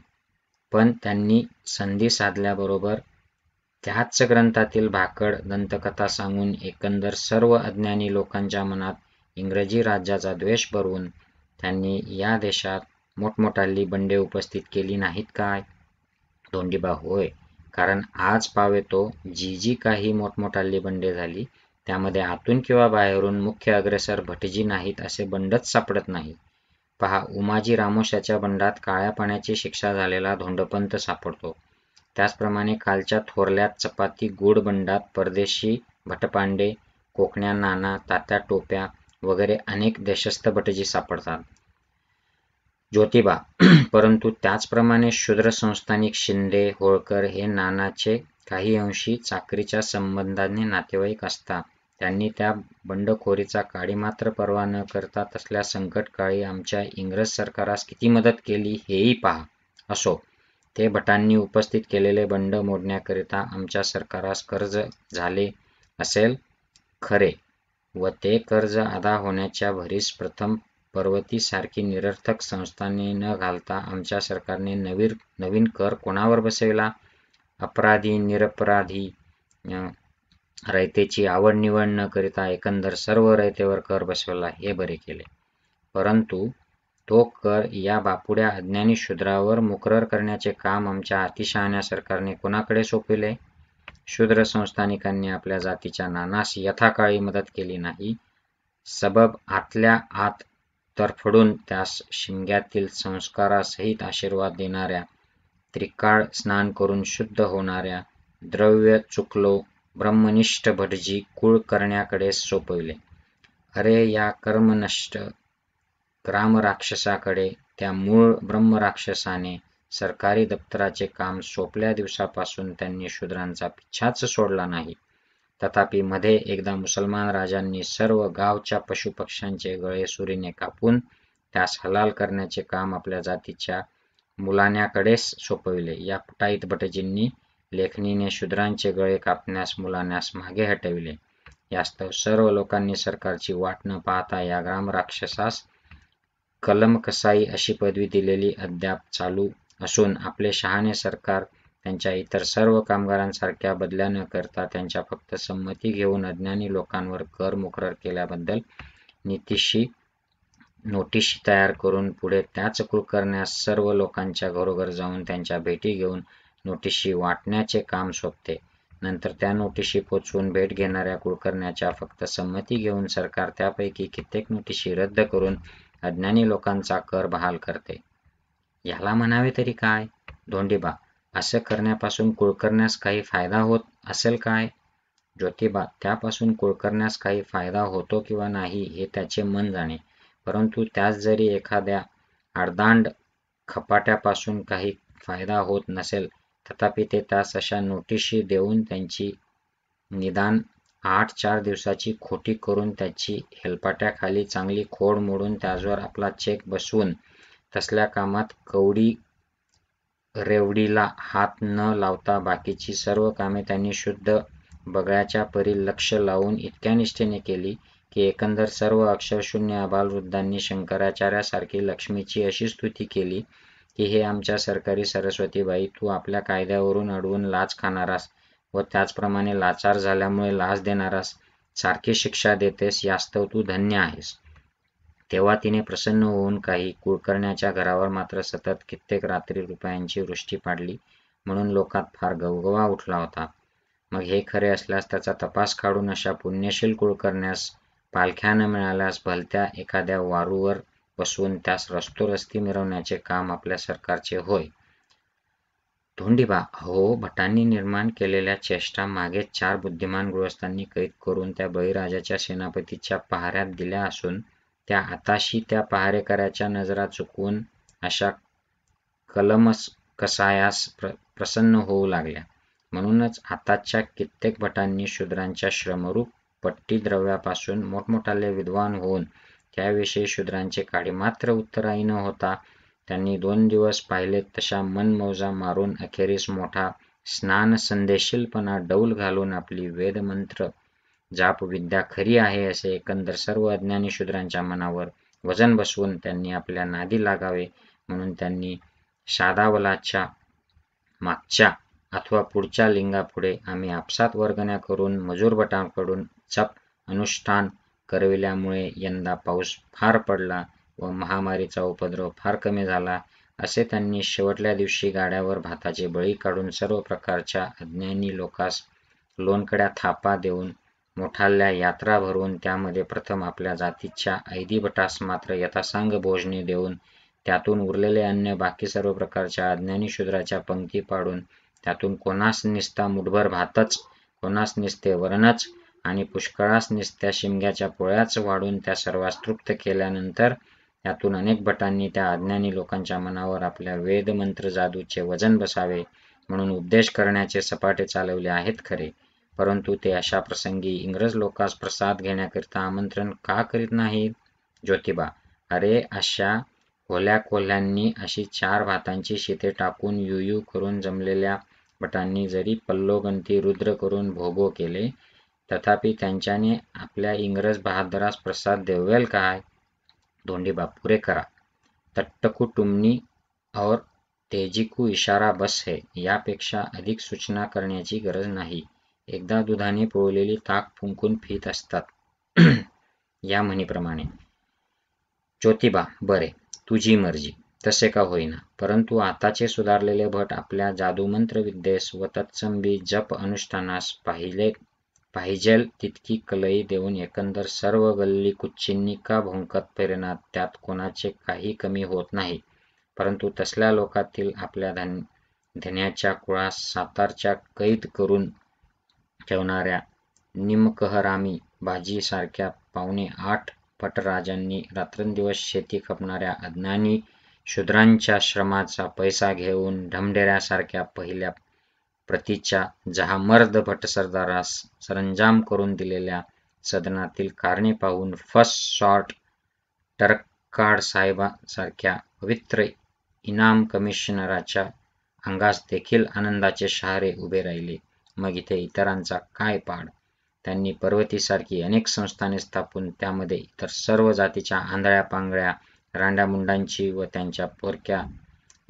पण त्यांनी संधी साधल्याबरोबर त्याच ग्रंथातील भाकड दंतकथा सांगून एकंदर सर्व अज्ञानी लोकांच्या मनात इंग्रजी राज्याचा द्वेष भरवून त्यांनी या देशात मोठमोठाली बंडे उपस्थित केली नाहीत काय धोंडीबा होय कारण आज पावे तो जी जी काही मोठमोठाली बंडे झाली त्यामध्ये आतून किंवा बाहेरून मुख्य अग्रेसर भटजी नाहीत असे बंडच सापडत नाही पहा उमाजी रामोशाच्या बंडात काळ्या पाण्याची शिक्षा झालेला धोंडपंत सापडतो त्याचप्रमाणे कालच्या थोरल्यात चपाती बंडात परदेशी भटपांडे कोकण्या नाना तात्या टोप्या वगैरे अनेक देशस्थ भटजी सापडतात ज्योतिबा परंतु त्याचप्रमाणे शूद्र संस्थानिक शिंदे होळकर हे नानाचे काही अंशी चाकरीच्या संबंधाने नातेवाईक असतात त्यांनी त्या बंडखोरीचा काळी मात्र परवा न करता तसल्या संकटकाळी आमच्या इंग्रज सरकारास किती मदत केली हेही पहा असो ते भटांनी उपस्थित केलेले बंड मोडण्याकरिता आमच्या सरकारास कर्ज झाले असेल खरे व ते कर्ज अदा होण्याच्या भरीस प्रथम पर्वतीसारखी निरर्थक संस्थांनी न घालता आमच्या सरकारने नवीन नवीन कर कोणावर बसविला अपराधी निरपराधी रयतेची आवड निवड न करिता एकंदर सर्व रयतेवर कर बसवला हे बरे केले परंतु तो कर या बापुड्या अज्ञानी शूद्रावर मुकरर करण्याचे काम आमच्या अतिशहाण्या सरकारने कोणाकडे सोपविले शूद्र संस्थानिकांनी आपल्या जातीच्या नानास यथाकाळी मदत केली नाही सबब आतल्या आत तरफडून त्यास शिंग्यातील संस्कारासहित आशीर्वाद देणाऱ्या त्रिकाळ स्नान करून शुद्ध होणाऱ्या द्रव्य चुकलो ब्रह्मनिष्ठ भटजी कुळ करण्याकडे सोपविले अरे या कर्मनष्ट ग्राम राक्षसाकडे त्या मूळ ब्रह्मराक्षसाने सरकारी दप्तराचे काम सोपल्या दिवसापासून त्यांनी शूद्रांचा पिछाच सोडला नाही तथापि मध्ये एकदा मुसलमान राजांनी सर्व गावच्या पशुपक्ष्यांचे गळे सुरीने कापून त्यास हलाल करण्याचे काम आपल्या जातीच्या मुलाण्याकडेच सोपविले या पुटाईत भटजींनी लेखनीने शूद्रांचे गळे कापण्यास मुलाण्यास मागे हटविले यास्तव सर्व लोकांनी सरकारची वाट न पाहता या ग्राम राक्षसास कलम कसाई अशी पदवी दिलेली अद्याप चालू असून आपले शहाणे सरकार त्यांच्या इतर सर्व कामगारांसारख्या बदल्या न करता त्यांच्या फक्त संमती घेऊन अज्ञानी लोकांवर कर मुकरर केल्याबद्दल नीतीशी नोटीशी तयार करून पुढे त्याच कुलकर्ण्यास सर्व लोकांच्या घरोघर जाऊन त्यांच्या भेटी घेऊन नोटीशी वाटण्याचे काम सोपते नंतर त्या नोटीशी पोचवून भेट घेणाऱ्या कुलकर्ण्याच्या फक्त संमती घेऊन सरकार त्यापैकी कित्येक नोटीशी रद्द करून अज्ञानी लोकांचा कर बहाल करते याला म्हणावे तरी काय धोंडीबा असं करण्यापासून कुळकरण्यास काही फायदा होत असेल काय ज्योतिबा त्यापासून कुळकरण्यास काही फायदा होतो किंवा नाही हे त्याचे मन जाणे परंतु त्यास जरी एखाद्या अर्धांड खपाट्यापासून काही फायदा होत नसेल तथापि ते त्यास अशा नोटीशी देऊन त्यांची निदान आठ चार दिवसाची खोटी करून त्याची हेलपाट्याखाली चांगली खोड मोडून त्याचवर आपला चेक बसवून तसल्या कामात कवडी रेवडीला हात न लावता बाकीची सर्व कामे त्यांनी शुद्ध बगळ्याच्या परी लक्ष लावून इतक्या निष्ठेने केली की एकंदर सर्व अक्षरशून्य वृद्धांनी शंकराचार्यासारखी लक्ष्मीची अशी स्तुती केली की हे आमच्या सरकारी सरस्वतीबाई तू आपल्या कायद्यावरून अडवून लाच खाणारास व त्याचप्रमाणे लाचार झाल्यामुळे लाच देणारास सारखी शिक्षा देतेस यास्तव तू धन्य आहेस तेव्हा तिने प्रसन्न होऊन काही कुळकर्ण्याच्या घरावर मात्र सतत कित्येक रात्री रुपयांची वृष्टी पाडली म्हणून लोकात फार गवगवा उठला होता मग हे खरे असल्यास त्याचा तपास काढून अशा पुण्यशील कुळकर्ण्यास पालख्यानं मिळाल्यास भलत्या एखाद्या वारूवर बसवून त्यास रस्तोरस्ती मिरवण्याचे काम आपल्या सरकारचे होय धोंडिबा हो भटांनी निर्माण केलेल्या चेष्टा मागे चार बुद्धिमान गृहस्थांनी कैद करून त्या बळीराजाच्या सेनापतीच्या पहाऱ्यात दिल्या असून त्या आताशी त्या पहारेकऱ्याच्या नजरा चुकवून अशा कलमस कसायास प्र प्रसन्न होऊ लागल्या म्हणूनच आताच्या कित्येक भटांनी शूद्रांच्या श्रमरूप पट्टी द्रव्यापासून मोठमोठाले विद्वान होऊन त्याविषयी शूद्रांचे मात्र उत्तराई न होता त्यांनी दोन दिवस पाहिले तशा मनमौजा मारून अखेरीस मोठा स्नान संदेशीलपणा डौल घालून आपली वेदमंत्र विद्या खरी आहे असे एकंदर सर्व अज्ञानी शूद्रांच्या मनावर वजन बसवून त्यांनी आपल्या नादी लागावे म्हणून त्यांनी शादावलाच्या मागच्या अथवा पुढच्या लिंगापुढे आम्ही आपसात वर्गण्या करून मजूरभटांकडून चप अनुष्ठान करविल्यामुळे यंदा पाऊस फार पडला व महामारीचा उपद्रव फार कमी झाला असे त्यांनी शेवटल्या दिवशी गाड्यावर भाताचे बळी काढून सर्व प्रकारच्या अज्ञानी लोकास लोणकड्या थापा देऊन मोठाल्या यात्रा भरवून त्यामध्ये प्रथम आपल्या जातीच्या ऐदीभटास मात्र यथासांग भोजने देऊन त्यातून उरलेले अन्य बाकी सर्व प्रकारच्या अज्ञानी शूद्राच्या पंक्ती पाडून त्यातून कोणास निसता मुठभर भातच कोणास निसते वरणच आणि पुष्कळास निसत्या शिमग्याच्या पोळ्याच वाढून त्या सर्वास तृप्त केल्यानंतर यातून अनेक भटांनी त्या अज्ञानी लोकांच्या मनावर आपल्या वेद मंत्र जादूचे वजन बसावे म्हणून उपदेश करण्याचे सपाटे चालवले आहेत खरे परंतु ते अशा प्रसंगी इंग्रज लोकांस प्रसाद घेण्याकरिता आमंत्रण का करीत नाहीत ज्योतिबा अरे अशा कोल्ह्या कोल्ह्यांनी अशी चार भातांची शिते टाकून युयू करून जमलेल्या भटांनी जरी पल्लोगंती रुद्र करून भोगो केले तथापि त्यांच्याने आपल्या इंग्रज बहादरास प्रसाद देवेल काय दोंडी बाप करा तट्टकू टुमनी और तेजीकू इशारा बस है यापेक्षा अधिक सूचना करण्याची गरज नाही एकदा दुधाने पोळलेली ताक फुंकून फित असतात या म्हणीप्रमाणे ज्योतिबा बरे तुझी मर्जी तसे का होईना परंतु आताचे सुधारलेले भट आपल्या जादूमंत्र विद्येस व तत्संबी जप अनुष्ठानास पाहिले पाहिजेल तितकी कलई देऊन एकंदर सर्व गल्ली कुच्चींनी का भुंकत फिरणार त्यात कोणाचे काही कमी होत नाही परंतु तसल्या लोकातील आपल्या धन धन्याच्या कुळास सातारच्या कैद करून ठेवणाऱ्या निमकहरामी बाजीसारख्या पावणे आठ पटराजांनी रात्रंदिवस शेती खपणाऱ्या अज्ञानी शूद्रांच्या श्रमाचा पैसा घेऊन ढमढेऱ्यासारख्या पहिल्या प्रतीच्या जहामर्द भट सरदारास सरंजाम करून दिलेल्या सदनातील कारणे पाहून फर्स्ट शॉर्ट टरक्काड साहेबांसारख्या पवित्र इनाम कमिशनराच्या अंगास देखील आनंदाचे शहारे उभे राहिले मग इथे इतरांचा काय पाड त्यांनी पर्वतीसारखी अनेक संस्थाने स्थापून त्यामध्ये इतर सर्व जातीच्या आंधळ्या पांगळ्या रांड्या मुंडांची व त्यांच्या पोरक्या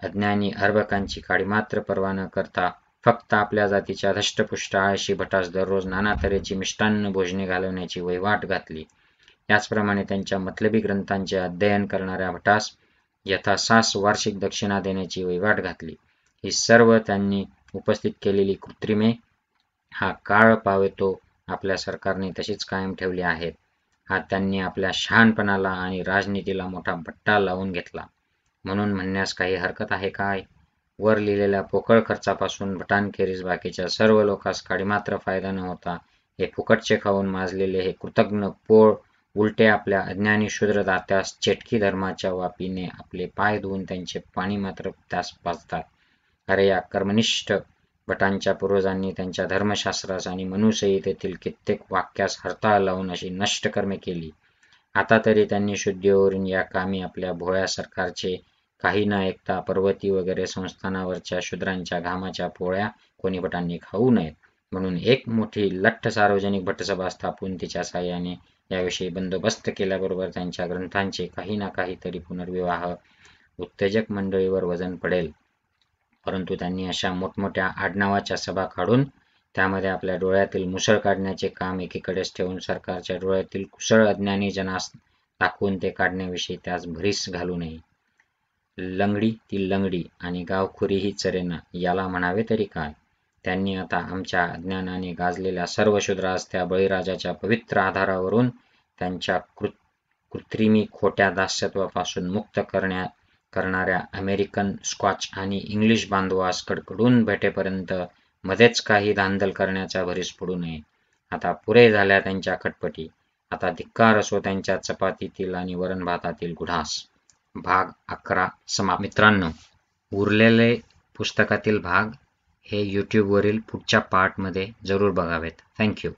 अज्ञानी अर्भकांची काळी मात्र परवा न करता फक्त आपल्या जातीच्या धष्टपुष्ट आळशी भटास दररोज नाना तऱ्हेची मिष्टान्न भोजने घालवण्याची वैवाट घातली याचप्रमाणे त्यांच्या मतलबी ग्रंथांचे अध्ययन करणाऱ्या भटास यथासास वार्षिक दक्षिणा देण्याची वैवाट घातली ही सर्व त्यांनी उपस्थित केलेली कृत्रिमे हा काळ पावेतो आपल्या सरकारने तशीच कायम ठेवली आहेत हा त्यांनी आपल्या शहानपणाला आणि राजनीतीला मोठा भट्टा लावून घेतला म्हणून म्हणण्यास काही हरकत आहे काय वर लिहिलेल्या पोकळ खर्चापासून भटानखेरीज बाकीच्या सर्व लोकांस मात्र फायदा न होता हे फुकटचे खाऊन माजलेले हे कृतज्ञ पोळ उलटे आपल्या अज्ञानी शूद्र दात्यास चेटकी धर्माच्या वापीने आपले पाय धुवून त्यांचे पाणी मात्र त्यास पाजतात अरे या कर्मनिष्ठ भटांच्या पूर्वजांनी त्यांच्या धर्मशास्त्रास आणि मनुसंहितेतील कित्येक वाक्यास हरताळ लावून अशी नष्ट कर्मे केली आता तरी त्यांनी शुद्धीवरून या कामी आपल्या भोळ्या सरकारचे काही ना ऐकता पर्वती वगैरे संस्थानावरच्या शूद्रांच्या घामाच्या पोळ्या कोणी भटांनी खाऊ नयेत म्हणून एक मोठी लठ्ठ सार्वजनिक भटसभा स्थापून तिच्या साह्याने याविषयी बंदोबस्त केल्याबरोबर त्यांच्या ग्रंथांचे काही ना काहीतरी पुनर्विवाह उत्तेजक मंडळीवर वजन पडेल परंतु त्यांनी अशा मोठमोठ्या आडनावाच्या सभा काढून त्यामध्ये आपल्या डोळ्यातील मुसळ काढण्याचे काम एकीकडेच ठेवून सरकारच्या डोळ्यातील कुशळ अज्ञानी जनास दाखवून ते काढण्याविषयी त्यास भरीस घालू नये लंगडी ती लंगडी आणि ही चरेना याला म्हणावे तरी काय त्यांनी आता आमच्या अज्ञानाने गाजलेल्या सर्व शूद्रास त्या बळीराजाच्या पवित्र आधारावरून त्यांच्या कृ कृत्रिमी खोट्या दास्यत्वापासून मुक्त करण्या करणाऱ्या अमेरिकन स्कॉच आणि इंग्लिश बांधवास कडकडून भेटेपर्यंत मध्येच काही धांदल करण्याचा भरीस पडू नये आता पुरे झाल्या त्यांच्या खटपटी आता धिक्कार असो त्यांच्या चपातीतील आणि वरण भातातील गुढास भाग अकरा समा मित्रांनो उरलेले पुस्तकातील भाग हे यूट्यूबवरील पुढच्या पार्टमध्ये जरूर बघावेत थँक्यू